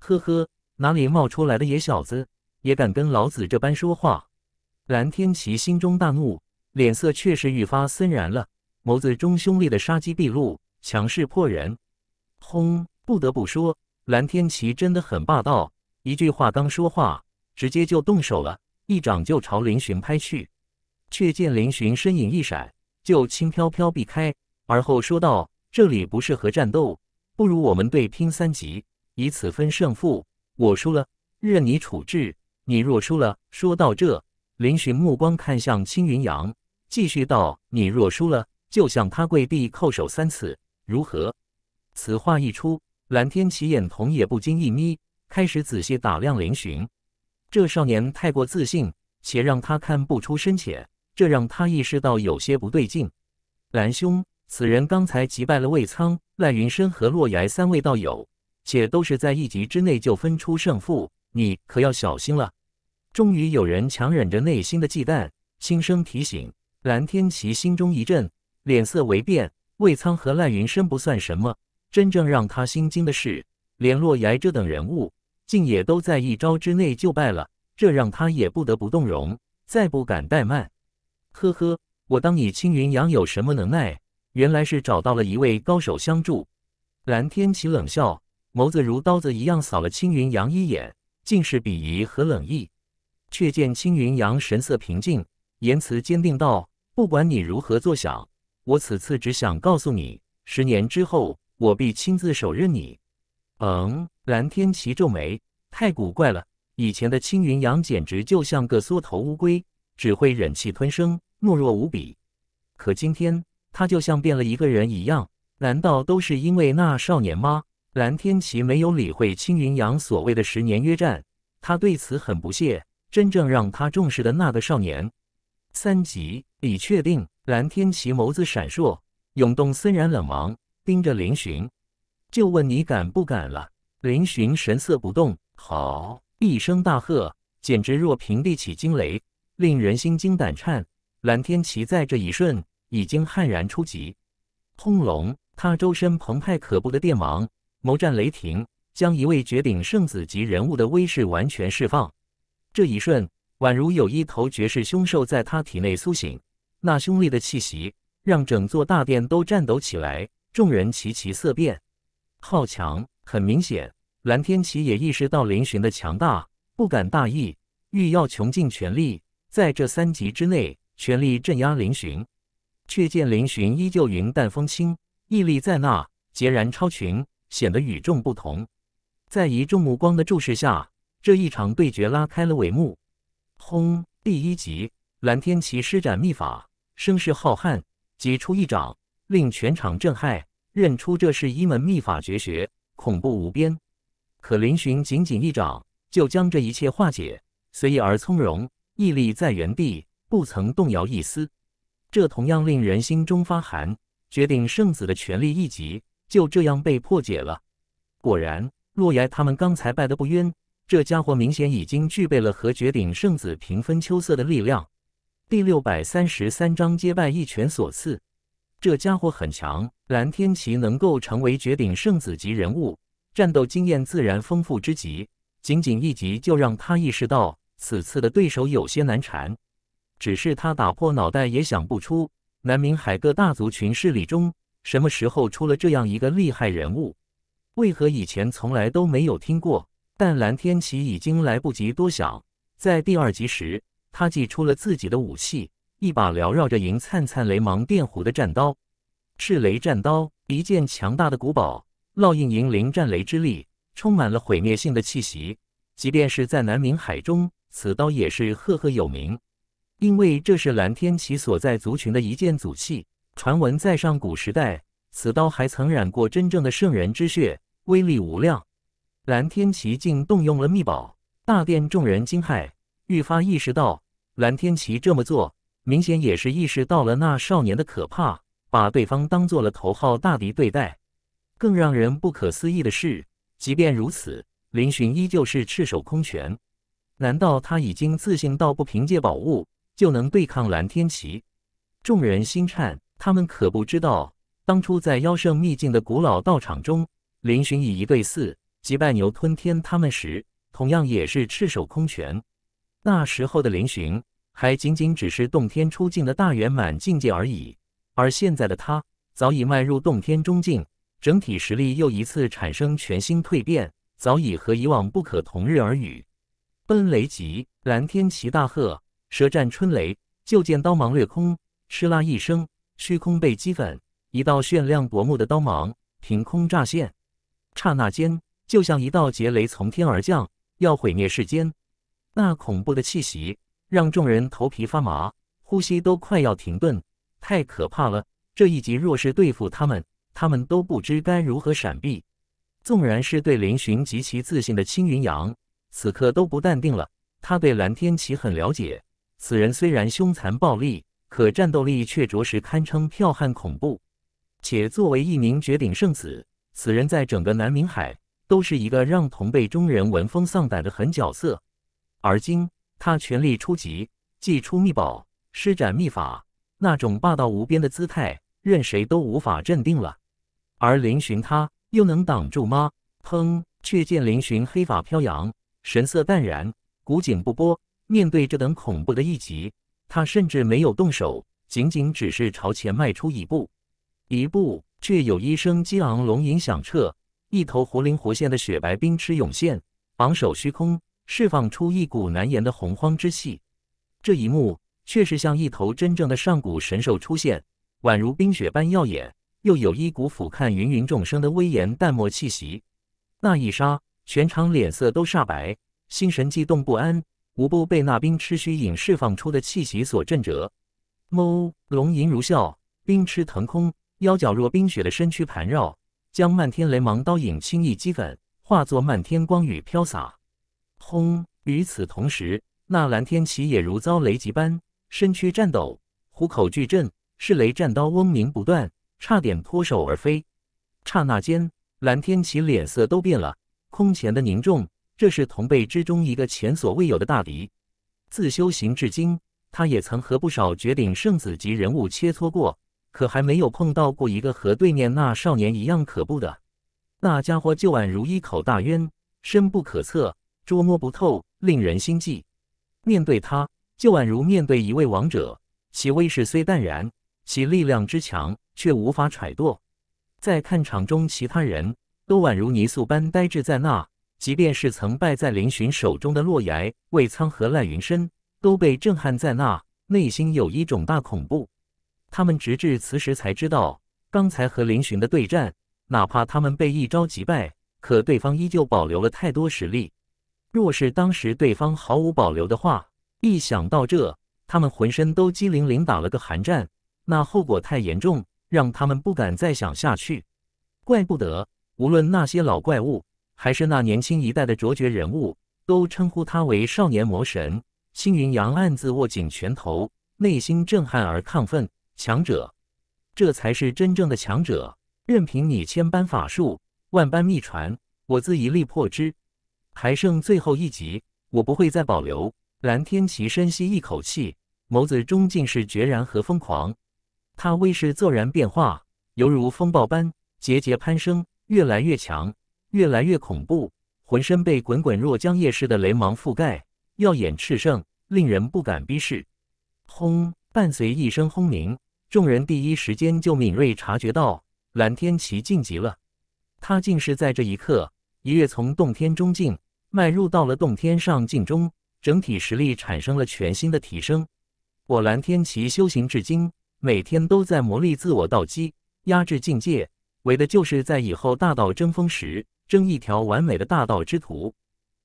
呵呵，哪里冒出来的野小子，也敢跟老子这般说话？蓝天琪心中大怒，脸色却是愈发森然了，眸子中凶厉的杀机毕露，强势迫人。轰！不得不说，蓝天琪真的很霸道。一句话刚说话，直接就动手了。一掌就朝林巡拍去，却见林巡身影一闪，就轻飘飘避开，而后说道：“这里不适合战斗，不如我们对拼三级，以此分胜负。我输了，任你处置；你若输了……”说到这，林巡目光看向青云阳，继续道：“你若输了，就向他跪地叩首三次，如何？”此话一出，蓝天奇眼瞳也不经一眯，开始仔细打量林巡。这少年太过自信，且让他看不出深浅，这让他意识到有些不对劲。蓝兄，此人刚才击败了魏苍、赖云深和洛崖三位道友，且都是在一集之内就分出胜负，你可要小心了。终于有人强忍着内心的忌惮，轻声提醒。蓝天齐心中一震，脸色微变。魏苍和赖云深不算什么，真正让他心惊的是连洛崖这等人物。竟也都在一招之内就败了，这让他也不得不动容，再不敢怠慢。呵呵，我当你青云阳有什么能耐？原来是找到了一位高手相助。蓝天起冷笑，眸子如刀子一样扫了青云阳一眼，尽是鄙夷和冷意。却见青云阳神色平静，言辞坚定道：“不管你如何作想，我此次只想告诉你，十年之后，我必亲自手刃你。”嗯。蓝天琪皱眉，太古怪了。以前的青云阳简直就像个缩头乌龟，只会忍气吞声，懦弱无比。可今天他就像变了一个人一样，难道都是因为那少年吗？蓝天琪没有理会青云阳所谓的十年约战，他对此很不屑。真正让他重视的那个少年，三级，你确定？蓝天琪眸子闪烁，涌动森然冷芒，盯着林峋，就问你敢不敢了。林寻神色不动，好一声大喝，简直若平地起惊雷，令人心惊胆颤。蓝天奇在这一瞬已经悍然出击，轰隆！他周身澎湃可怖的电芒，谋战雷霆，将一位绝顶圣子级人物的威势完全释放。这一瞬，宛如有一头绝世凶兽在他体内苏醒，那凶厉的气息让整座大殿都颤抖起来，众人齐齐色变。好强！很明显。蓝天琪也意识到林巡的强大，不敢大意，欲要穷尽全力，在这三集之内全力镇压林巡。却见林巡依旧云淡风轻，屹立在那，截然超群，显得与众不同。在一众目光的注视下，这一场对决拉开了帷幕。轰！第一集，蓝天琪施展秘法，声势浩瀚，几出一掌，令全场震撼，认出这是一门秘法绝学，恐怖无边。可林寻仅仅一掌就将这一切化解，随意而从容，屹立在原地，不曾动摇一丝。这同样令人心中发寒。绝顶圣子的权力一级就这样被破解了。果然，洛言他们刚才败得不冤。这家伙明显已经具备了和绝顶圣子平分秋色的力量。第六百三十三章：接拜一拳所赐。这家伙很强。蓝天琪能够成为绝顶圣子级人物。战斗经验自然丰富之极，仅仅一集就让他意识到此次的对手有些难缠。只是他打破脑袋也想不出，南明海各大族群势力中什么时候出了这样一个厉害人物，为何以前从来都没有听过？但蓝天奇已经来不及多想，在第二集时，他祭出了自己的武器——一把缭绕着银灿灿雷芒电弧的战刀，赤雷战刀，一件强大的古堡，烙印银鳞战雷之力，充满了毁灭性的气息。即便是在南冥海中，此刀也是赫赫有名，因为这是蓝天奇所在族群的一件祖器。传闻在上古时代，此刀还曾染过真正的圣人之血，威力无量。蓝天奇竟动用了秘宝，大殿众人惊骇，愈发意识到蓝天奇这么做，明显也是意识到了那少年的可怕，把对方当做了头号大敌对待。更让人不可思议的是，即便如此，林寻依旧是赤手空拳。难道他已经自信到不凭借宝物就能对抗蓝天齐？众人心颤。他们可不知道，当初在妖圣秘境的古老道场中，林寻以一对四击败牛吞天他们时，同样也是赤手空拳。那时候的林寻还仅仅只是洞天初境的大圆满境界而已，而现在的他早已迈入洞天中境。整体实力又一次产生全新蜕变，早已和以往不可同日而语。奔雷疾，蓝天齐大喝，舌战春雷。就见刀芒掠空，嗤啦一声，虚空被击粉一道炫亮夺目的刀芒凭空乍现。刹那间，就像一道劫雷从天而降，要毁灭世间。那恐怖的气息让众人头皮发麻，呼吸都快要停顿。太可怕了！这一击若是对付他们。他们都不知该如何闪避，纵然是对林寻极其自信的青云阳，此刻都不淡定了。他对蓝天齐很了解，此人虽然凶残暴力，可战斗力却着实堪称剽悍恐怖。且作为一名绝顶圣子，此人在整个南明海都是一个让同辈中人闻风丧胆的狠角色。而今他全力出击，祭出秘宝，施展秘法，那种霸道无边的姿态，任谁都无法镇定了。而林寻他又能挡住吗？砰！却见林寻黑发飘扬，神色淡然，古井不波。面对这等恐怖的一击，他甚至没有动手，仅仅只是朝前迈出一步。一步，却有一声激昂龙吟响彻，一头活灵活现的雪白冰螭涌现，昂首虚空，释放出一股难言的洪荒之气。这一幕，却是像一头真正的上古神兽出现，宛如冰雪般耀眼。又有一股俯瞰芸芸众生的威严淡漠气息，那一刹，全场脸色都煞白，心神悸动不安，无不被那冰痴虚影释放出的气息所震折。哞，龙吟如啸，冰痴腾空，腰脚若冰雪的身躯盘绕，将漫天雷芒刀影轻易击粉化作漫天光雨飘洒。轰！与此同时，那蓝天奇也如遭雷击般身躯颤抖，虎口巨震，噬雷战刀嗡鸣不断。差点脱手而飞，刹那间，蓝天琪脸色都变了，空前的凝重。这是同辈之中一个前所未有的大敌。自修行至今，他也曾和不少绝顶圣子级人物切磋过，可还没有碰到过一个和对面那少年一样可怖的。那家伙就宛如一口大渊，深不可测，捉摸不透，令人心悸。面对他，就宛如面对一位王者。其威势虽淡然，其力量之强。却无法揣度，在看场中，其他人都宛如泥塑般呆滞在那。即便是曾败在林寻手中的洛言、魏苍和赖云深，都被震撼在那，内心有一种大恐怖。他们直至此时才知道，刚才和林寻的对战，哪怕他们被一招击败，可对方依旧保留了太多实力。若是当时对方毫无保留的话，一想到这，他们浑身都机灵灵打了个寒战，那后果太严重。让他们不敢再想下去。怪不得，无论那些老怪物，还是那年轻一代的卓绝人物，都称呼他为少年魔神。青云阳暗自握紧拳头，内心震撼而亢奋。强者，这才是真正的强者。任凭你千般法术，万般秘传，我自一力破之。还剩最后一集，我不会再保留。蓝天齐深吸一口气，眸子中尽是决然和疯狂。他威势骤然变化，犹如风暴般节节攀升，越来越强，越来越恐怖。浑身被滚滚若江夜似的雷芒覆盖，耀眼炽盛，令人不敢逼视。轰！伴随一声轰鸣，众人第一时间就敏锐察觉到蓝天齐晋级了。他竟是在这一刻一跃从洞天中境迈入到了洞天上境中，整体实力产生了全新的提升。我蓝天齐修行至今。每天都在磨砺自我道基，压制境界，为的就是在以后大道争锋时，争一条完美的大道之途。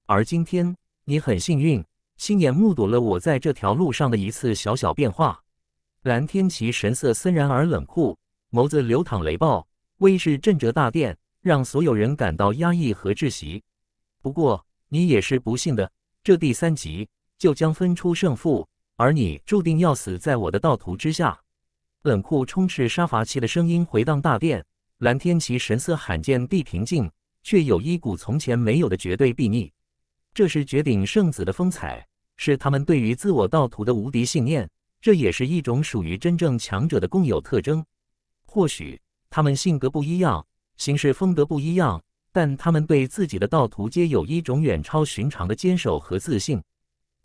而今天，你很幸运，亲眼目睹了我在这条路上的一次小小变化。蓝天齐神色森然而冷酷，眸子流淌雷暴，威势震折大殿，让所有人感到压抑和窒息。不过，你也是不幸的，这第三集就将分出胜负，而你注定要死在我的道途之下。冷酷充斥杀伐气的声音回荡大殿，蓝天齐神色罕见地平静，却有一股从前没有的绝对睥睨。这是绝顶圣子的风采，是他们对于自我道途的无敌信念。这也是一种属于真正强者的共有特征。或许他们性格不一样，行事风格不一样，但他们对自己的道途皆有一种远超寻常的坚守和自信。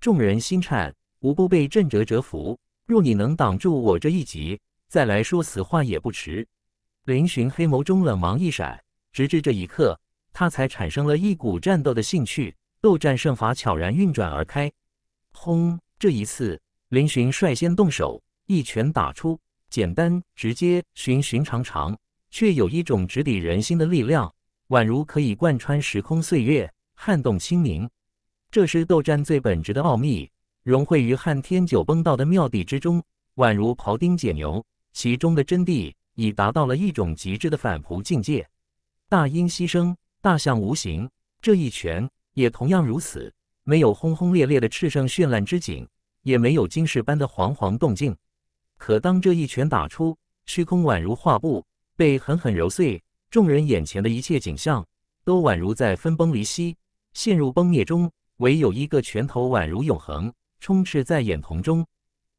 众人心颤，无不被震折折服。若你能挡住我这一击，再来说死话也不迟。林巡黑眸中冷芒一闪，直至这一刻，他才产生了一股战斗的兴趣。斗战胜法悄然运转而开。轰！这一次，林巡率先动手，一拳打出，简单直接，寻寻常常，却有一种直抵人心的力量，宛如可以贯穿时空岁月，撼动心灵。这是斗战最本质的奥秘，融汇于撼天九崩道的妙谛之中，宛如庖丁解牛。其中的真谛已达到了一种极致的反璞境界，大音希声，大象无形。这一拳也同样如此，没有轰轰烈烈的炽盛绚烂之景，也没有惊世般的惶惶动静。可当这一拳打出，虚空宛如画布被狠狠揉碎，众人眼前的一切景象都宛如在分崩离析，陷入崩灭中。唯有一个拳头宛如永恒，充斥在眼瞳中，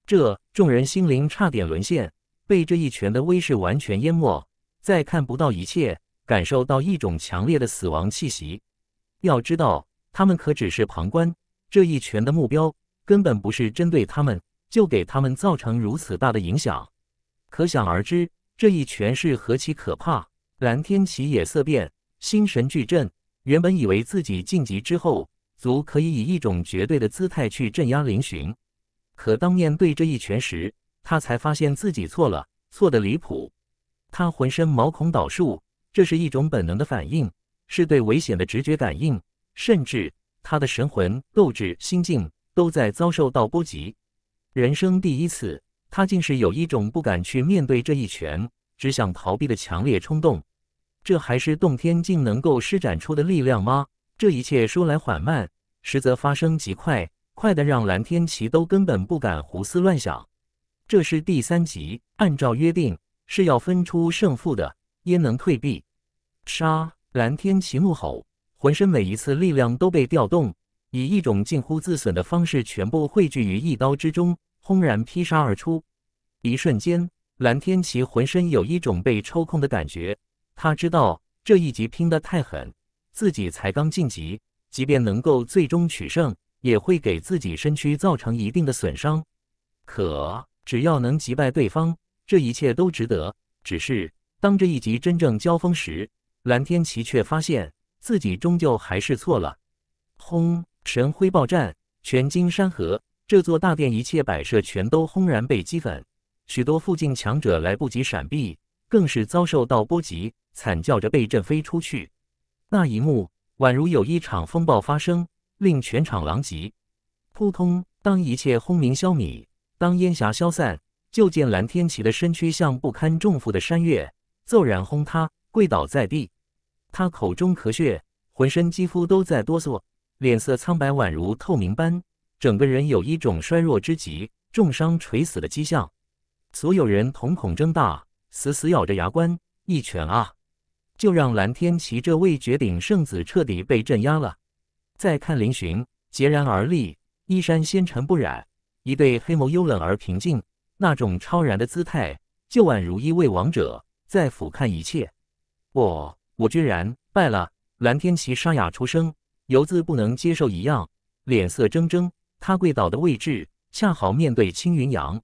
这众人心灵差点沦陷。被这一拳的威势完全淹没，再看不到一切，感受到一种强烈的死亡气息。要知道，他们可只是旁观，这一拳的目标根本不是针对他们，就给他们造成如此大的影响。可想而知，这一拳是何其可怕！蓝天奇也色变，心神俱震。原本以为自己晋级之后，足可以以一种绝对的姿态去镇压林巡。可当面对这一拳时，他才发现自己错了，错的离谱。他浑身毛孔倒竖，这是一种本能的反应，是对危险的直觉感应。甚至他的神魂、斗志、心境都在遭受到波及。人生第一次，他竟是有一种不敢去面对这一拳、只想逃避的强烈冲动。这还是洞天境能够施展出的力量吗？这一切说来缓慢，实则发生极快，快的让蓝天奇都根本不敢胡思乱想。这是第三级，按照约定是要分出胜负的。焉能退避？杀！蓝天奇怒吼，浑身每一次力量都被调动，以一种近乎自损的方式全部汇聚于一刀之中，轰然劈杀而出。一瞬间，蓝天奇浑身有一种被抽空的感觉。他知道这一集拼得太狠，自己才刚晋级，即便能够最终取胜，也会给自己身躯造成一定的损伤。可……只要能击败对方，这一切都值得。只是当这一集真正交锋时，蓝天琪却发现自己终究还是错了。轰！神辉爆战，全惊山河。这座大殿一切摆设全都轰然被击粉，许多附近强者来不及闪避，更是遭受到波及，惨叫着被震飞出去。那一幕宛如有一场风暴发生，令全场狼藉。扑通！当一切轰鸣消弭。当烟霞消散，就见蓝天齐的身躯像不堪重负的山岳，骤然轰塌，跪倒在地。他口中咳血，浑身肌肤都在哆嗦，脸色苍白，宛如透明般，整个人有一种衰弱之极、重伤垂死的迹象。所有人瞳孔睁大，死死咬着牙关。一拳啊，就让蓝天齐这位绝顶圣子彻底被镇压了。再看林巡，孑然而立，衣衫纤尘不染。一对黑眸幽冷而平静，那种超然的姿态，就宛如一位王者在俯瞰一切。我，我居然败了！蓝天齐沙哑出声，犹自不能接受一样，脸色铮铮。他跪倒的位置恰好面对青云阳，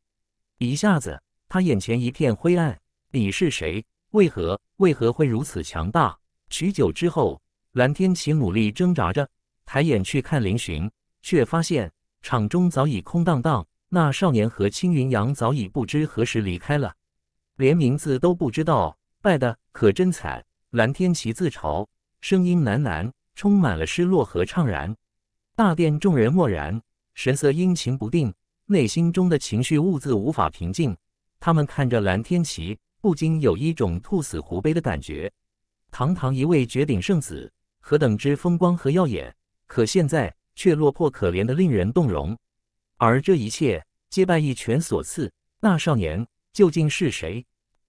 一下子，他眼前一片灰暗。你是谁？为何？为何会如此强大？许久之后，蓝天齐努力挣扎着，抬眼去看林寻，却发现。场中早已空荡荡，那少年和青云阳早已不知何时离开了，连名字都不知道，败的可真惨。蓝天奇自嘲，声音喃喃，充满了失落和怅然。大殿众人默然，神色阴晴不定，内心中的情绪兀自无法平静。他们看着蓝天奇，不禁有一种兔死狐悲的感觉。堂堂一位绝顶圣子，何等之风光和耀眼，可现在。却落魄可怜的令人动容，而这一切皆拜一拳所赐。那少年究竟是谁？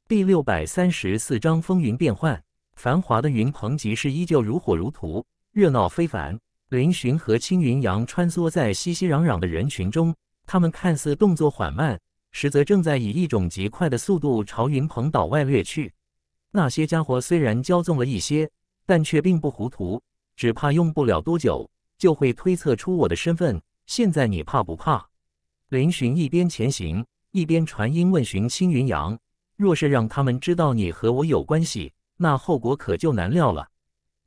第六百三十四章风云变幻。繁华的云鹏集市依旧如火如荼，热闹非凡。林寻和青云阳穿梭在熙熙攘攘的人群中，他们看似动作缓慢，实则正在以一种极快的速度朝云鹏岛外掠去。那些家伙虽然骄纵了一些，但却并不糊涂，只怕用不了多久。就会推测出我的身份。现在你怕不怕？林寻一边前行，一边传音问询青云阳：“若是让他们知道你和我有关系，那后果可就难料了。”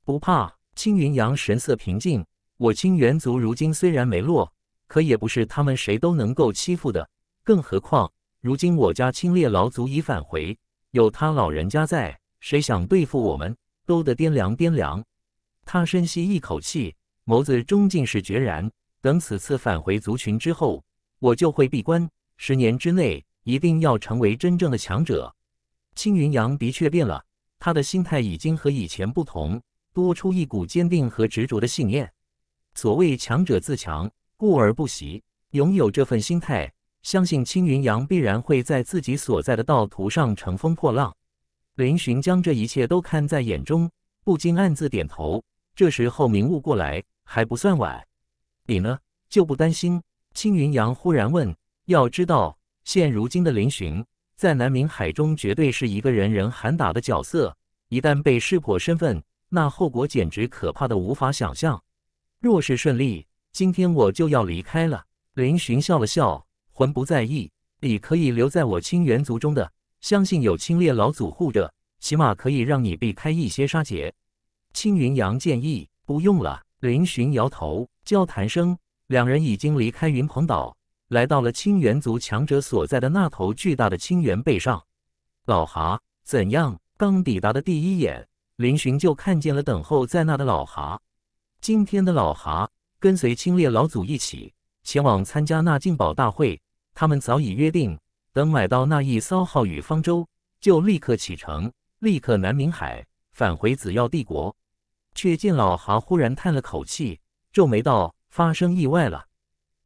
不怕。青云阳神色平静：“我青元族如今虽然没落，可也不是他们谁都能够欺负的。更何况，如今我家青烈老祖已返回，有他老人家在，谁想对付我们都得掂量掂量。”他深吸一口气。眸子中尽是决然。等此次返回族群之后，我就会闭关，十年之内一定要成为真正的强者。青云阳的确变了，他的心态已经和以前不同，多出一股坚定和执着的信念。所谓强者自强，故而不息。拥有这份心态，相信青云阳必然会在自己所在的道途上乘风破浪。林寻将这一切都看在眼中，不禁暗自点头。这时候明悟过来。还不算晚，你呢？就不担心？青云阳忽然问。要知道，现如今的林寻，在南明海中绝对是一个人人喊打的角色。一旦被识破身份，那后果简直可怕的无法想象。若是顺利，今天我就要离开了。林寻笑了笑，魂不在意。你可以留在我青元族中的，相信有青烈老祖护着，起码可以让你避开一些杀劫。青云阳建议：“不用了。”林寻摇头，交谈声，两人已经离开云鹏岛，来到了清源族强者所在的那头巨大的清源背上。老蛤，怎样？刚抵达的第一眼，林寻就看见了等候在那的老蛤。今天的老蛤跟随清烈老祖一起前往参加那进宝大会，他们早已约定，等买到那一艘号与方舟，就立刻启程，立刻南冥海返回紫耀帝国。却见老哈忽然叹了口气，皱眉道：“发生意外了。”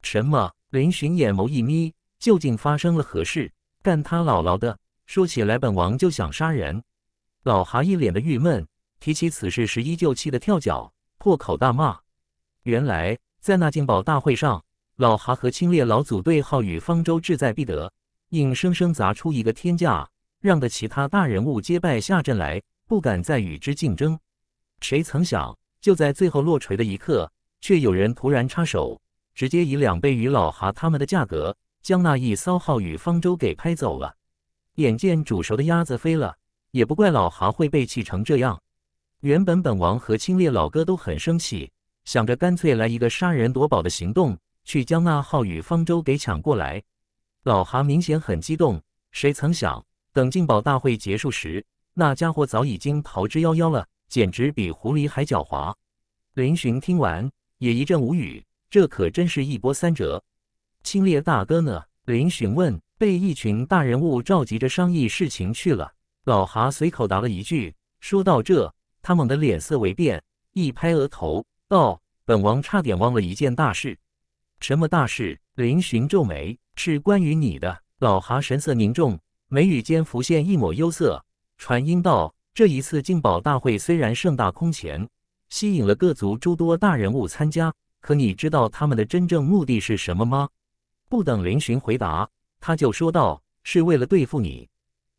什么？林巡眼眸一眯，究竟发生了何事？干他姥姥的！说起来，本王就想杀人。老哈一脸的郁闷，提起此事时依旧气得跳脚，破口大骂。原来，在那竞宝大会上，老哈和清冽老祖对号与方舟志在必得，硬生生砸出一个天价，让得其他大人物皆败下阵来，不敢再与之竞争。谁曾想，就在最后落锤的一刻，却有人突然插手，直接以两倍于老哈他们的价格，将那一艘号宇方舟给拍走了。眼见煮熟的鸭子飞了，也不怪老哈会被气成这样。原本本王和清冽老哥都很生气，想着干脆来一个杀人夺宝的行动，去将那号宇方舟给抢过来。老哈明显很激动，谁曾想，等进宝大会结束时，那家伙早已经逃之夭夭了。简直比狐狸还狡猾。林寻听完也一阵无语，这可真是一波三折。清冽大哥呢？林寻问。被一群大人物召集着商议事情去了。老蛤随口答了一句。说到这，他猛地脸色微变，一拍额头道：“本王差点忘了一件大事。”什么大事？林寻皱眉。是关于你的。老蛤神色凝重，眉宇间浮现一抹忧色，传音道。这一次进宝大会虽然盛大空前，吸引了各族诸多大人物参加，可你知道他们的真正目的是什么吗？不等林寻回答，他就说道：“是为了对付你。”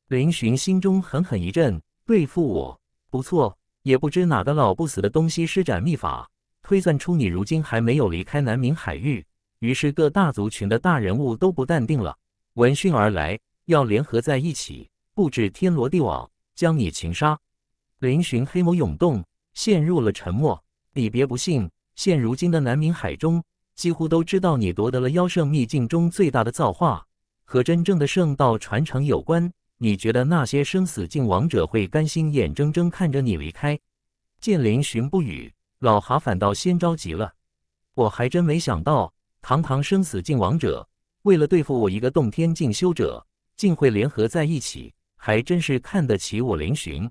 林寻心中狠狠一震：“对付我？不错，也不知哪个老不死的东西施展秘法，推算出你如今还没有离开南明海域，于是各大族群的大人物都不淡定了，闻讯而来，要联合在一起布置天罗地网。”将你擒杀，林寻黑眸涌动，陷入了沉默。你别不信，现如今的南冥海中，几乎都知道你夺得了妖圣秘境中最大的造化，和真正的圣道传承有关。你觉得那些生死境王者会甘心眼睁睁看着你离开？见林寻不语，老蛤反倒先着急了。我还真没想到，堂堂生死境王者，为了对付我一个洞天进修者，竟会联合在一起。还真是看得起我林寻。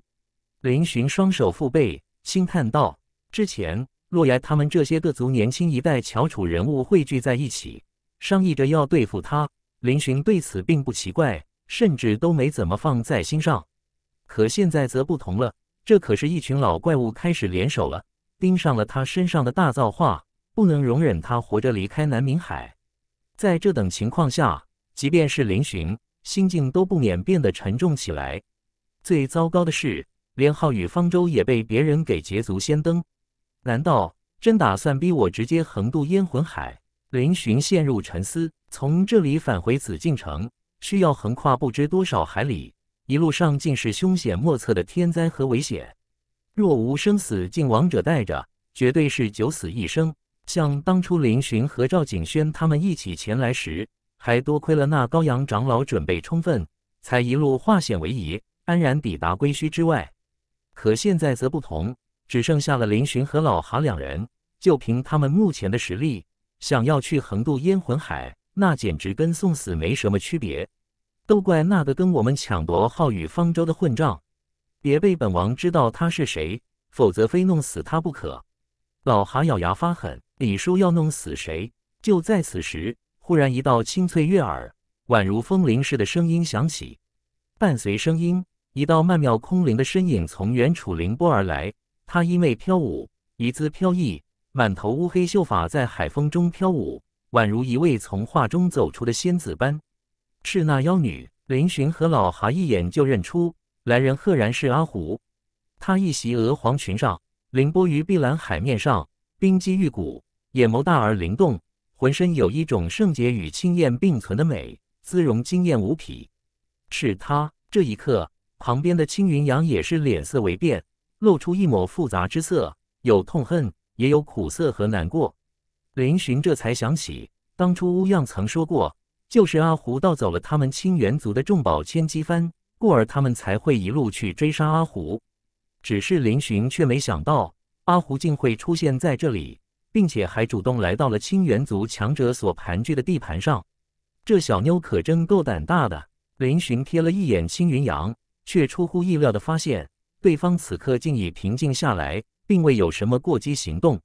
林寻双手负背，轻叹道：“之前洛崖他们这些各族年轻一代翘楚人物汇聚在一起，商议着要对付他。林寻对此并不奇怪，甚至都没怎么放在心上。可现在则不同了，这可是一群老怪物开始联手了，盯上了他身上的大造化，不能容忍他活着离开南明海。在这等情况下，即便是林寻心境都不免变得沉重起来。最糟糕的是，连浩宇方舟也被别人给捷足先登。难道真打算逼我直接横渡烟魂海？林巡陷入沉思。从这里返回紫禁城，需要横跨不知多少海里，一路上尽是凶险莫测的天灾和危险。若无生死尽亡者带着，绝对是九死一生。像当初林巡和赵景轩他们一起前来时。还多亏了那高阳长老准备充分，才一路化险为夷，安然抵达归墟之外。可现在则不同，只剩下了林寻和老蛤两人。就凭他们目前的实力，想要去横渡烟魂海，那简直跟送死没什么区别。都怪那个跟我们抢夺浩宇方舟的混账！别被本王知道他是谁，否则非弄死他不可！老蛤咬牙发狠：“李叔要弄死谁？”就在此时。忽然，一道清脆悦耳、宛如风铃似的声音响起，伴随声音，一道曼妙空灵的身影从远处凌波而来。她衣袂飘舞，仪姿飘逸，满头乌黑秀发在海风中飘舞，宛如一位从画中走出的仙子般。是那妖女林寻和老蛤一眼就认出来人，赫然是阿胡。她一袭鹅黄裙裳，凌波于碧蓝海面上，冰肌玉骨，眼眸大而灵动。浑身有一种圣洁与清艳并存的美，姿容惊艳无匹。是他这一刻，旁边的青云阳也是脸色微变，露出一抹复杂之色，有痛恨，也有苦涩和难过。林寻这才想起，当初乌样曾说过，就是阿胡盗走了他们青元族的重宝千机幡，故而他们才会一路去追杀阿胡。只是林寻却没想到，阿胡竟会出现在这里。并且还主动来到了青元族强者所盘踞的地盘上，这小妞可真够胆大的。林寻瞥了一眼青云阳，却出乎意料的发现，对方此刻竟已平静下来，并未有什么过激行动。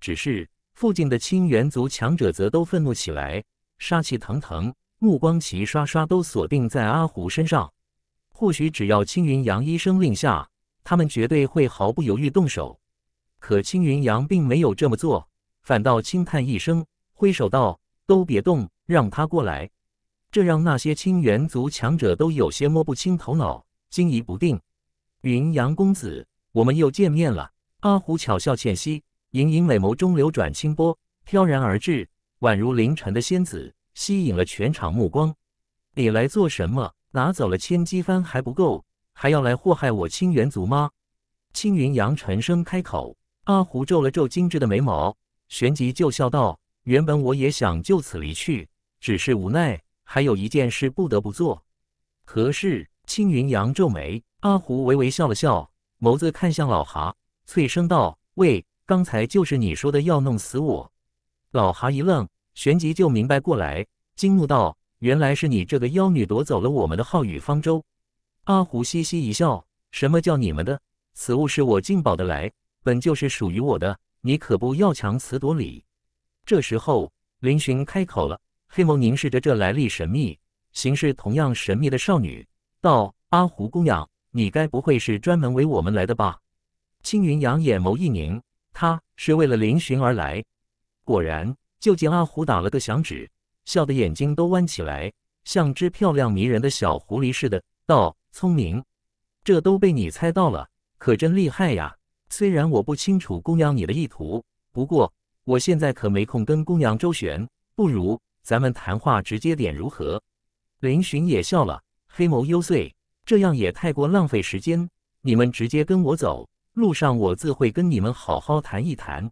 只是附近的青元族强者则都愤怒起来，杀气腾腾，目光齐刷刷都锁定在阿狐身上。或许只要青云阳一声令下，他们绝对会毫不犹豫动手。可青云阳并没有这么做，反倒轻叹一声，挥手道：“都别动，让他过来。”这让那些青元族强者都有些摸不清头脑，惊疑不定。云阳公子，我们又见面了。阿虎巧笑倩兮，盈盈美眸中流转清波，飘然而至，宛如凌晨的仙子，吸引了全场目光。你来做什么？拿走了千机幡还不够，还要来祸害我青元族吗？青云阳沉声开口。阿胡皱了皱精致的眉毛，旋即就笑道：“原本我也想就此离去，只是无奈还有一件事不得不做。”何事？青云扬皱眉。阿胡微微笑了笑，眸子看向老蛤，脆声道：“喂，刚才就是你说的要弄死我。”老蛤一愣，旋即就明白过来，惊怒道：“原来是你这个妖女夺走了我们的浩宇方舟！”阿胡嘻嘻一笑：“什么叫你们的？此物是我进宝的来。”本就是属于我的，你可不要强词夺理。这时候，林寻开口了，黑眸凝视着这来历神秘、行事同样神秘的少女，道：“阿狐姑娘，你该不会是专门为我们来的吧？”青云扬眼眸一凝，他是为了林寻而来。果然，就见阿狐打了个响指，笑得眼睛都弯起来，像只漂亮迷人的小狐狸似的，道：“聪明，这都被你猜到了，可真厉害呀！”虽然我不清楚公羊你的意图，不过我现在可没空跟公羊周旋，不如咱们谈话直接点如何？林寻也笑了，黑眸幽邃，这样也太过浪费时间。你们直接跟我走，路上我自会跟你们好好谈一谈。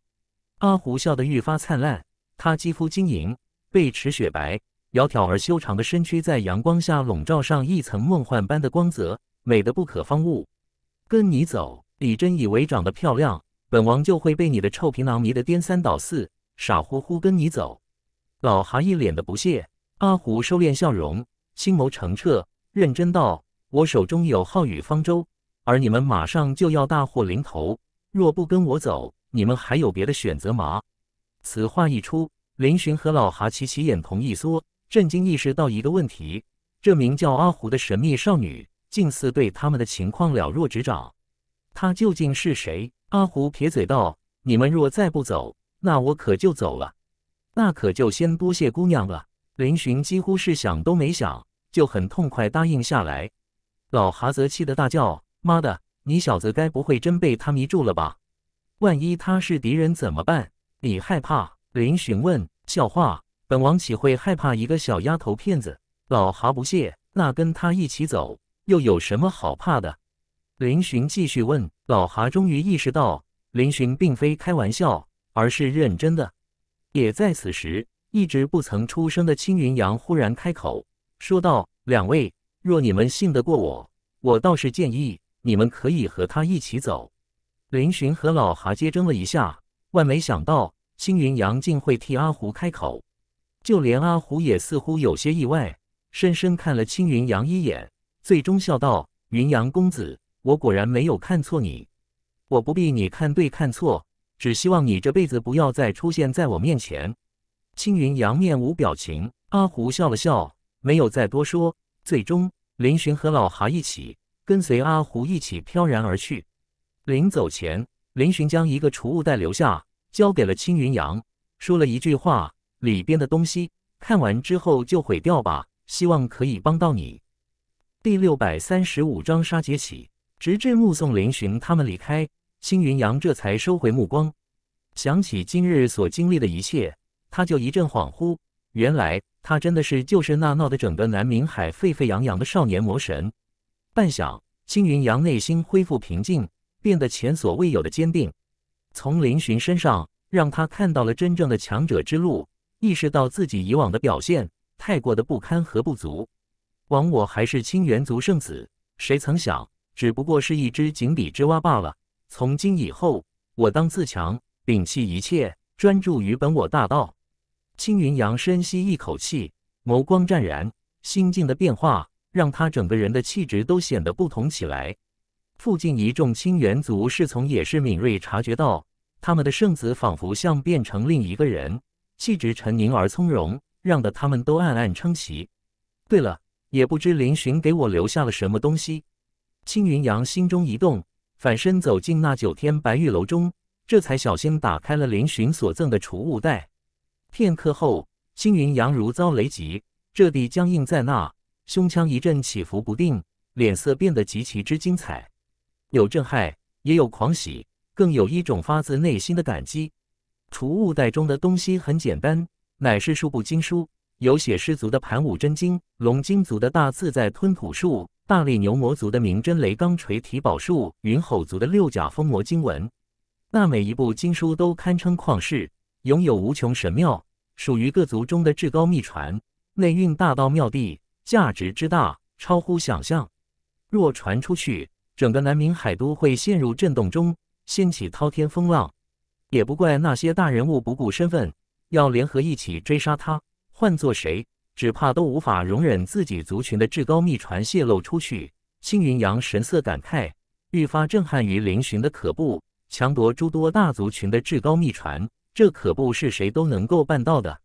阿胡笑得愈发灿烂，他肌肤晶莹，背齿雪白，窈窕而修长的身躯在阳光下笼罩上一层梦幻般的光泽，美得不可方物。跟你走。李真以为长得漂亮，本王就会被你的臭皮囊迷得颠三倒四，傻乎乎跟你走。老哈一脸的不屑。阿胡收敛笑容，心眸澄澈，认真道：“我手中有浩宇方舟，而你们马上就要大祸临头。若不跟我走，你们还有别的选择吗？”此话一出，林寻和老哈齐齐眼瞳一缩，震惊意识到一个问题：这名叫阿胡的神秘少女，竟似对他们的情况了若指掌。他究竟是谁？阿胡撇嘴道：“你们若再不走，那我可就走了。那可就先多谢姑娘了。”林寻几乎是想都没想，就很痛快答应下来。老哈则气得大叫：“妈的！你小子该不会真被他迷住了吧？万一他是敌人怎么办？你害怕？”林寻问：“笑话！本王岂会害怕一个小丫头片子？”老哈不屑：“那跟他一起走，又有什么好怕的？”林巡继续问老哈终于意识到林巡并非开玩笑，而是认真的。也在此时，一直不曾出声的青云阳忽然开口说道：“两位，若你们信得过我，我倒是建议你们可以和他一起走。”林巡和老哈接怔了一下，万没想到青云阳竟会替阿胡开口，就连阿胡也似乎有些意外，深深看了青云阳一眼，最终笑道：“云阳公子。”我果然没有看错你，我不必你看对看错，只希望你这辈子不要再出现在我面前。青云阳面无表情，阿胡笑了笑，没有再多说。最终，林寻和老哈一起跟随阿胡一起飘然而去。临走前，林寻将一个储物袋留下，交给了青云阳，说了一句话：“里边的东西看完之后就毁掉吧，希望可以帮到你。”第六百三十五章杀劫起。直至目送林寻他们离开，青云阳这才收回目光，想起今日所经历的一切，他就一阵恍惚。原来他真的是就是那闹得整个南明海沸沸扬扬的少年魔神。半晌，青云阳内心恢复平静，变得前所未有的坚定。从林寻身上，让他看到了真正的强者之路，意识到自己以往的表现太过的不堪和不足。枉我还是清元族圣子，谁曾想？只不过是一只井底之蛙罢了。从今以后，我当自强，摒弃一切，专注于本我大道。青云阳深吸一口气，眸光湛然，心境的变化让他整个人的气质都显得不同起来。附近一众青元族侍从也是敏锐察觉到，他们的圣子仿佛像变成另一个人，气质沉凝而从容，让得他们都暗暗称奇。对了，也不知林寻给我留下了什么东西。青云阳心中一动，反身走进那九天白玉楼中，这才小心打开了林寻所赠的储物袋。片刻后，青云阳如遭雷击，彻底僵硬在那，胸腔一阵起伏不定，脸色变得极其之精彩，有震撼，也有狂喜，更有一种发自内心的感激。储物袋中的东西很简单，乃是数部经书，有血尸族的《盘武真经》，龙筋族的大自在吞吐术。大力牛魔族的明真雷罡锤提宝术，云吼族的六甲风魔经文，那每一部经书都堪称旷世，拥有无穷神妙，属于各族中的至高秘传，内蕴大道妙谛，价值之大超乎想象。若传出去，整个南明海都会陷入震动中，掀起滔天风浪。也不怪那些大人物不顾身份，要联合一起追杀他。换做谁？只怕都无法容忍自己族群的至高秘传泄露出去。青云阳神色感慨，愈发震撼于嶙峋的可怖。强夺诸多大族群的至高秘传，这可不是谁都能够办到的。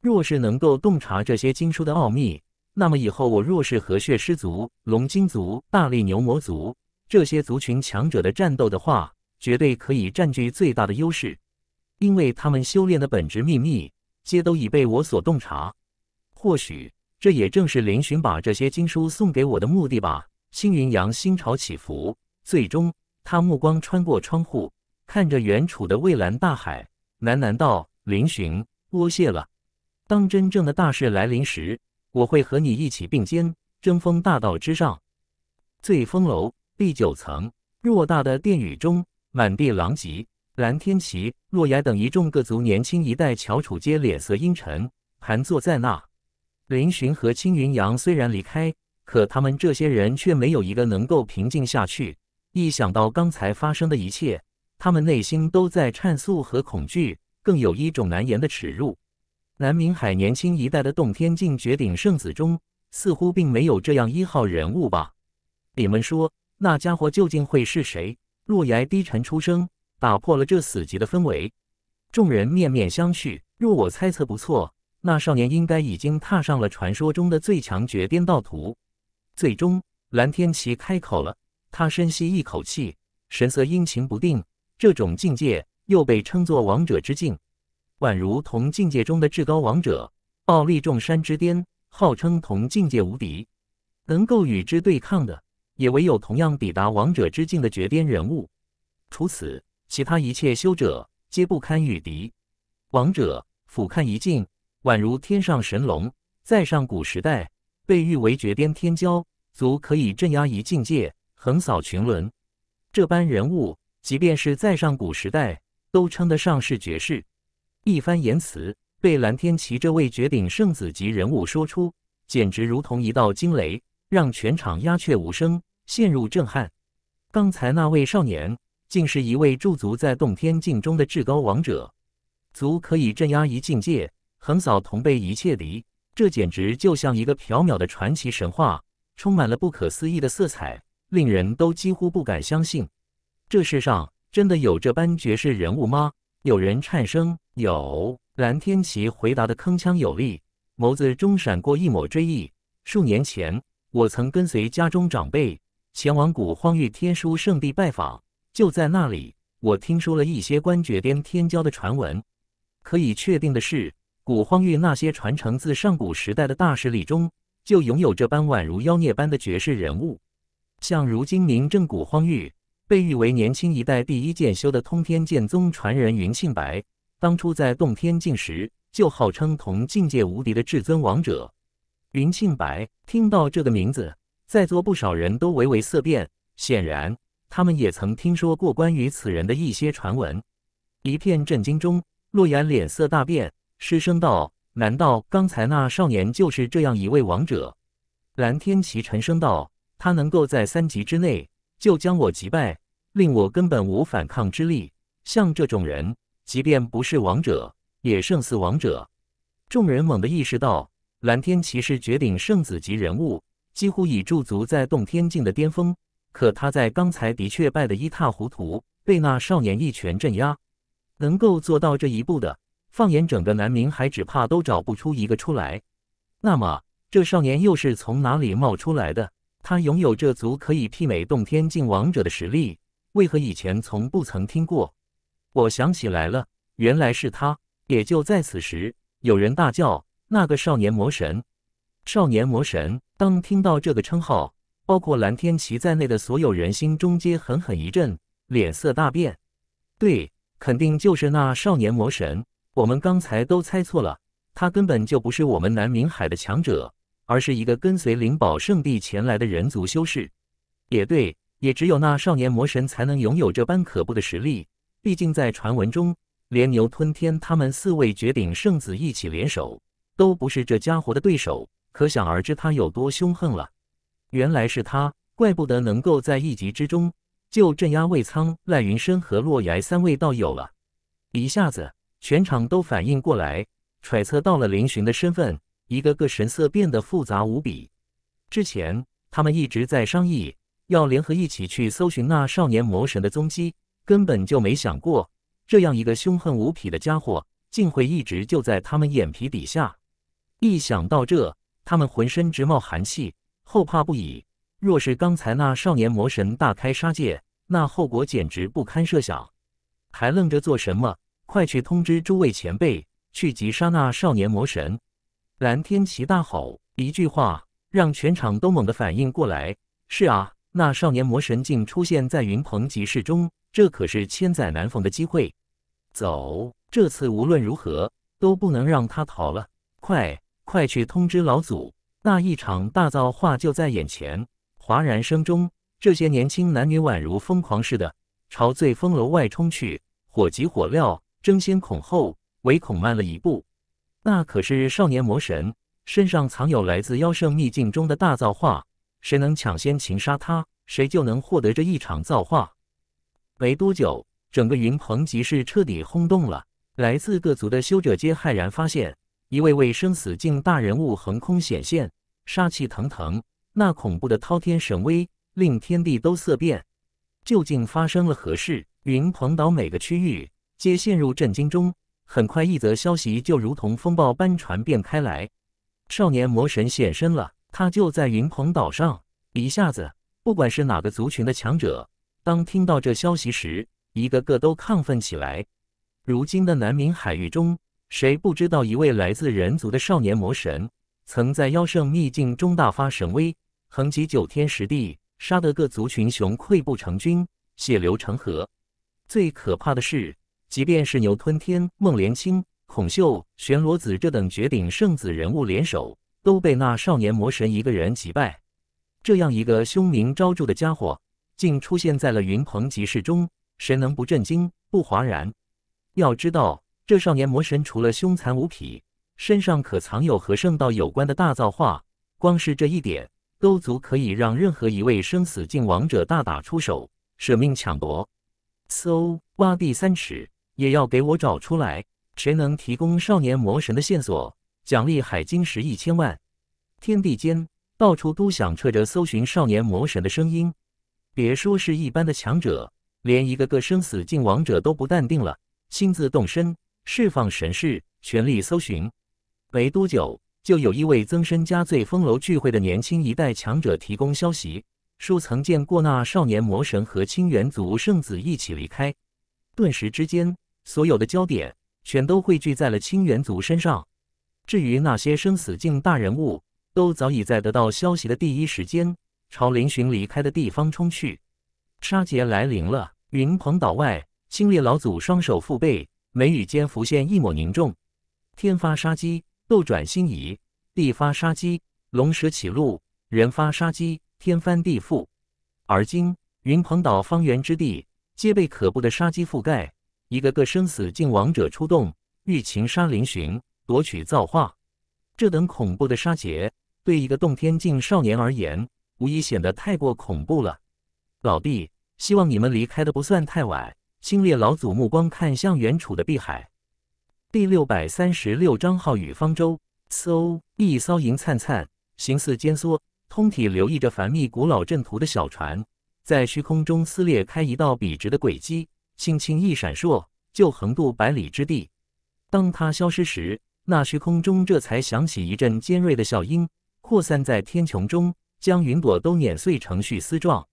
若是能够洞察这些经书的奥秘，那么以后我若是和血狮族、龙筋族、大力牛魔族这些族群强者的战斗的话，绝对可以占据最大的优势，因为他们修炼的本质秘密，皆都已被我所洞察。或许这也正是林寻把这些经书送给我的目的吧。星云阳心潮起伏，最终他目光穿过窗户，看着远处的蔚蓝大海，喃喃道：“林寻，多谢了。当真正的大事来临时，我会和你一起并肩争锋大道之上。”醉风楼第九层，偌大的殿宇中满地狼藉，蓝天齐、洛雅等一众各族年轻一代翘楚皆脸色阴沉，盘坐在那。林寻和青云阳虽然离开，可他们这些人却没有一个能够平静下去。一想到刚才发生的一切，他们内心都在颤粟和恐惧，更有一种难言的耻辱。南明海年轻一代的洞天境绝顶圣子中，似乎并没有这样一号人物吧？你们说，那家伙究竟会是谁？洛言低沉出声，打破了这死寂的氛围。众人面面相觑。若我猜测不错。那少年应该已经踏上了传说中的最强绝巅道途。最终，蓝天琪开口了。他深吸一口气，神色阴晴不定。这种境界又被称作王者之境，宛如同境界中的至高王者，傲立众山之巅，号称同境界无敌。能够与之对抗的，也唯有同样抵达王者之境的绝巅人物。除此，其他一切修者皆不堪与敌。王者俯瞰一境。宛如天上神龙，在上古时代被誉为绝巅天骄，足可以镇压一境界，横扫群伦。这般人物，即便是在上古时代，都称得上是绝世。一番言辞被蓝天齐这位绝顶圣子级人物说出，简直如同一道惊雷，让全场鸦雀无声，陷入震撼。刚才那位少年，竟是一位驻足在洞天境中的至高王者，足可以镇压一境界。横扫同辈一切敌，这简直就像一个缥缈的传奇神话，充满了不可思议的色彩，令人都几乎不敢相信，这世上真的有这般绝世人物吗？有人颤声：“有。”蓝天奇回答的铿锵有力，眸子中闪过一抹追忆。数年前，我曾跟随家中长辈前往古荒域天书圣地拜访，就在那里，我听说了一些关绝巅天骄的传闻。可以确定的是。古荒域那些传承自上古时代的大势力中，就拥有这般宛如妖孽般的绝世人物。像如今名震古荒域，被誉为年轻一代第一剑修的通天剑宗传人云庆白，当初在洞天境时就号称同境界无敌的至尊王者。云庆白听到这个名字，在座不少人都唯唯色变，显然他们也曾听说过关于此人的一些传闻。一片震惊中，洛阳脸色大变。失声道：“难道刚才那少年就是这样一位王者？”蓝天奇沉声道：“他能够在三级之内就将我击败，令我根本无反抗之力。像这种人，即便不是王者，也胜似王者。”众人猛地意识到，蓝天奇是绝顶圣子级人物，几乎已驻足在洞天境的巅峰。可他在刚才的确败得一塌糊涂，被那少年一拳镇压。能够做到这一步的。放眼整个南明，还只怕都找不出一个出来。那么，这少年又是从哪里冒出来的？他拥有这足可以媲美洞天境王者的实力，为何以前从不曾听过？我想起来了，原来是他。也就在此时，有人大叫：“那个少年魔神！”少年魔神！当听到这个称号，包括蓝天琪在内的所有人心中皆狠狠一震，脸色大变。对，肯定就是那少年魔神。我们刚才都猜错了，他根本就不是我们南明海的强者，而是一个跟随灵宝圣地前来的人族修士。也对，也只有那少年魔神才能拥有这般可怖的实力。毕竟在传闻中，连牛吞天他们四位绝顶圣子一起联手，都不是这家伙的对手。可想而知，他有多凶横了。原来是他，怪不得能够在一集之中就镇压魏苍、赖云深和洛崖三位道友了。一下子。全场都反应过来，揣测到了林寻的身份，一个个神色变得复杂无比。之前他们一直在商议，要联合一起去搜寻那少年魔神的踪迹，根本就没想过这样一个凶狠无匹的家伙，竟会一直就在他们眼皮底下。一想到这，他们浑身直冒寒气，后怕不已。若是刚才那少年魔神大开杀戒，那后果简直不堪设想。还愣着做什么？快去通知诸位前辈，去击杀那少年魔神！蓝天齐大吼，一句话让全场都猛地反应过来。是啊，那少年魔神竟出现在云鹏集市中，这可是千载难逢的机会。走，这次无论如何都不能让他逃了！快，快去通知老祖，那一场大造化就在眼前！哗然声中，这些年轻男女宛如疯狂似的朝醉风楼外冲去，火急火燎。争先恐后，唯恐慢了一步。那可是少年魔神，身上藏有来自妖圣秘境中的大造化。谁能抢先擒杀他，谁就能获得这一场造化。没多久，整个云鹏集市彻底轰动了。来自各族的修者皆骇然发现，一位位生死境大人物横空显现，杀气腾腾。那恐怖的滔天神威，令天地都色变。究竟发生了何事？云鹏岛每个区域。皆陷入震惊中。很快，一则消息就如同风暴般传遍开来：少年魔神现身了，他就在云鹏岛上。一下子，不管是哪个族群的强者，当听到这消息时，一个个都亢奋起来。如今的南冥海域中，谁不知道一位来自人族的少年魔神，曾在妖圣秘境中大发神威，横极九天十地，杀得各族群雄溃不成军，血流成河。最可怕的是。即便是牛吞天、孟连青、孔秀、玄罗子这等绝顶圣子人物联手，都被那少年魔神一个人击败。这样一个凶名昭著的家伙，竟出现在了云鹏集市中，谁能不震惊、不哗然？要知道，这少年魔神除了凶残无匹，身上可藏有和圣道有关的大造化，光是这一点，都足可以让任何一位生死境王者大打出手，舍命抢夺。搜挖地三尺。也要给我找出来！谁能提供少年魔神的线索？奖励海晶石一千万！天地间到处都响彻着搜寻少年魔神的声音。别说是一般的强者，连一个个生死境王者都不淡定了，亲自动身，释放神识，全力搜寻。没多久，就有一位增身家罪风楼聚会的年轻一代强者提供消息，说曾见过那少年魔神和清元族圣子一起离开。顿时之间。所有的焦点全都汇聚在了清源族身上。至于那些生死境大人物，都早已在得到消息的第一时间，朝林峋离开的地方冲去。杀劫来临了！云鹏岛外，清冽老祖双手负背，眉宇间浮现一抹凝重。天发杀机，斗转星移；地发杀机，龙蛇起路；人发杀机，天翻地覆。而今，云鹏岛方圆之地，皆被可怖的杀机覆盖。一个个生死境王者出动，欲擒杀林峋，夺取造化。这等恐怖的杀劫，对一个洞天境少年而言，无疑显得太过恐怖了。老弟，希望你们离开的不算太晚。星烈老祖目光看向远处的碧海。第六百三十六章浩宇方舟。嗖，一艘银灿灿，形似尖梭，通体留意着繁密古老阵图的小船，在虚空中撕裂开一道笔直的轨迹。轻轻一闪烁，就横渡百里之地。当它消失时，那虚空中这才响起一阵尖锐的笑音，扩散在天穹中，将云朵都碾碎成絮丝状。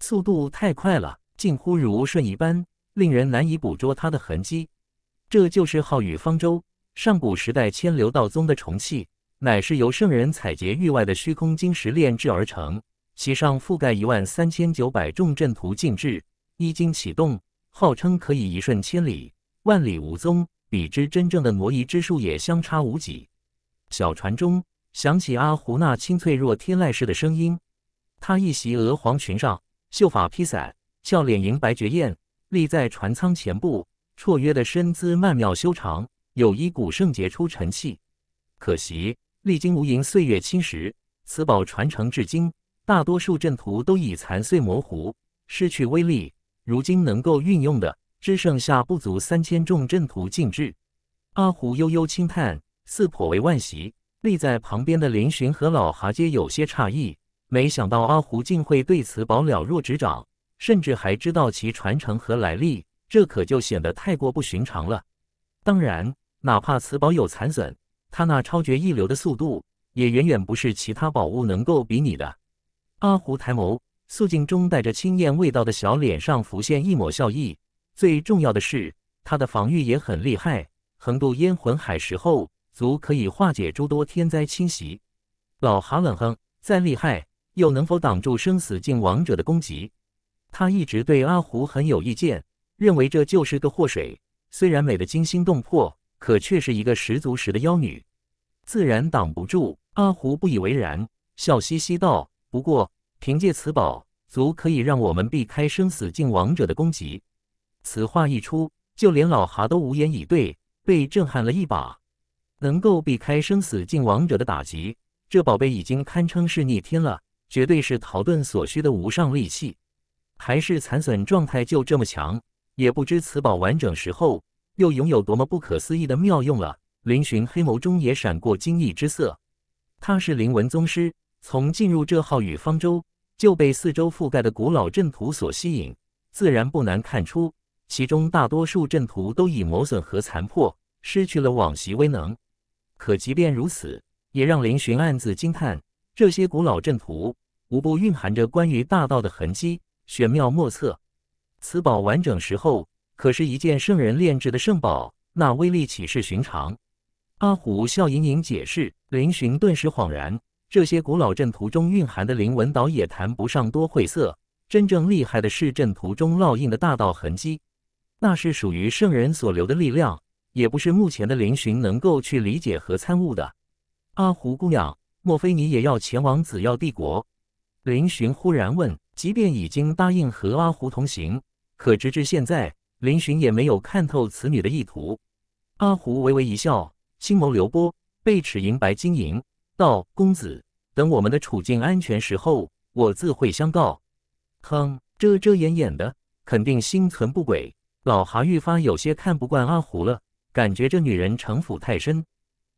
速度太快了，近乎如瞬移般，令人难以捕捉它的痕迹。这就是浩宇方舟，上古时代千流道宗的重器，乃是由圣人采撷域外的虚空晶石炼制而成，其上覆盖一万三千九百重阵图禁制，一经启动。号称可以一瞬千里，万里无踪，比之真正的挪移之术也相差无几。小船中响起阿胡那清脆若天籁似的声音，他一袭鹅黄裙裳，秀发披散，笑脸迎白绝艳，立在船舱前部，绰约的身姿曼妙修长，有一股圣洁出尘气。可惜历经无垠岁月侵蚀，此宝传承至今，大多数阵图都已残碎模糊，失去威力。如今能够运用的，只剩下不足三千重阵图禁制。阿胡悠悠轻叹，似颇为万惜。立在旁边的林寻和老哈皆有些诧异，没想到阿胡竟会对此宝了若指掌，甚至还知道其传承和来历，这可就显得太过不寻常了。当然，哪怕此宝有残损，他那超绝一流的速度，也远远不是其他宝物能够比拟的。阿胡抬眸。素净中带着清艳味道的小脸上浮现一抹笑意。最重要的是，他的防御也很厉害，横渡烟魂海时候，足可以化解诸多天灾侵袭。老韩冷哼：“再厉害，又能否挡住生死境王者的攻击？”他一直对阿胡很有意见，认为这就是个祸水。虽然美得惊心动魄，可却是一个十足十的妖女，自然挡不住。阿胡不以为然，笑嘻嘻道：“不过。”凭借此宝，足可以让我们避开生死境王者的攻击。此话一出，就连老蛤都无言以对，被震撼了一把。能够避开生死境王者的打击，这宝贝已经堪称是逆天了，绝对是逃遁所需的无上利器。还是残损状态就这么强，也不知此宝完整时候又拥有多么不可思议的妙用了。林峋黑眸中也闪过惊异之色，他是灵文宗师，从进入这浩宇方舟。就被四周覆盖的古老阵图所吸引，自然不难看出，其中大多数阵图都已磨损和残破，失去了往昔威能。可即便如此，也让林寻暗自惊叹：这些古老阵图无不蕴含着关于大道的痕迹，玄妙莫测。此宝完整时候可是一件圣人炼制的圣宝，那威力岂是寻常？阿虎笑盈盈解释，林寻顿时恍然。这些古老阵图中蕴含的灵纹倒也谈不上多晦涩，真正厉害的是阵图中烙印的大道痕迹，那是属于圣人所留的力量，也不是目前的林寻能够去理解和参悟的。阿胡姑娘，莫非你也要前往紫耀帝国？林寻忽然问。即便已经答应和阿胡同行，可直至现在，林寻也没有看透此女的意图。阿胡微微一笑，星眸流波，背齿银白晶莹。道：“公子，等我们的处境安全时候，我自会相告。”哼，遮遮掩掩的，肯定心存不轨。老韩愈发有些看不惯阿胡了，感觉这女人城府太深。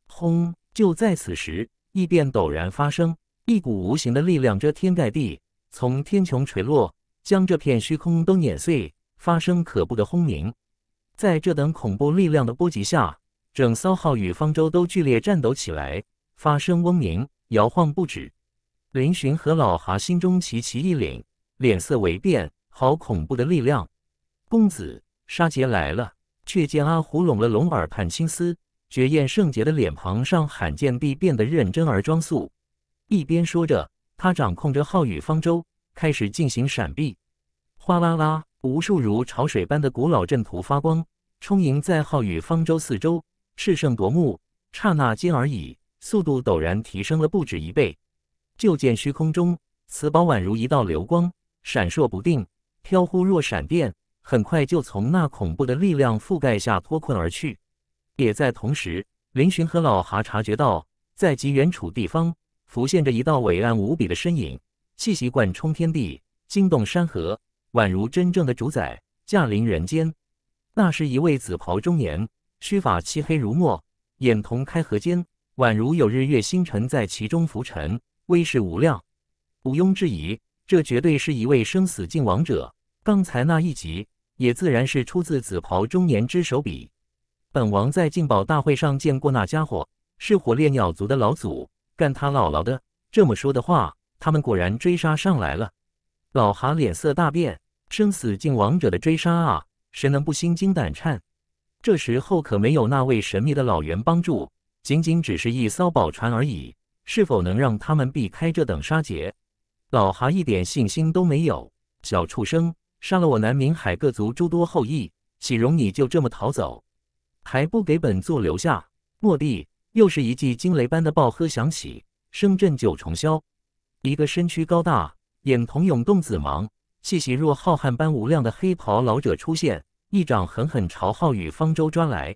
轰！就在此时，异变陡然发生，一股无形的力量遮天盖地，从天穹垂落，将这片虚空都碾碎，发生可怖的轰鸣。在这等恐怖力量的波及下，整艘号与方舟都剧烈颤抖起来。发生嗡鸣，摇晃不止。林寻和老哈心中齐齐一凛，脸色微变。好恐怖的力量！公子杀劫来了，却见阿胡拢了龙耳畔青丝，绝艳圣洁的脸庞上罕见地变得认真而庄肃。一边说着，他掌控着浩宇方舟，开始进行闪避。哗啦啦，无数如潮水般的古老阵图发光，充盈在浩宇方舟四周，赤盛夺目。刹那间而已。速度陡然提升了不止一倍，就见虚空中，此宝宛如一道流光，闪烁不定，飘忽若闪电，很快就从那恐怖的力量覆盖下脱困而去。也在同时，林寻和老哈察觉到，在极远处地方，浮现着一道伟岸无比的身影，气息贯冲天地，惊动山河，宛如真正的主宰驾临人间。那是一位紫袍中年，须发漆黑如墨，眼瞳开合间。宛如有日月星辰在其中浮沉，威势无量，毋庸置疑，这绝对是一位生死境王者。刚才那一集，也自然是出自紫袍中年之手笔。本王在竞宝大会上见过那家伙，是火烈鸟族的老祖，干他姥姥的！这么说的话，他们果然追杀上来了。老蛤脸色大变，生死境王者的追杀啊，谁能不心惊胆颤？这时候可没有那位神秘的老猿帮助。仅仅只是一艘宝船而已，是否能让他们避开这等杀劫？老蛤一点信心都没有。小畜生，杀了我南明海各族诸多后裔，岂容你就这么逃走？还不给本座留下！落地，又是一记惊雷般的暴喝响起，声震九重霄。一个身躯高大、眼瞳涌动紫芒、气息若浩瀚般无量的黑袍老者出现，一掌狠狠朝浩宇方舟抓来。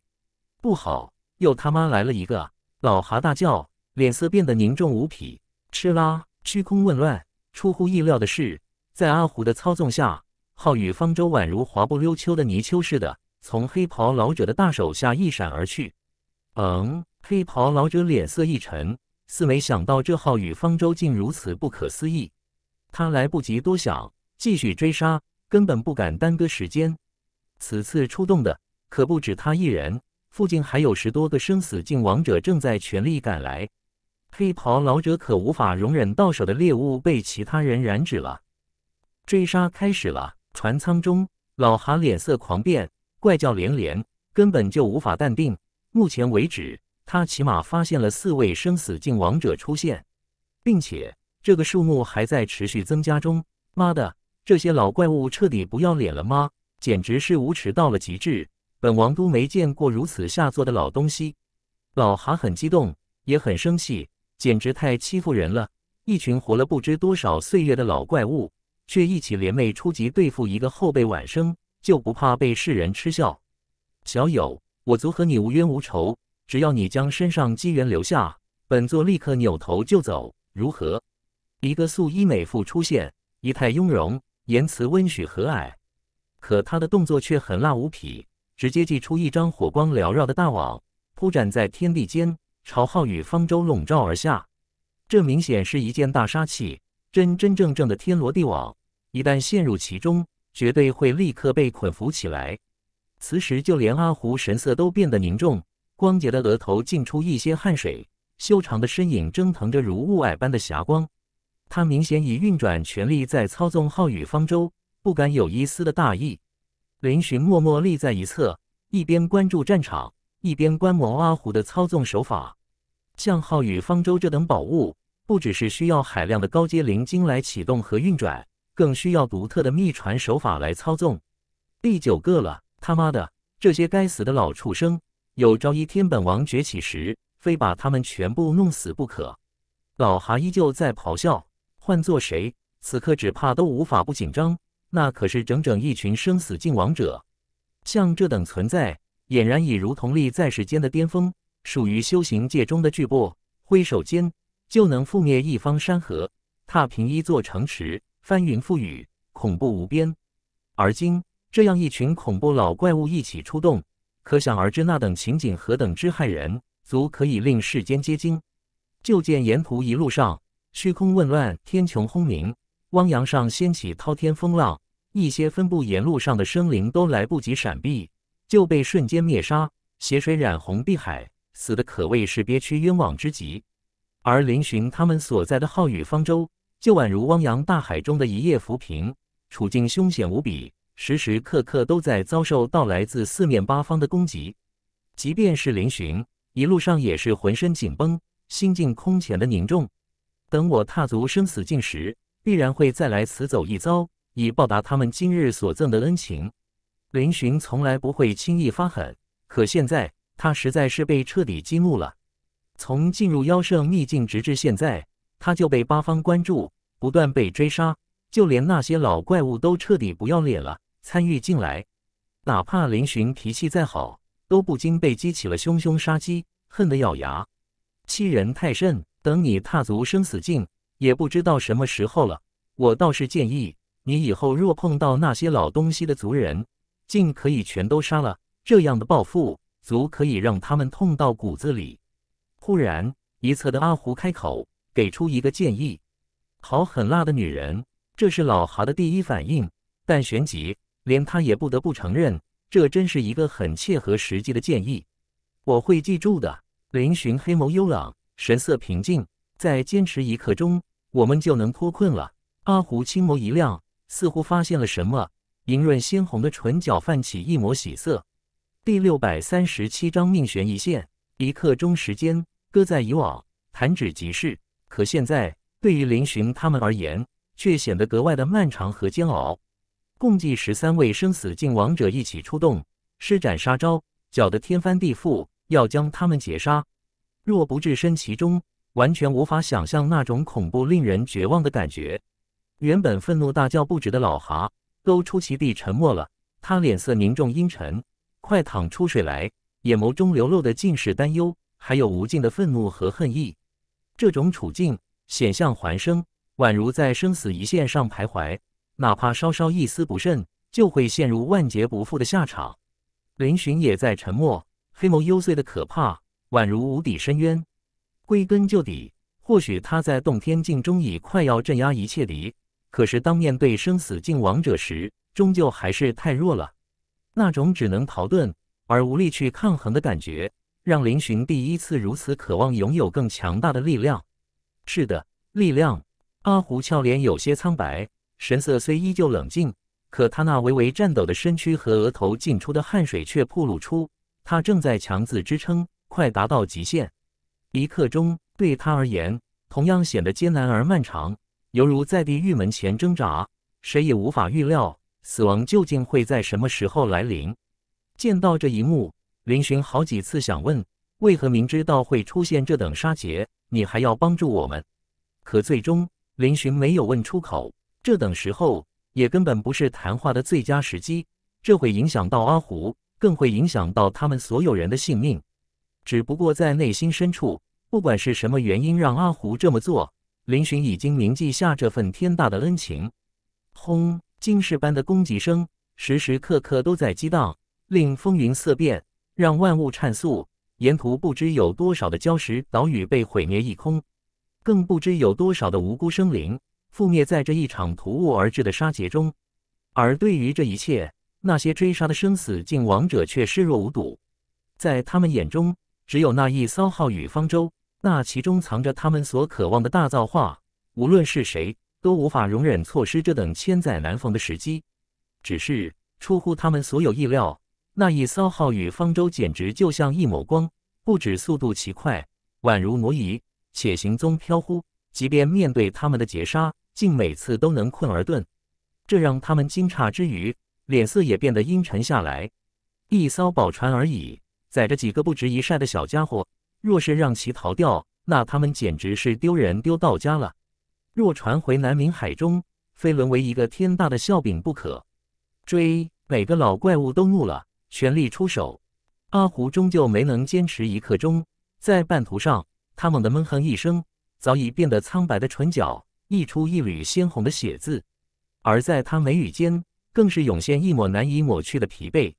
不好！又他妈来了一个！老哈大叫，脸色变得凝重无比。吃啦！虚空混乱。出乎意料的是，在阿虎的操纵下，浩宇方舟宛如滑不溜秋的泥鳅似的，从黑袍老者的大手下一闪而去。嗯，黑袍老者脸色一沉，似没想到这浩宇方舟竟如此不可思议。他来不及多想，继续追杀，根本不敢耽搁时间。此次出动的可不止他一人。附近还有十多个生死境王者正在全力赶来。黑袍老者可无法容忍到手的猎物被其他人染指了。追杀开始了。船舱中，老韩脸色狂变，怪叫连连，根本就无法淡定。目前为止，他起码发现了四位生死境王者出现，并且这个数目还在持续增加中。妈的，这些老怪物彻底不要脸了吗？简直是无耻到了极致！本王都没见过如此下作的老东西，老蛤很激动，也很生气，简直太欺负人了！一群活了不知多少岁月的老怪物，却一起联袂出击对付一个后辈晚生，就不怕被世人嗤笑？小友，我族和你无冤无仇，只要你将身上机缘留下，本座立刻扭头就走，如何？一个素衣美妇出现，仪态雍容，言辞温煦和蔼，可她的动作却狠辣无匹。直接祭出一张火光缭绕的大网，铺展在天地间，朝浩宇方舟笼罩而下。这明显是一件大杀器，真真正正的天罗地网。一旦陷入其中，绝对会立刻被捆缚起来。此时，就连阿胡神色都变得凝重，光洁的额头浸出一些汗水，修长的身影蒸腾着如雾霭般的霞光。他明显已运转全力在操纵浩宇方舟，不敢有一丝的大意。林寻默默立在一侧，一边关注战场，一边观摩阿虎的操纵手法。将号与方舟这等宝物，不只是需要海量的高阶灵晶来启动和运转，更需要独特的秘传手法来操纵。第九个了，他妈的，这些该死的老畜生！有朝一天，本王崛起时，非把他们全部弄死不可！老蛤依旧在咆哮，换做谁，此刻只怕都无法不紧张。那可是整整一群生死境王者，像这等存在，俨然已如同立在世间的巅峰，属于修行界中的巨擘，挥手间就能覆灭一方山河，踏平一座城池，翻云覆雨，恐怖无边。而今这样一群恐怖老怪物一起出动，可想而知那等情景何等之骇人，足可以令世间皆惊。就见沿途一路上虚空混乱，天穹轰鸣，汪洋上掀起滔天风浪。一些分布沿路上的生灵都来不及闪避，就被瞬间灭杀，血水染红碧海，死的可谓是憋屈冤枉之极。而林峋他们所在的浩宇方舟，就宛如汪洋大海中的一叶浮萍，处境凶险无比，时时刻刻都在遭受到来自四面八方的攻击。即便是林峋，一路上也是浑身紧绷，心境空前的凝重。等我踏足生死境时，必然会再来此走一遭。以报答他们今日所赠的恩情。林寻从来不会轻易发狠，可现在他实在是被彻底激怒了。从进入妖圣秘境直至现在，他就被八方关注，不断被追杀，就连那些老怪物都彻底不要脸了，参与进来。哪怕林寻脾气再好，都不禁被激起了凶凶杀机，恨得咬牙。欺人太甚，等你踏足生死境，也不知道什么时候了。我倒是建议。你以后若碰到那些老东西的族人，尽可以全都杀了。这样的报复，足可以让他们痛到骨子里。忽然，一侧的阿胡开口，给出一个建议：“好狠辣的女人。”这是老哈的第一反应，但旋即，连他也不得不承认，这真是一个很切合实际的建议。我会记住的。林寻黑眸幽冷，神色平静：“再坚持一刻钟，我们就能脱困了。”阿胡青眸一亮。似乎发现了什么，莹润鲜红的唇角泛起一抹喜色。第六百三十七章命悬一线。一刻钟时间，搁在以往，弹指即逝；可现在，对于林寻他们而言，却显得格外的漫长和煎熬。共计十三位生死境王者一起出动，施展杀招，搅得天翻地覆，要将他们截杀。若不置身其中，完全无法想象那种恐怖、令人绝望的感觉。原本愤怒大叫不止的老蛤都出奇地沉默了，他脸色凝重阴沉，快淌出水来，眼眸中流露的尽是担忧，还有无尽的愤怒和恨意。这种处境险象环生，宛如在生死一线上徘徊，哪怕稍稍一丝不慎，就会陷入万劫不复的下场。林寻也在沉默，黑眸幽邃的可怕，宛如无底深渊。归根究底，或许他在洞天境中已快要镇压一切敌。可是，当面对生死境王者时，终究还是太弱了。那种只能逃遁而无力去抗衡的感觉，让林寻第一次如此渴望拥有更强大的力量。是的，力量。阿胡俏脸有些苍白，神色虽依旧冷静，可他那微微颤抖的身躯和额头浸出的汗水却暴露出他正在强自支撑，快达到极限。一刻钟对他而言，同样显得艰难而漫长。犹如在地狱门前挣扎，谁也无法预料死亡究竟会在什么时候来临。见到这一幕，林寻好几次想问：为何明知道会出现这等杀劫，你还要帮助我们？可最终，林寻没有问出口。这等时候也根本不是谈话的最佳时机，这会影响到阿胡，更会影响到他们所有人的性命。只不过在内心深处，不管是什么原因让阿胡这么做。林寻已经铭记下这份天大的恩情。轰！惊世般的攻击声时时刻刻都在激荡，令风云色变，让万物颤粟。沿途不知有多少的礁石岛屿被毁灭一空，更不知有多少的无辜生灵覆灭在这一场突兀而至的杀劫中。而对于这一切，那些追杀的生死境王者却视若无睹，在他们眼中，只有那一艘号与方舟。那其中藏着他们所渴望的大造化，无论是谁都无法容忍错失这等千载难逢的时机。只是出乎他们所有意料，那一艘号与方舟简直就像一抹光，不止速度奇快，宛如挪移，且行踪飘忽。即便面对他们的截杀，竟每次都能困而遁。这让他们惊诧之余，脸色也变得阴沉下来。一艘宝船而已，载着几个不值一晒的小家伙。若是让其逃掉，那他们简直是丢人丢到家了。若传回南冥海中，非沦为一个天大的笑柄不可。追每个老怪物都怒了，全力出手。阿胡终究没能坚持一刻钟，在半途上，他猛地闷哼一声，早已变得苍白的唇角溢出一缕鲜红的血渍，而在他眉宇间更是涌现一抹难以抹去的疲惫。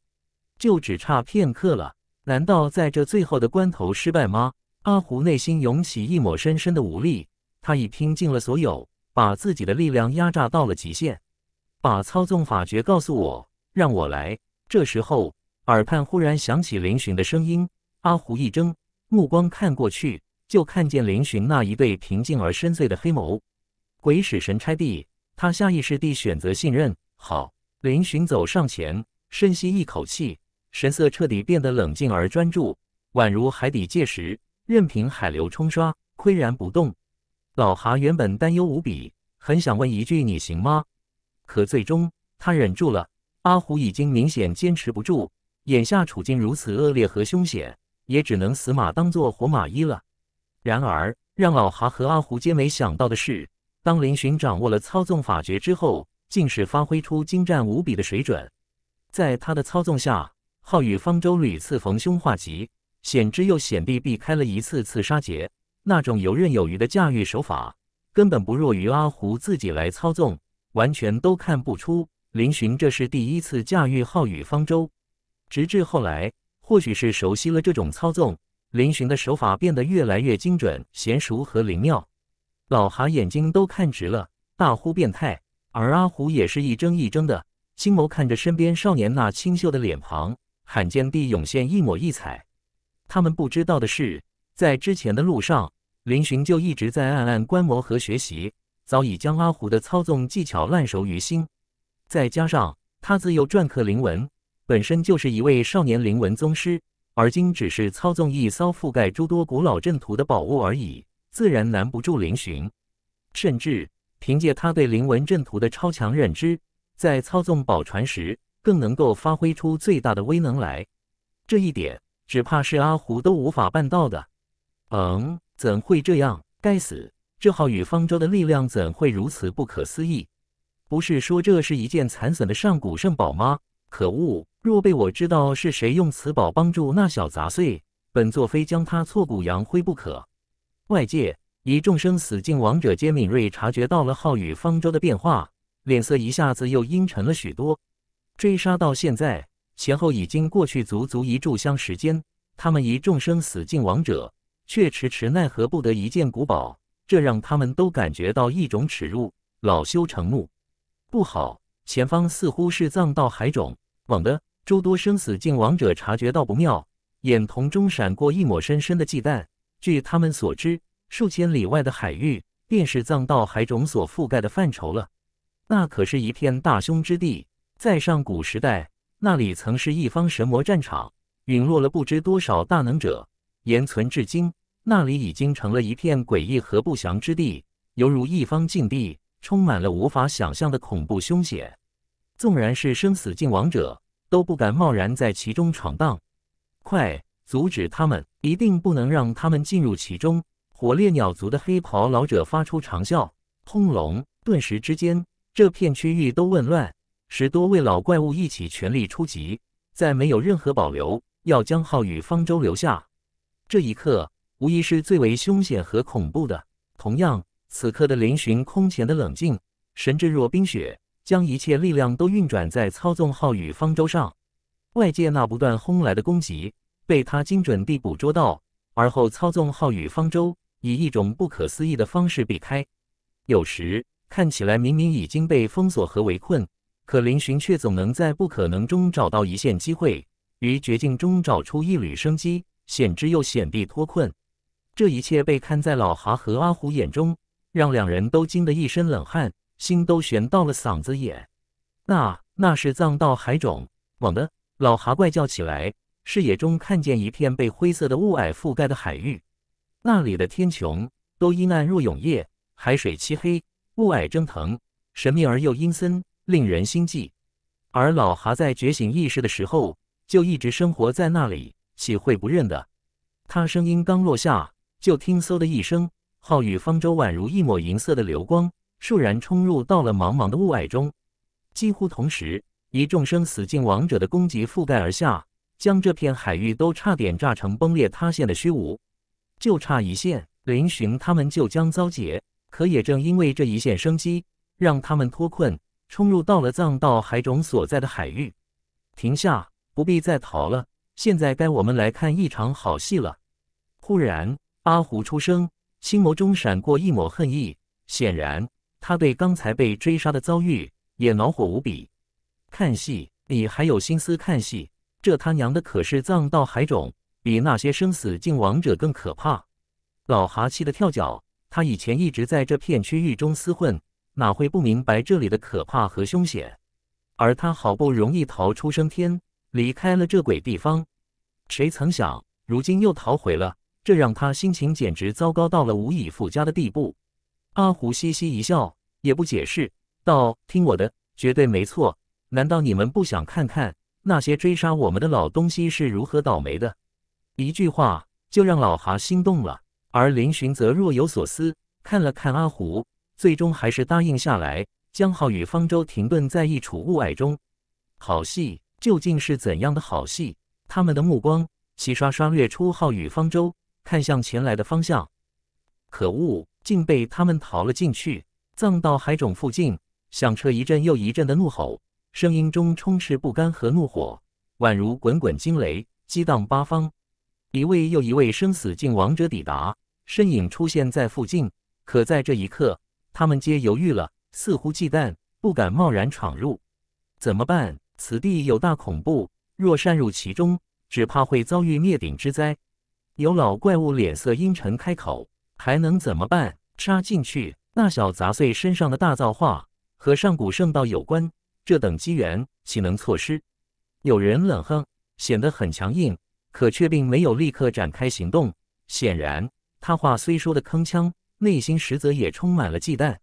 就只差片刻了。难道在这最后的关头失败吗？阿胡内心涌起一抹深深的无力，他已拼尽了所有，把自己的力量压榨到了极限。把操纵法诀告诉我，让我来。这时候，耳畔忽然响起林寻的声音。阿胡一怔，目光看过去，就看见林寻那一对平静而深邃的黑眸。鬼使神差地，他下意识地选择信任。好，林寻走上前，深吸一口气。神色彻底变得冷静而专注，宛如海底界石，任凭海流冲刷，岿然不动。老蛤原本担忧无比，很想问一句：“你行吗？”可最终他忍住了。阿胡已经明显坚持不住，眼下处境如此恶劣和凶险，也只能死马当做活马医了。然而，让老蛤和阿胡皆没想到的是，当林寻掌握了操纵法诀之后，竟是发挥出精湛无比的水准，在他的操纵下。浩宇方舟屡次逢凶化吉，险之又险地避开了一次刺杀劫，那种游刃有余的驾驭手法，根本不弱于阿胡自己来操纵，完全都看不出林寻这是第一次驾驭浩宇方舟。直至后来，或许是熟悉了这种操纵，林寻的手法变得越来越精准、娴熟和灵妙，老蛤眼睛都看直了，大呼变态。而阿胡也是一睁一睁的，星眸看着身边少年那清秀的脸庞。罕见地涌现一抹异彩。他们不知道的是，在之前的路上，林寻就一直在暗暗观摩和学习，早已将阿胡的操纵技巧烂熟于心。再加上他自幼篆刻灵文，本身就是一位少年灵文宗师，而今只是操纵一艘覆盖诸多古老阵图的宝物而已，自然难不住林寻。甚至凭借他对灵文阵图的超强认知，在操纵宝船时。更能够发挥出最大的威能来，这一点只怕是阿胡都无法办到的。嗯，怎会这样？该死！这浩宇方舟的力量怎会如此不可思议？不是说这是一件残损的上古圣宝吗？可恶！若被我知道是谁用此宝帮助那小杂碎，本座非将他挫骨扬灰不可！外界一众生死境王者皆敏锐察觉到了浩宇方舟的变化，脸色一下子又阴沉了许多。追杀到现在，前后已经过去足足一炷香时间。他们一众生死境王者却迟迟奈何不得一件古宝，这让他们都感觉到一种耻辱，恼羞成怒。不好，前方似乎是藏道海种！猛地，诸多生死境王者察觉到不妙，眼瞳中闪过一抹深深的忌惮。据他们所知，数千里外的海域便是藏道海种所覆盖的范畴了，那可是一片大凶之地。在上古时代，那里曾是一方神魔战场，陨落了不知多少大能者，延存至今。那里已经成了一片诡异和不祥之地，犹如一方禁地，充满了无法想象的恐怖凶险。纵然是生死境王者，都不敢贸然在其中闯荡。快，阻止他们！一定不能让他们进入其中！火烈鸟族的黑袍老者发出长啸，轰隆！顿时之间，这片区域都紊乱。十多位老怪物一起全力出击，再没有任何保留，要将浩宇方舟留下。这一刻无疑是最为凶险和恐怖的。同样，此刻的林巡空前的冷静，神智若冰雪，将一切力量都运转在操纵浩宇方舟上。外界那不断轰来的攻击被他精准地捕捉到，而后操纵浩宇方舟以一种不可思议的方式避开。有时看起来明明已经被封锁和围困。可林巡却总能在不可能中找到一线机会，于绝境中找出一缕生机，险之又险地脱困。这一切被看在老蛤和阿虎眼中，让两人都惊得一身冷汗，心都悬到了嗓子眼。那……那是藏道海种，猛地，老蛤怪叫起来，视野中看见一片被灰色的雾霭覆盖的海域，那里的天穹都阴暗若永夜，海水漆黑，雾霭蒸腾，神秘而又阴森。令人心悸，而老哈在觉醒意识的时候，就一直生活在那里，岂会不认的？他声音刚落下，就听嗖的一声，浩宇方舟宛如一抹银色的流光，倏然冲入到了茫茫的雾霭中。几乎同时，一众生死境王者的攻击覆盖而下，将这片海域都差点炸成崩裂塌陷的虚无。就差一线，林峋他们就将遭劫。可也正因为这一线生机，让他们脱困。冲入到了藏道海种所在的海域，停下，不必再逃了。现在该我们来看一场好戏了。忽然，阿胡出声，心眸中闪过一抹恨意，显然他对刚才被追杀的遭遇也恼火无比。看戏？你还有心思看戏？这他娘的可是藏道海种，比那些生死境王者更可怕！老蛤气得跳脚，他以前一直在这片区域中厮混。哪会不明白这里的可怕和凶险？而他好不容易逃出升天，离开了这鬼地方，谁曾想如今又逃回了？这让他心情简直糟糕到了无以复加的地步。阿胡嘻嘻一笑，也不解释，道：“听我的，绝对没错。难道你们不想看看那些追杀我们的老东西是如何倒霉的？”一句话就让老哈心动了，而林寻则若有所思，看了看阿胡。最终还是答应下来。江浩与方舟停顿在一处雾霭中，好戏究竟是怎样的好戏？他们的目光齐刷刷掠出浩宇方舟，看向前来的方向。可恶，竟被他们逃了进去！葬到海种附近，响彻一阵又一阵的怒吼，声音中充斥不甘和怒火，宛如滚滚惊雷，激荡八方。一位又一位生死境王者抵达，身影出现在附近。可在这一刻。他们皆犹豫了，似乎忌惮，不敢贸然闯入。怎么办？此地有大恐怖，若擅入其中，只怕会遭遇灭顶之灾。有老怪物脸色阴沉，开口：“还能怎么办？杀进去！那小杂碎身上的大造化和上古圣道有关，这等机缘岂能错失？”有人冷哼，显得很强硬，可却并没有立刻展开行动。显然，他话虽说的铿锵。内心实则也充满了忌惮，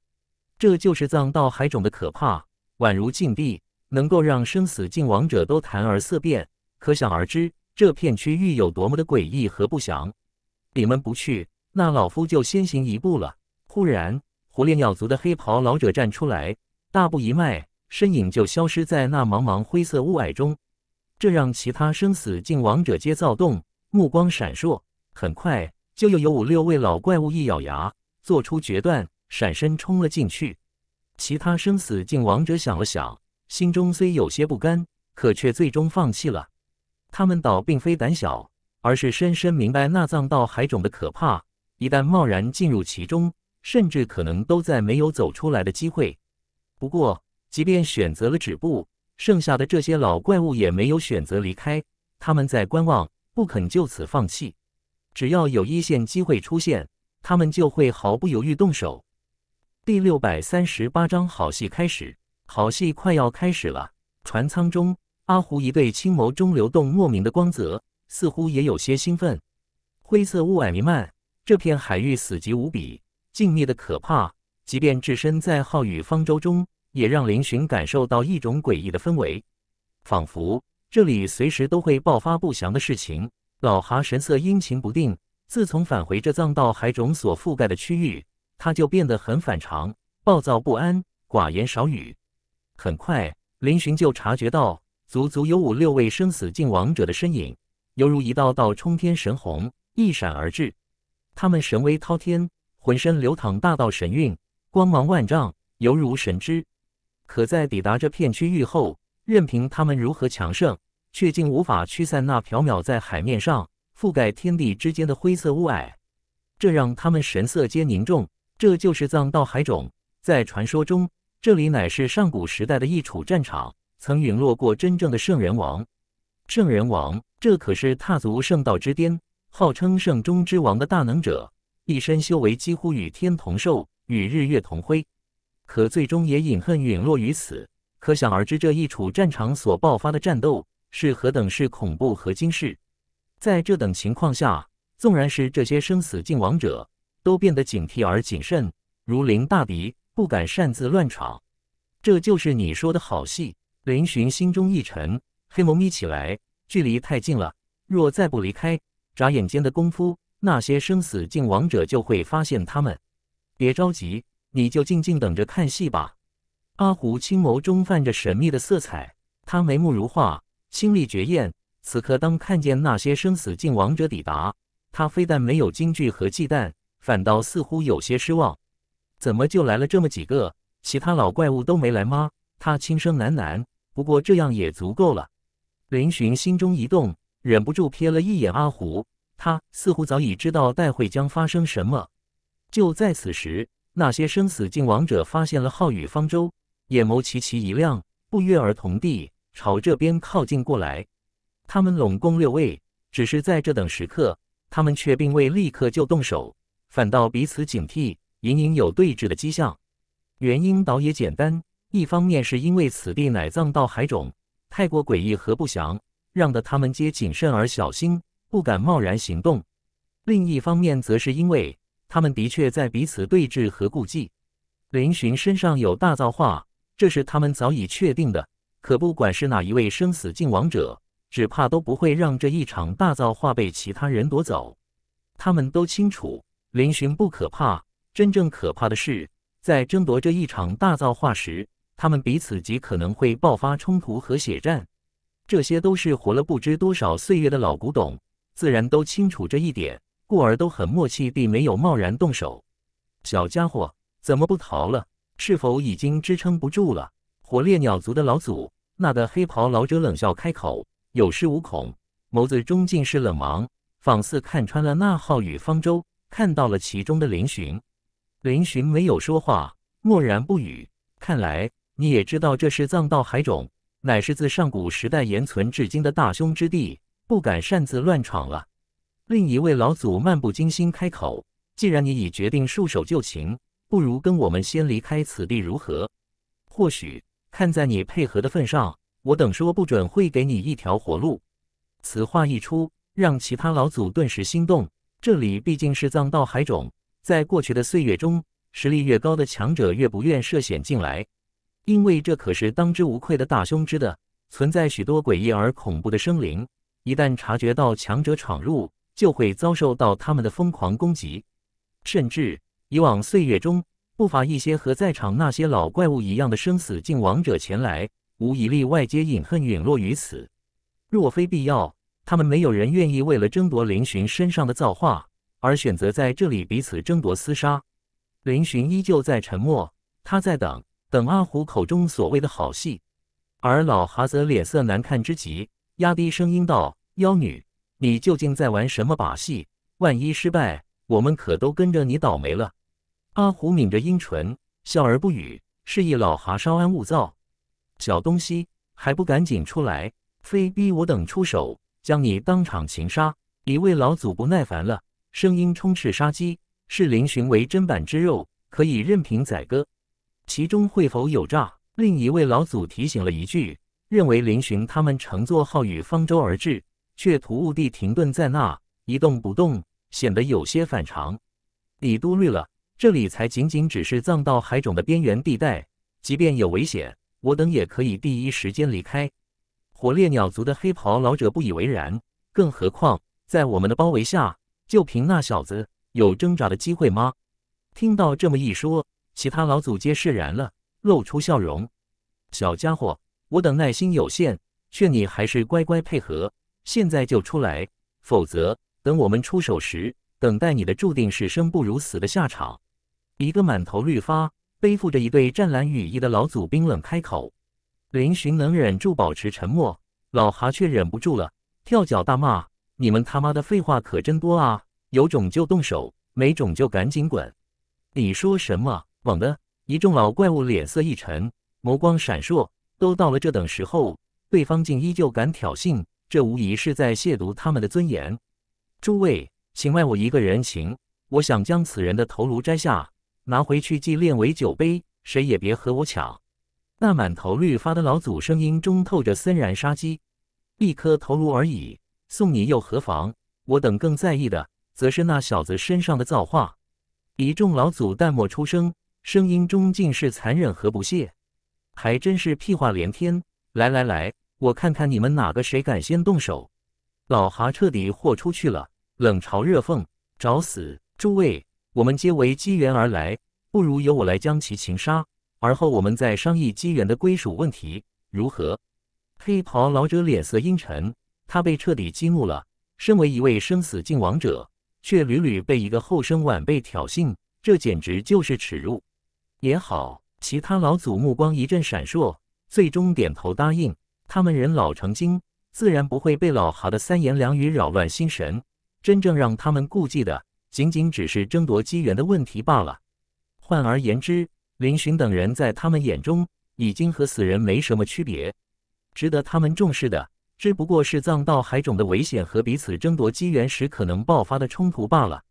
这就是藏道海种的可怕，宛如禁地，能够让生死境王者都谈而色变。可想而知，这片区域有多么的诡异和不祥。你们不去，那老夫就先行一步了。忽然，胡炼鸟族的黑袍老者站出来，大步一迈，身影就消失在那茫茫灰色雾霭中。这让其他生死境王者皆躁动，目光闪烁。很快就又有五六位老怪物一咬牙。做出决断，闪身冲了进去。其他生死境王者想了想，心中虽有些不甘，可却最终放弃了。他们倒并非胆小，而是深深明白那藏道海种的可怕，一旦贸然进入其中，甚至可能都在没有走出来的机会。不过，即便选择了止步，剩下的这些老怪物也没有选择离开，他们在观望，不肯就此放弃。只要有一线机会出现。他们就会毫不犹豫动手。第六百三十八章，好戏开始，好戏快要开始了。船舱中，阿胡一对青眸中流动莫名的光泽，似乎也有些兴奋。灰色雾霭弥漫，这片海域死寂无比，静谧的可怕。即便置身在浩宇方舟中，也让林寻感受到一种诡异的氛围，仿佛这里随时都会爆发不祥的事情。老哈神色阴晴不定。自从返回这藏道海种所覆盖的区域，他就变得很反常，暴躁不安，寡言少语。很快，林寻就察觉到，足足有五六位生死境王者的身影，犹如一道道冲天神虹，一闪而至。他们神威滔天，浑身流淌大道神韵，光芒万丈，犹如神祗。可在抵达这片区域后，任凭他们如何强盛，却竟无法驱散那缥缈在海面上。覆盖天地之间的灰色雾霭，这让他们神色皆凝重。这就是藏道海种。在传说中，这里乃是上古时代的一处战场，曾陨落过真正的圣人王。圣人王，这可是踏足圣道之巅，号称圣中之王的大能者，一身修为几乎与天同寿，与日月同辉，可最终也饮恨陨落于此。可想而知，这一处战场所爆发的战斗是何等是恐怖和惊世。在这等情况下，纵然是这些生死境王者，都变得警惕而谨慎，如临大敌，不敢擅自乱闯。这就是你说的好戏。林寻心中一沉，黑眸眯起来。距离太近了，若再不离开，眨眼间的功夫，那些生死境王者就会发现他们。别着急，你就静静等着看戏吧。阿胡青眸中泛着神秘的色彩，他眉目如画，清丽绝艳。此刻，当看见那些生死境王者抵达，他非但没有惊惧和忌惮，反倒似乎有些失望。怎么就来了这么几个？其他老怪物都没来吗？他轻声喃喃。不过这样也足够了。林寻心中一动，忍不住瞥了一眼阿胡，他似乎早已知道待会将发生什么。就在此时，那些生死境王者发现了浩宇方舟，眼眸齐齐一亮，不约而同地朝这边靠近过来。他们拢共六位，只是在这等时刻，他们却并未立刻就动手，反倒彼此警惕，隐隐有对峙的迹象。原因倒也简单，一方面是因为此地乃藏道海种，太过诡异和不祥，让得他们皆谨慎而小心，不敢贸然行动；另一方面则是因为他们的确在彼此对峙和顾忌。林寻身上有大造化，这是他们早已确定的。可不管是哪一位生死境王者。只怕都不会让这一场大造化被其他人夺走。他们都清楚，林寻不可怕，真正可怕的是，在争夺这一场大造化时，他们彼此极可能会爆发冲突和血战。这些都是活了不知多少岁月的老古董，自然都清楚这一点，故而都很默契地没有贸然动手。小家伙，怎么不逃了？是否已经支撑不住了？火烈鸟族的老祖，那个黑袍老者冷笑开口。有恃无恐，眸子中尽是冷芒，仿似看穿了那浩宇方舟，看到了其中的林峋。林峋没有说话，默然不语。看来你也知道，这是藏道海种，乃是自上古时代延存至今的大凶之地，不敢擅自乱闯了。另一位老祖漫不经心开口：“既然你已决定束手就擒，不如跟我们先离开此地，如何？或许看在你配合的份上。”我等说不准会给你一条活路。此话一出，让其他老祖顿时心动。这里毕竟是藏道海种，在过去的岁月中，实力越高的强者越不愿涉险进来，因为这可是当之无愧的大凶之地，存在许多诡异而恐怖的生灵。一旦察觉到强者闯入，就会遭受到他们的疯狂攻击。甚至以往岁月中，不乏一些和在场那些老怪物一样的生死境王者前来。无一例外，皆隐恨陨落于此。若非必要，他们没有人愿意为了争夺林寻身上的造化而选择在这里彼此争夺厮杀。林寻依旧在沉默，他在等，等阿虎口中所谓的好戏。而老哈则脸色难看之极，压低声音道：“妖女，你究竟在玩什么把戏？万一失败，我们可都跟着你倒霉了。”阿虎抿着阴唇，笑而不语，示意老哈稍安勿躁。小东西还不赶紧出来！非逼我等出手，将你当场擒杀！一位老祖不耐烦了，声音充斥杀机：“是林寻为砧板之肉，可以任凭宰割。”其中会否有诈？另一位老祖提醒了一句，认为林寻他们乘坐浩宇方舟而至，却突兀地停顿在那，一动不动，显得有些反常。李都虑了，这里才仅仅只是藏到海种的边缘地带，即便有危险。我等也可以第一时间离开。火烈鸟族的黑袍老者不以为然。更何况，在我们的包围下，就凭那小子，有挣扎的机会吗？听到这么一说，其他老祖皆释然了，露出笑容。小家伙，我等耐心有限，劝你还是乖乖配合，现在就出来，否则等我们出手时，等待你的注定是生不如死的下场。一个满头绿发。背负着一对湛蓝羽翼的老祖冰冷开口，林寻能忍住保持沉默，老哈却忍不住了，跳脚大骂：“你们他妈的废话可真多啊！有种就动手，没种就赶紧滚！”你说什么？猛地，一众老怪物脸色一沉，眸光闪烁。都到了这等时候，对方竟依旧敢挑衅，这无疑是在亵渎他们的尊严。诸位，请卖我一个人情，我想将此人的头颅摘下。拿回去祭炼为酒杯，谁也别和我抢。那满头绿发的老祖声音中透着森然杀机，一颗头颅而已，送你又何妨？我等更在意的，则是那小子身上的造化。一众老祖淡漠出声，声音中尽是残忍和不屑，还真是屁话连天。来来来，我看看你们哪个谁敢先动手。老哈彻底豁出去了，冷嘲热讽，找死！诸位。我们皆为机缘而来，不如由我来将其擒杀，而后我们再商议机缘的归属问题，如何？黑袍老者脸色阴沉，他被彻底激怒了。身为一位生死境王者，却屡屡被一个后生晚辈挑衅，这简直就是耻辱。也好，其他老祖目光一阵闪烁，最终点头答应。他们人老成精，自然不会被老哈的三言两语扰乱心神。真正让他们顾忌的。仅仅只是争夺机缘的问题罢了。换而言之，林寻等人在他们眼中已经和死人没什么区别，值得他们重视的只不过是藏道海种的危险和彼此争夺机缘时可能爆发的冲突罢了。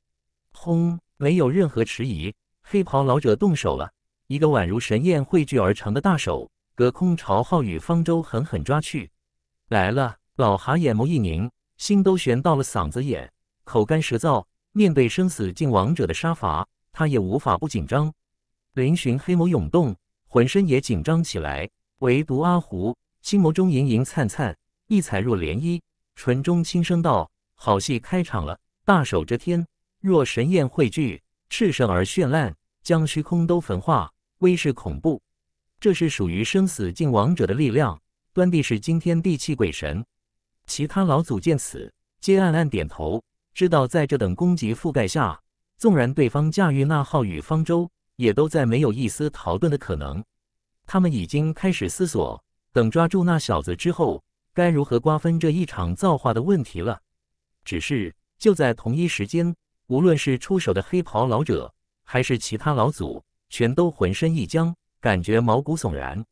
轰！没有任何迟疑，黑袍老者动手了，一个宛如神焰汇聚而成的大手，隔空朝浩宇方舟狠狠抓去。来了！老蛤眼眸一凝，心都悬到了嗓子眼，口干舌燥。面对生死境王者的杀伐，他也无法不紧张。林寻黑眸涌动，浑身也紧张起来。唯独阿胡，心眸中盈盈灿灿，一踩若涟漪，唇中轻声道：“好戏开场了，大手遮天，若神焰汇聚，炽盛而绚烂，将虚空都焚化，威势恐怖。这是属于生死境王者的力量，端地是惊天地泣鬼神。”其他老祖见此，皆暗暗点头。知道在这等攻击覆盖下，纵然对方驾驭那号宇方舟，也都在没有一丝逃遁的可能。他们已经开始思索，等抓住那小子之后，该如何瓜分这一场造化的问题了。只是就在同一时间，无论是出手的黑袍老者，还是其他老祖，全都浑身一僵，感觉毛骨悚然。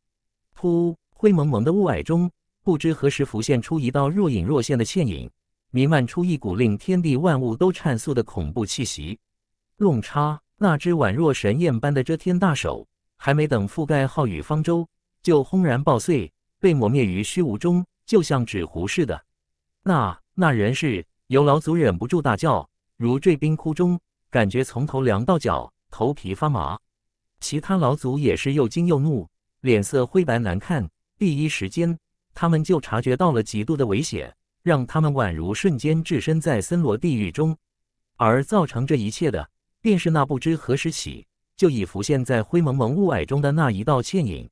噗！灰蒙蒙的雾霭中，不知何时浮现出一道若隐若现的倩影。弥漫出一股令天地万物都颤粟的恐怖气息。弄叉，那只宛若神焰般的遮天大手，还没等覆盖浩宇方舟，就轰然爆碎，被磨灭于虚无中，就像纸糊似的。那那人是由老祖忍不住大叫，如坠冰窟中，感觉从头凉到脚，头皮发麻。其他老祖也是又惊又怒，脸色灰白难看。第一时间，他们就察觉到了极度的危险。让他们宛如瞬间置身在森罗地狱中，而造成这一切的，便是那不知何时起就已浮现在灰蒙蒙雾霭中的那一道倩影。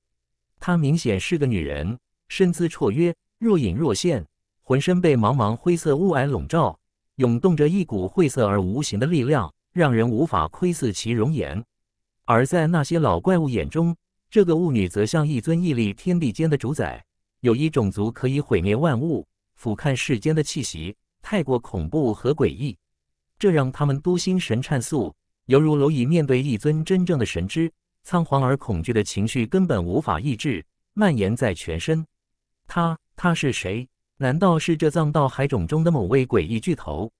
她明显是个女人，身姿绰约，若隐若现，浑身被茫茫灰色雾霭笼罩，涌动着一股晦涩而无形的力量，让人无法窥伺其容颜。而在那些老怪物眼中，这个雾女则像一尊屹立天地间的主宰，有一种族可以毁灭万物。俯瞰世间的气息太过恐怖和诡异，这让他们都心神颤粟，犹如蝼蚁面对一尊真正的神祗。仓皇而恐惧的情绪根本无法抑制，蔓延在全身。他，他是谁？难道是这藏道海种中的某位诡异巨头？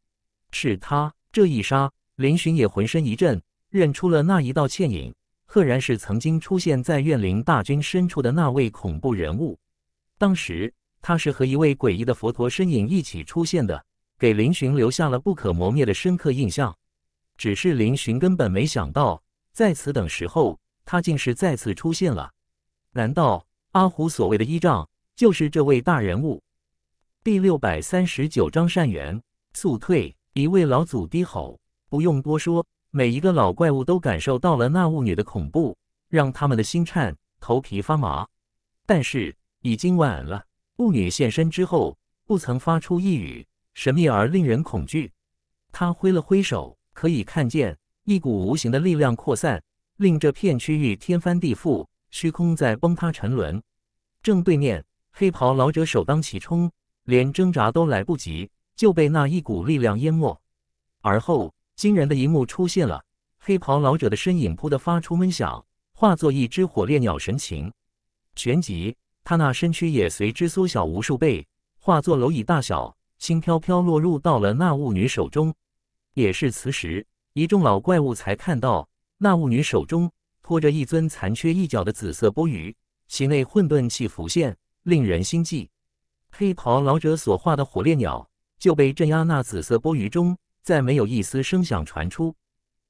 是他！这一杀，林寻也浑身一震，认出了那一道倩影，赫然是曾经出现在怨灵大军深处的那位恐怖人物。当时。他是和一位诡异的佛陀身影一起出现的，给林寻留下了不可磨灭的深刻印象。只是林寻根本没想到，在此等时候，他竟是再次出现了。难道阿虎所谓的依仗就是这位大人物？第六百三十九章善缘速退。一位老祖低吼：“不用多说，每一个老怪物都感受到了那雾女的恐怖，让他们的心颤，头皮发麻。”但是已经晚了。巫女现身之后，不曾发出一语，神秘而令人恐惧。她挥了挥手，可以看见一股无形的力量扩散，令这片区域天翻地覆，虚空在崩塌沉沦。正对面，黑袍老者首当其冲，连挣扎都来不及，就被那一股力量淹没。而后，惊人的一幕出现了：黑袍老者的身影扑地发出闷响，化作一只火烈鸟，神情旋即。他那身躯也随之缩小无数倍，化作蝼蚁大小，轻飘飘落入到了那雾女手中。也是此时，一众老怪物才看到那雾女手中托着一尊残缺一角的紫色钵盂，其内混沌气浮现，令人心悸。黑袍老者所化的火烈鸟就被镇压那紫色钵盂中，再没有一丝声响传出。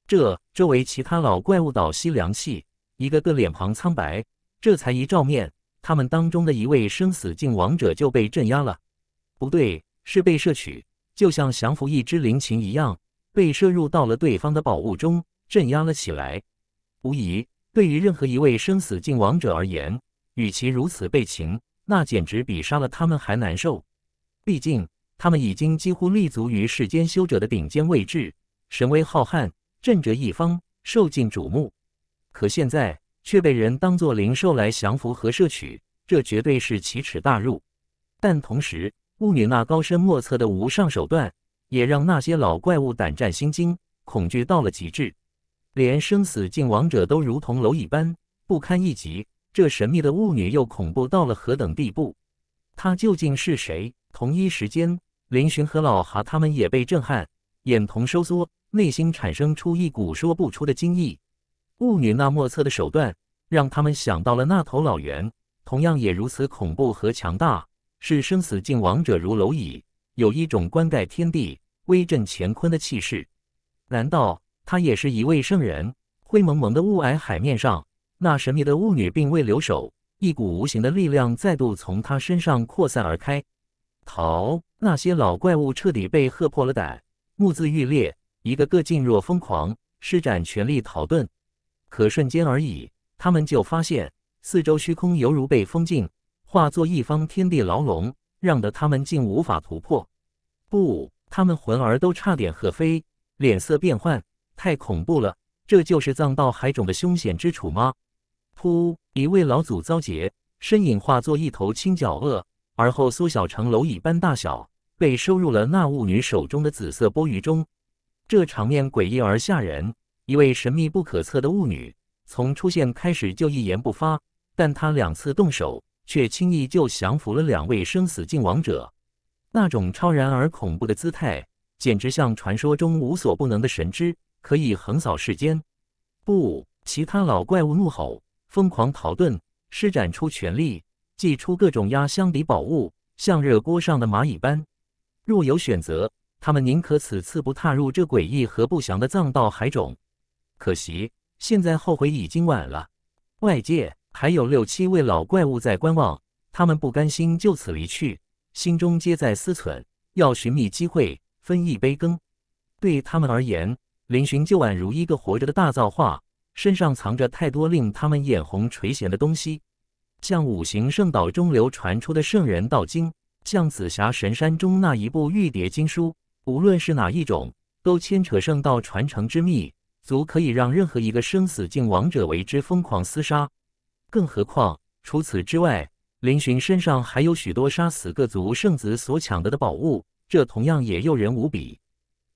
这周围其他老怪物倒吸凉气，一个个脸庞苍白。这才一照面。他们当中的一位生死境王者就被镇压了，不对，是被摄取，就像降服一只灵禽一样，被摄入到了对方的宝物中，镇压了起来。无疑，对于任何一位生死境王者而言，与其如此被擒，那简直比杀了他们还难受。毕竟，他们已经几乎立足于世间修者的顶尖位置，神威浩瀚，镇着一方，受尽瞩目。可现在，却被人当作灵兽来降服和摄取，这绝对是奇耻大辱。但同时，巫女那高深莫测的无上手段，也让那些老怪物胆战心惊，恐惧到了极致，连生死境王者都如同蝼蚁般不堪一击。这神秘的巫女又恐怖到了何等地步？她究竟是谁？同一时间，林寻和老蛤他们也被震撼，眼瞳收缩，内心产生出一股说不出的惊异。雾女那莫测的手段，让他们想到了那头老猿，同样也如此恐怖和强大，是生死境王者如蝼蚁，有一种冠盖天地、威震乾坤的气势。难道她也是一位圣人？灰蒙蒙的雾霭海面上，那神秘的雾女并未留手，一股无形的力量再度从她身上扩散而开。逃！那些老怪物彻底被吓破了胆，目眦欲裂，一个个噤若疯狂，施展全力逃遁。可瞬间而已，他们就发现四周虚空犹如被封禁，化作一方天地牢笼，让得他们竟无法突破。不，他们魂儿都差点合飞，脸色变幻，太恐怖了！这就是藏道海种的凶险之处吗？噗！一位老祖遭劫，身影化作一头青角鳄，而后缩小成蝼蚁般大小，被收入了那雾女手中的紫色钵盂中。这场面诡异而吓人。一位神秘不可测的巫女，从出现开始就一言不发，但她两次动手，却轻易就降服了两位生死境王者。那种超然而恐怖的姿态，简直像传说中无所不能的神祗，可以横扫世间。不，其他老怪物怒吼，疯狂逃遁，施展出全力，祭出各种压箱底宝物，像热锅上的蚂蚁般。若有选择，他们宁可此次不踏入这诡异和不祥的藏道海种。可惜，现在后悔已经晚了。外界还有六七位老怪物在观望，他们不甘心就此离去，心中皆在思忖，要寻觅机会分一杯羹。对他们而言，林寻就宛如一个活着的大造化，身上藏着太多令他们眼红垂涎的东西，像五行圣岛中流传出的圣人道经，像紫霞神山中那一部玉蝶经书，无论是哪一种，都牵扯圣道传承之秘。足可以让任何一个生死境王者为之疯狂厮杀，更何况除此之外，林寻身上还有许多杀死各族圣子所抢得的宝物，这同样也诱人无比。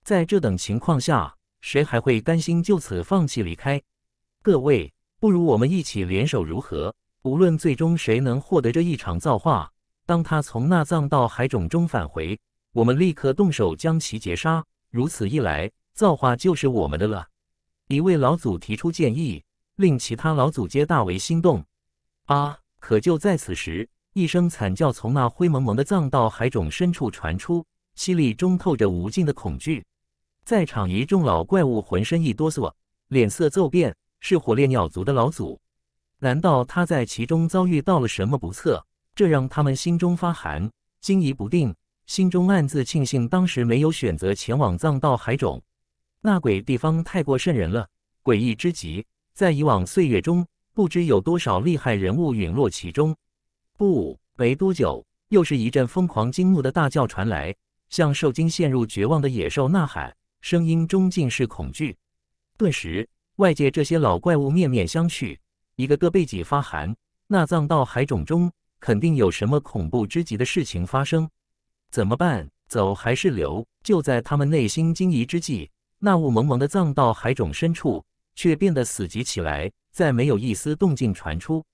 在这等情况下，谁还会甘心就此放弃离开？各位，不如我们一起联手如何？无论最终谁能获得这一场造化，当他从纳藏到海种中返回，我们立刻动手将其截杀。如此一来，造化就是我们的了。一位老祖提出建议，令其他老祖皆大为心动。啊！可就在此时，一声惨叫从那灰蒙蒙的藏道海种深处传出，凄厉中透着无尽的恐惧。在场一众老怪物浑身一哆嗦，脸色骤变。是火烈鸟族的老祖？难道他在其中遭遇到了什么不测？这让他们心中发寒，惊疑不定，心中暗自庆幸当时没有选择前往藏道海种。那鬼地方太过瘆人了，诡异之极。在以往岁月中，不知有多少厉害人物陨落其中。不，没多久，又是一阵疯狂惊怒的大叫传来，像受惊陷入绝望的野兽呐喊，声音中尽是恐惧。顿时，外界这些老怪物面面相觑，一个个背脊发寒。那藏到海种中，肯定有什么恐怖之极的事情发生。怎么办？走还是留？就在他们内心惊疑之际。那雾蒙蒙的藏道海种深处，却变得死寂起来，再没有一丝动静传出。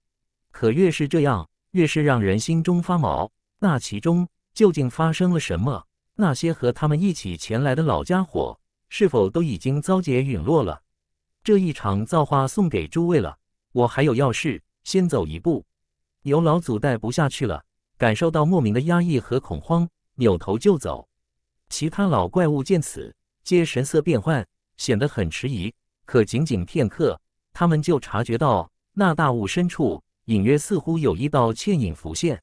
可越是这样，越是让人心中发毛。那其中究竟发生了什么？那些和他们一起前来的老家伙，是否都已经遭劫陨落了？这一场造化送给诸位了。我还有要事，先走一步。有老祖带不下去了，感受到莫名的压抑和恐慌，扭头就走。其他老怪物见此。皆神色变幻，显得很迟疑。可仅仅片刻，他们就察觉到那大雾深处隐约似乎有一道倩影浮现。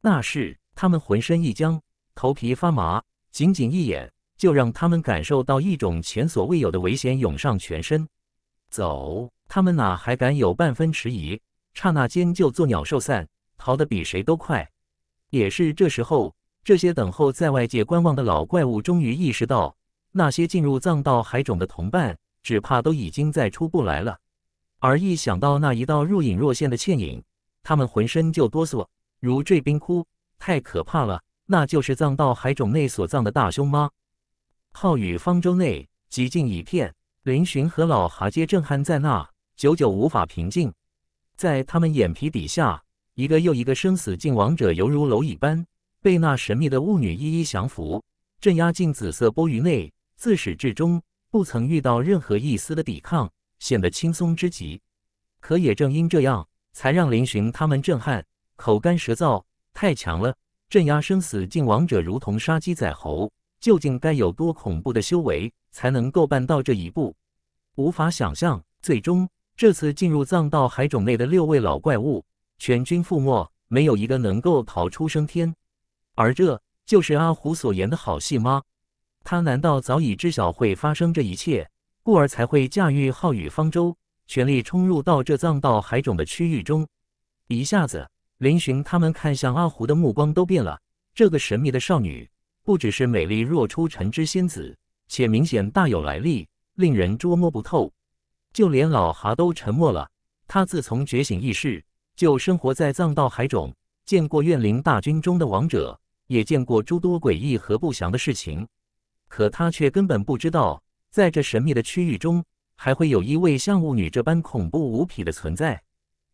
那是他们浑身一僵，头皮发麻，仅仅一眼就让他们感受到一种前所未有的危险涌上全身。走！他们哪还敢有半分迟疑？刹那间就作鸟兽散，逃得比谁都快。也是这时候，这些等候在外界观望的老怪物终于意识到。那些进入藏道海种的同伴，只怕都已经在出不来了。而一想到那一道若隐若现的倩影，他们浑身就哆嗦，如坠冰窟，太可怕了！那就是藏道海种内所藏的大凶吗？浩宇方舟内寂静一片，林寻和老哈皆震撼在那，久久无法平静。在他们眼皮底下，一个又一个生死境王者，犹如蝼蚁般被那神秘的雾女一一降服，镇压进紫色波云内。自始至终不曾遇到任何一丝的抵抗，显得轻松之极。可也正因这样，才让林寻他们震撼，口干舌燥。太强了，镇压生死境王者，如同杀鸡宰猴。究竟该有多恐怖的修为，才能够办到这一步？无法想象。最终，这次进入藏道海种内的六位老怪物全军覆没，没有一个能够逃出升天。而这就是阿虎所言的好戏吗？他难道早已知晓会发生这一切，故而才会驾驭浩宇方舟，全力冲入到这藏道海种的区域中。一下子，林寻他们看向阿胡的目光都变了。这个神秘的少女，不只是美丽若出尘之仙子，且明显大有来历，令人捉摸不透。就连老蛤都沉默了。他自从觉醒意识，就生活在藏道海种，见过怨灵大军中的王者，也见过诸多诡异和不祥的事情。可他却根本不知道，在这神秘的区域中，还会有一位像巫女这般恐怖无匹的存在。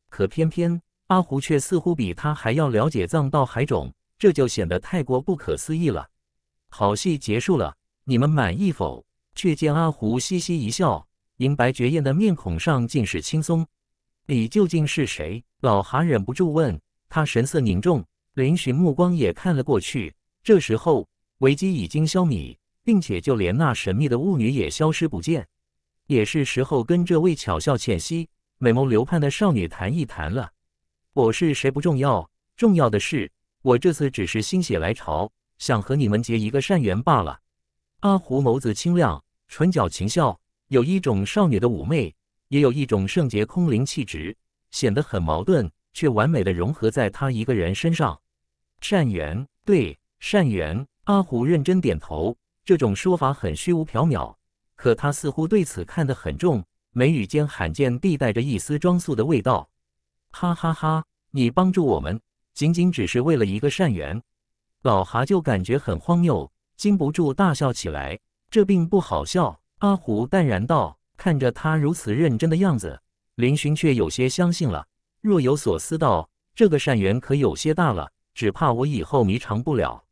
可偏偏阿胡却似乎比他还要了解藏道海种，这就显得太过不可思议了。好戏结束了，你们满意否？却见阿胡嘻嘻一笑，银白绝艳的面孔上尽是轻松。你究竟是谁？老韩忍不住问，他神色凝重，林寻目光也看了过去。这时候危机已经消弭。并且就连那神秘的巫女也消失不见，也是时候跟这位巧笑倩兮、美眸流盼的少女谈一谈了。我是谁不重要，重要的是我这次只是心血来潮，想和你们结一个善缘罢了。阿胡眸子清亮，唇角噙笑，有一种少女的妩媚，也有一种圣洁空灵气质，显得很矛盾，却完美的融合在他一个人身上。善缘，对，善缘。阿胡认真点头。这种说法很虚无缥缈，可他似乎对此看得很重，眉宇间罕见地带着一丝装束的味道。哈哈哈！你帮助我们，仅仅只是为了一个善缘，老哈就感觉很荒谬，禁不住大笑起来。这并不好笑。阿胡淡然道。看着他如此认真的样子，林寻却有些相信了，若有所思道：“这个善缘可有些大了，只怕我以后迷藏不了。”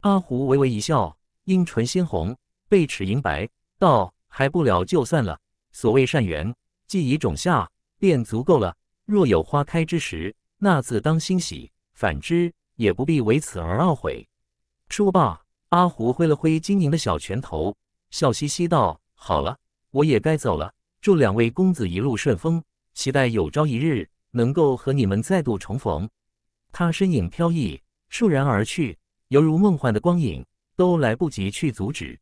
阿胡微微一笑。樱唇鲜红，背齿银白，道：“还不了就算了。所谓善缘，既已种下，便足够了。若有花开之时，那自当欣喜；反之，也不必为此而懊悔。”说罢，阿胡挥了挥晶莹的小拳头，笑嘻嘻道：“好了，我也该走了。祝两位公子一路顺风，期待有朝一日能够和你们再度重逢。”他身影飘逸，倏然而去，犹如梦幻的光影。都来不及去阻止。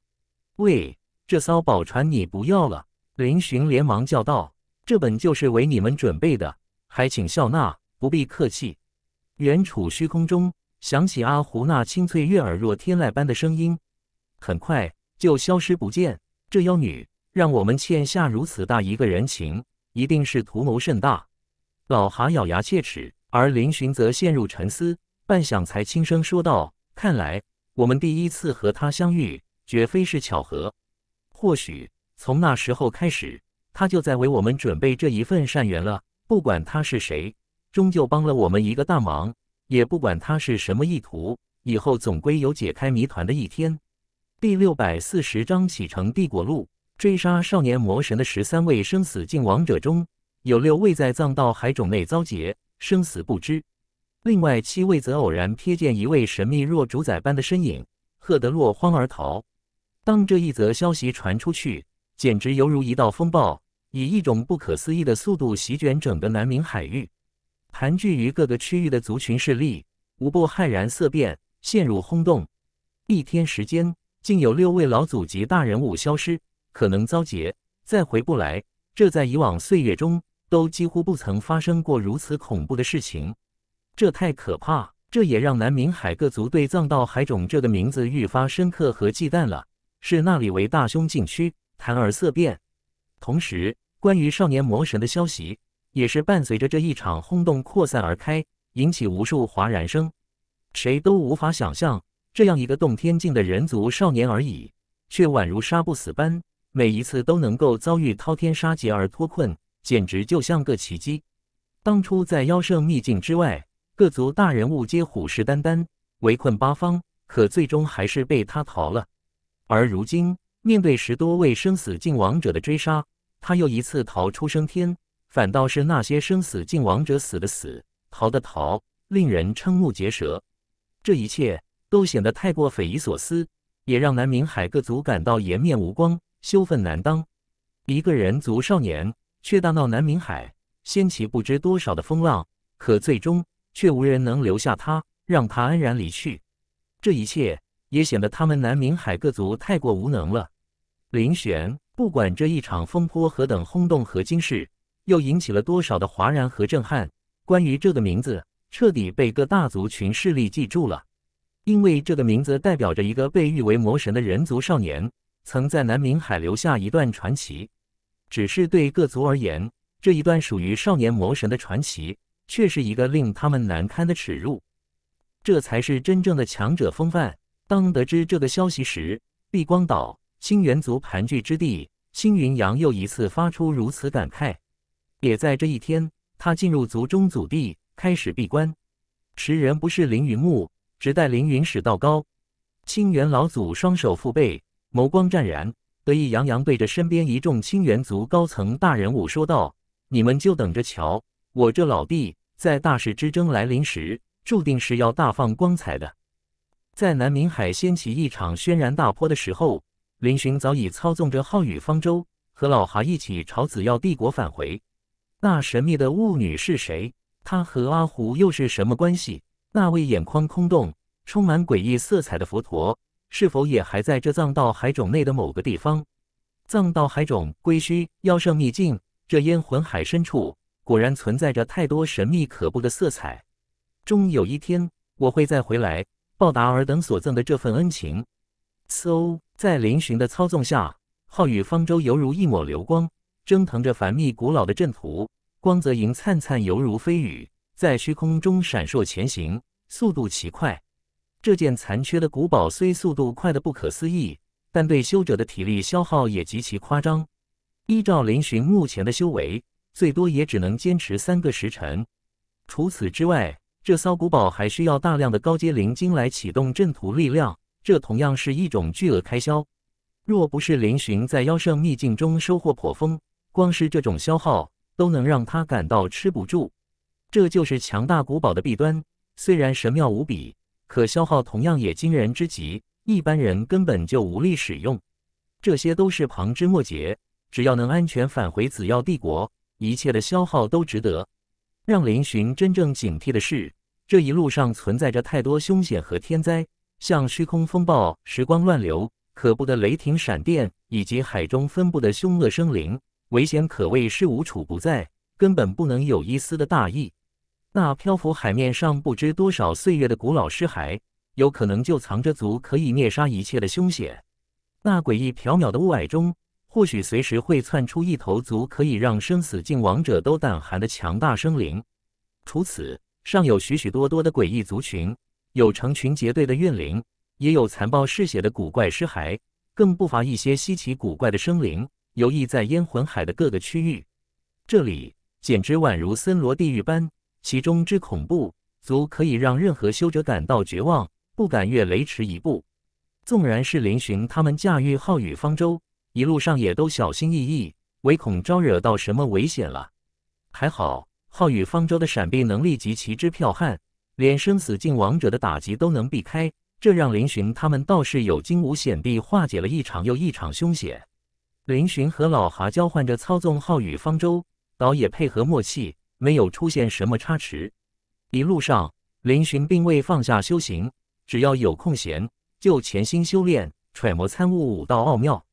喂，这艘宝船你不要了？林寻连忙叫道：“这本就是为你们准备的，还请笑纳，不必客气。”远处虚空中响起阿胡那清脆悦耳若天籁般的声音，很快就消失不见。这妖女让我们欠下如此大一个人情，一定是图谋甚大。老蛤咬牙切齿，而林寻则陷入沉思，半晌才轻声说道：“看来……”我们第一次和他相遇，绝非是巧合。或许从那时候开始，他就在为我们准备这一份善缘了。不管他是谁，终究帮了我们一个大忙。也不管他是什么意图，以后总归有解开谜团的一天。第六百四十章启程帝国路，追杀少年魔神的十三位生死境王者中，有六位在藏道海种内遭劫，生死不知。另外七位则偶然瞥见一位神秘若主宰般的身影，赫得落荒而逃。当这一则消息传出去，简直犹如一道风暴，以一种不可思议的速度席卷整个南明海域。盘踞于各个区域的族群势力无不骇然色变，陷入轰动。一天时间，竟有六位老祖级大人物消失，可能遭劫，再回不来。这在以往岁月中都几乎不曾发生过如此恐怖的事情。这太可怕！这也让南明海各族对“藏道海种”这个名字愈发深刻和忌惮了，视那里为大凶禁区，谈而色变。同时，关于少年魔神的消息，也是伴随着这一场轰动扩散而开，引起无数哗然声。谁都无法想象，这样一个洞天境的人族少年而已，却宛如杀不死般，每一次都能够遭遇滔天杀劫而脱困，简直就像个奇迹。当初在妖圣秘境之外。各族大人物皆虎视眈眈，围困八方，可最终还是被他逃了。而如今面对十多位生死境王者的追杀，他又一次逃出升天，反倒是那些生死境王者死的死，逃的逃，令人瞠目结舌。这一切都显得太过匪夷所思，也让南明海各族感到颜面无光，羞愤难当。一个人族少年却大闹南明海，掀起不知多少的风浪，可最终。却无人能留下他，让他安然离去。这一切也显得他们南明海各族太过无能了。林玄，不管这一场风波何等轰动和惊世，又引起了多少的哗然和震撼。关于这个名字，彻底被各大族群势力记住了，因为这个名字代表着一个被誉为魔神的人族少年，曾在南明海留下一段传奇。只是对各族而言，这一段属于少年魔神的传奇。却是一个令他们难堪的耻辱，这才是真正的强者风范。当得知这个消息时，碧光岛清元族盘踞之地，星云阳又一次发出如此感慨。也在这一天，他进入族中祖地，开始闭关。时人不是凌云木，只待凌云始道高。清元老祖双手负背，眸光湛然，得意洋洋对着身边一众清元族高层大人物说道：“你们就等着瞧。”我这老弟在大势之争来临时，注定是要大放光彩的。在南明海掀起一场轩然大波的时候，林寻早已操纵着浩宇方舟和老哈一起朝紫耀帝国返回。那神秘的雾女是谁？她和阿胡又是什么关系？那位眼眶空洞、充满诡异色彩的佛陀，是否也还在这藏道海种内的某个地方？藏道海种归墟，妖圣秘境，这烟魂海深处。果然存在着太多神秘可怖的色彩，终有一天我会再回来报答尔等所赠的这份恩情。So，在林峋的操纵下，浩宇方舟犹如一抹流光，蒸腾着繁密古老的阵图，光泽莹灿灿，犹如飞羽，在虚空中闪烁前行，速度奇快。这件残缺的古堡虽速度快得不可思议，但对修者的体力消耗也极其夸张。依照林寻目前的修为，最多也只能坚持三个时辰。除此之外，这骚古堡还需要大量的高阶灵晶来启动阵图力量，这同样是一种巨额开销。若不是林寻在妖圣秘境中收获颇丰，光是这种消耗都能让他感到吃不住。这就是强大古堡的弊端，虽然神妙无比，可消耗同样也惊人之极，一般人根本就无力使用。这些都是旁枝末节，只要能安全返回紫耀帝国。一切的消耗都值得。让林寻真正警惕的是，这一路上存在着太多凶险和天灾，像虚空风暴、时光乱流、可怖的雷霆闪电，以及海中分布的凶恶生灵，危险可谓是无处不在，根本不能有一丝的大意。那漂浮海面上不知多少岁月的古老尸骸，有可能就藏着足可以灭杀一切的凶险。那诡异缥缈的雾霭中。或许随时会窜出一头足以让生死境王者都胆寒的强大生灵。除此，尚有许许多多的诡异族群，有成群结队的怨灵，也有残暴嗜血的古怪尸骸，更不乏一些稀奇古怪的生灵。游弋在烟魂海的各个区域，这里简直宛如森罗地狱般，其中之恐怖，足可以让任何修者感到绝望，不敢越雷池一步。纵然是林寻他们驾驭浩宇方舟。一路上也都小心翼翼，唯恐招惹到什么危险了。还好，浩宇方舟的闪避能力极其之剽悍，连生死境王者的打击都能避开，这让林寻他们倒是有惊无险地化解了一场又一场凶险。林寻和老哈交换着操纵浩宇方舟，倒也配合默契，没有出现什么差池。一路上，林寻并未放下修行，只要有空闲，就潜心修炼，揣摩参悟武道奥妙。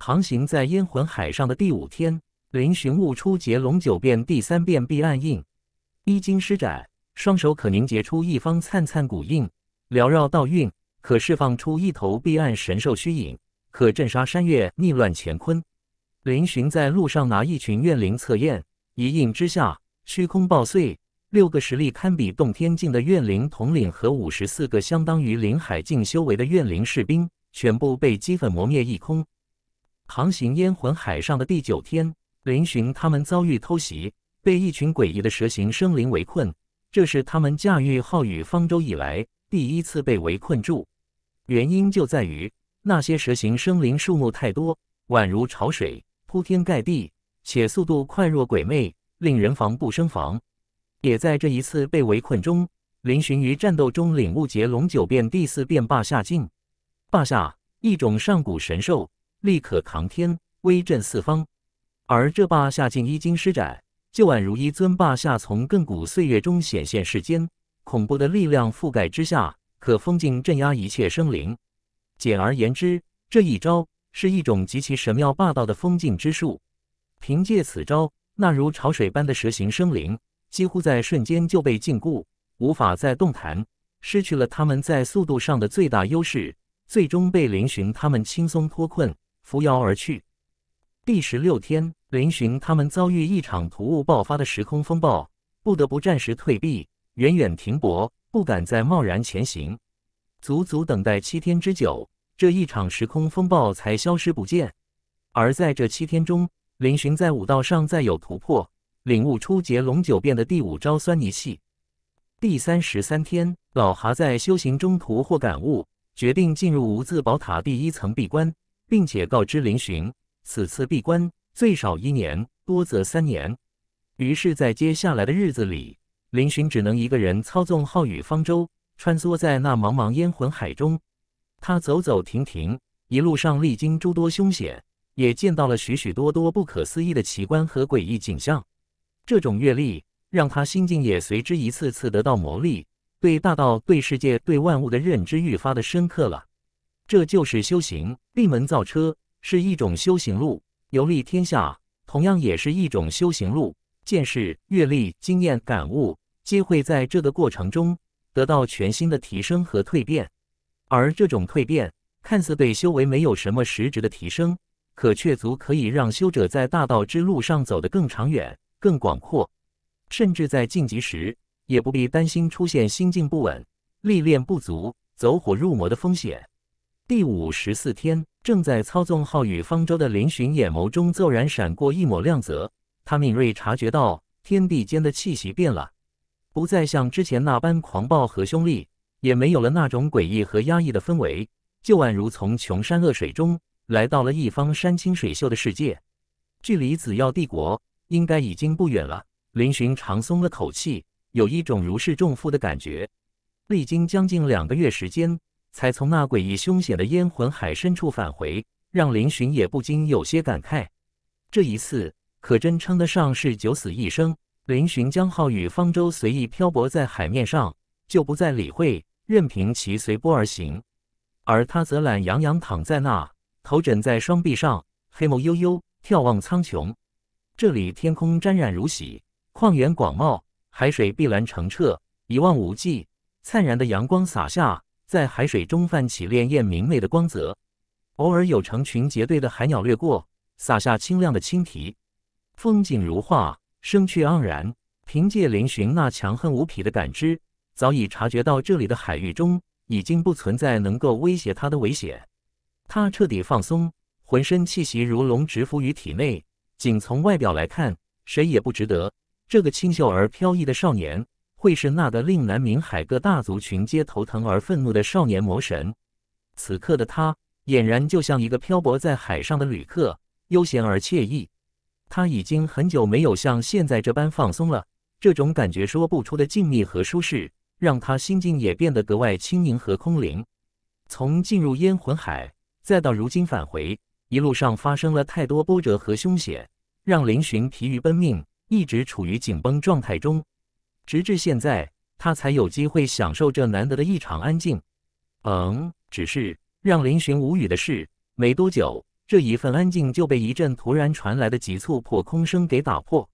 航行在烟魂海上的第五天，林寻悟出结龙九变第三变避暗印，一经施展，双手可凝结出一方灿灿古印，缭绕道韵，可释放出一头避暗神兽虚影，可震杀山岳，逆乱乾坤。林寻在路上拿一群怨灵测验，一印之下，虚空爆碎，六个实力堪比洞天境的怨灵统领和五十四个相当于林海境修为的怨灵士兵，全部被齑粉磨灭一空。航行烟魂海上的第九天，林寻他们遭遇偷袭，被一群诡异的蛇形生灵围困。这是他们驾驭浩宇方舟以来第一次被围困住，原因就在于那些蛇形生灵数目太多，宛如潮水，铺天盖地，且速度快若鬼魅，令人防不胜防。也在这一次被围困中，林寻于战斗中领悟《结龙九变》第四变霸下境。霸下，一种上古神兽。力可扛天，威震四方。而这霸下竟一经施展，就宛如一尊霸下从亘古岁月中显现世间，恐怖的力量覆盖之下，可封禁镇压一切生灵。简而言之，这一招是一种极其神妙霸道的封禁之术。凭借此招，那如潮水般的蛇形生灵几乎在瞬间就被禁锢，无法再动弹，失去了他们在速度上的最大优势，最终被嶙寻他们轻松脱困。扶摇而去。第十六天，林寻他们遭遇一场突兀爆发的时空风暴，不得不暂时退避，远远停泊，不敢再贸然前行。足足等待七天之久，这一场时空风暴才消失不见。而在这七天中，林寻在武道上再有突破，领悟出结龙九变的第五招酸泥气。第三十三天，老蛤在修行中途获感悟，决定进入无字宝塔第一层闭关。并且告知林寻，此次闭关最少一年，多则三年。于是，在接下来的日子里，林寻只能一个人操纵浩宇方舟，穿梭在那茫茫烟魂海中。他走走停停，一路上历经诸多凶险，也见到了许许多多不可思议的奇观和诡异景象。这种阅历，让他心境也随之一次次得到磨砺，对大道、对世界、对万物的认知愈发的深刻了。这就是修行，闭门造车是一种修行路；游历天下同样也是一种修行路。见识、阅历、经验、感悟，皆会在这个过程中得到全新的提升和蜕变。而这种蜕变，看似对修为没有什么实质的提升，可却足可以让修者在大道之路上走得更长远、更广阔，甚至在晋级时，也不必担心出现心境不稳、历练不足、走火入魔的风险。第五十四天，正在操纵浩宇方舟的林巡眼眸中骤然闪过一抹亮泽，他敏锐察觉到天地间的气息变了，不再像之前那般狂暴和凶厉，也没有了那种诡异和压抑的氛围，就宛如从穷山恶水中来到了一方山清水秀的世界。距离紫耀帝国应该已经不远了，林巡长松了口气，有一种如释重负的感觉。历经将近两个月时间。才从那诡异凶险的烟魂海深处返回，让林巡也不禁有些感慨。这一次可真称得上是九死一生。林巡将浩宇方舟随意漂泊在海面上，就不再理会，任凭其随波而行。而他则懒洋洋躺在那，头枕在双臂上，黑眸悠悠眺望苍穹。这里天空沾染如洗，旷远广袤，海水碧蓝澄澈，一望无际。灿然的阳光洒下。在海水中泛起潋滟明媚的光泽，偶尔有成群结队的海鸟掠过，洒下清亮的青啼，风景如画，生趣盎然。凭借林峋那强横无匹的感知，早已察觉到这里的海域中已经不存在能够威胁他的危险。他彻底放松，浑身气息如龙直伏于体内。仅从外表来看，谁也不值得。这个清秀而飘逸的少年。会是那个令南明海各大族群皆头疼而愤怒的少年魔神？此刻的他，俨然就像一个漂泊在海上的旅客，悠闲而惬意。他已经很久没有像现在这般放松了。这种感觉说不出的静谧和舒适，让他心境也变得格外轻盈和空灵。从进入烟魂海，再到如今返回，一路上发生了太多波折和凶险，让林寻疲于奔命，一直处于紧绷状态中。直至现在，他才有机会享受这难得的一场安静。嗯，只是让林寻无语的是，没多久，这一份安静就被一阵突然传来的急促破空声给打破。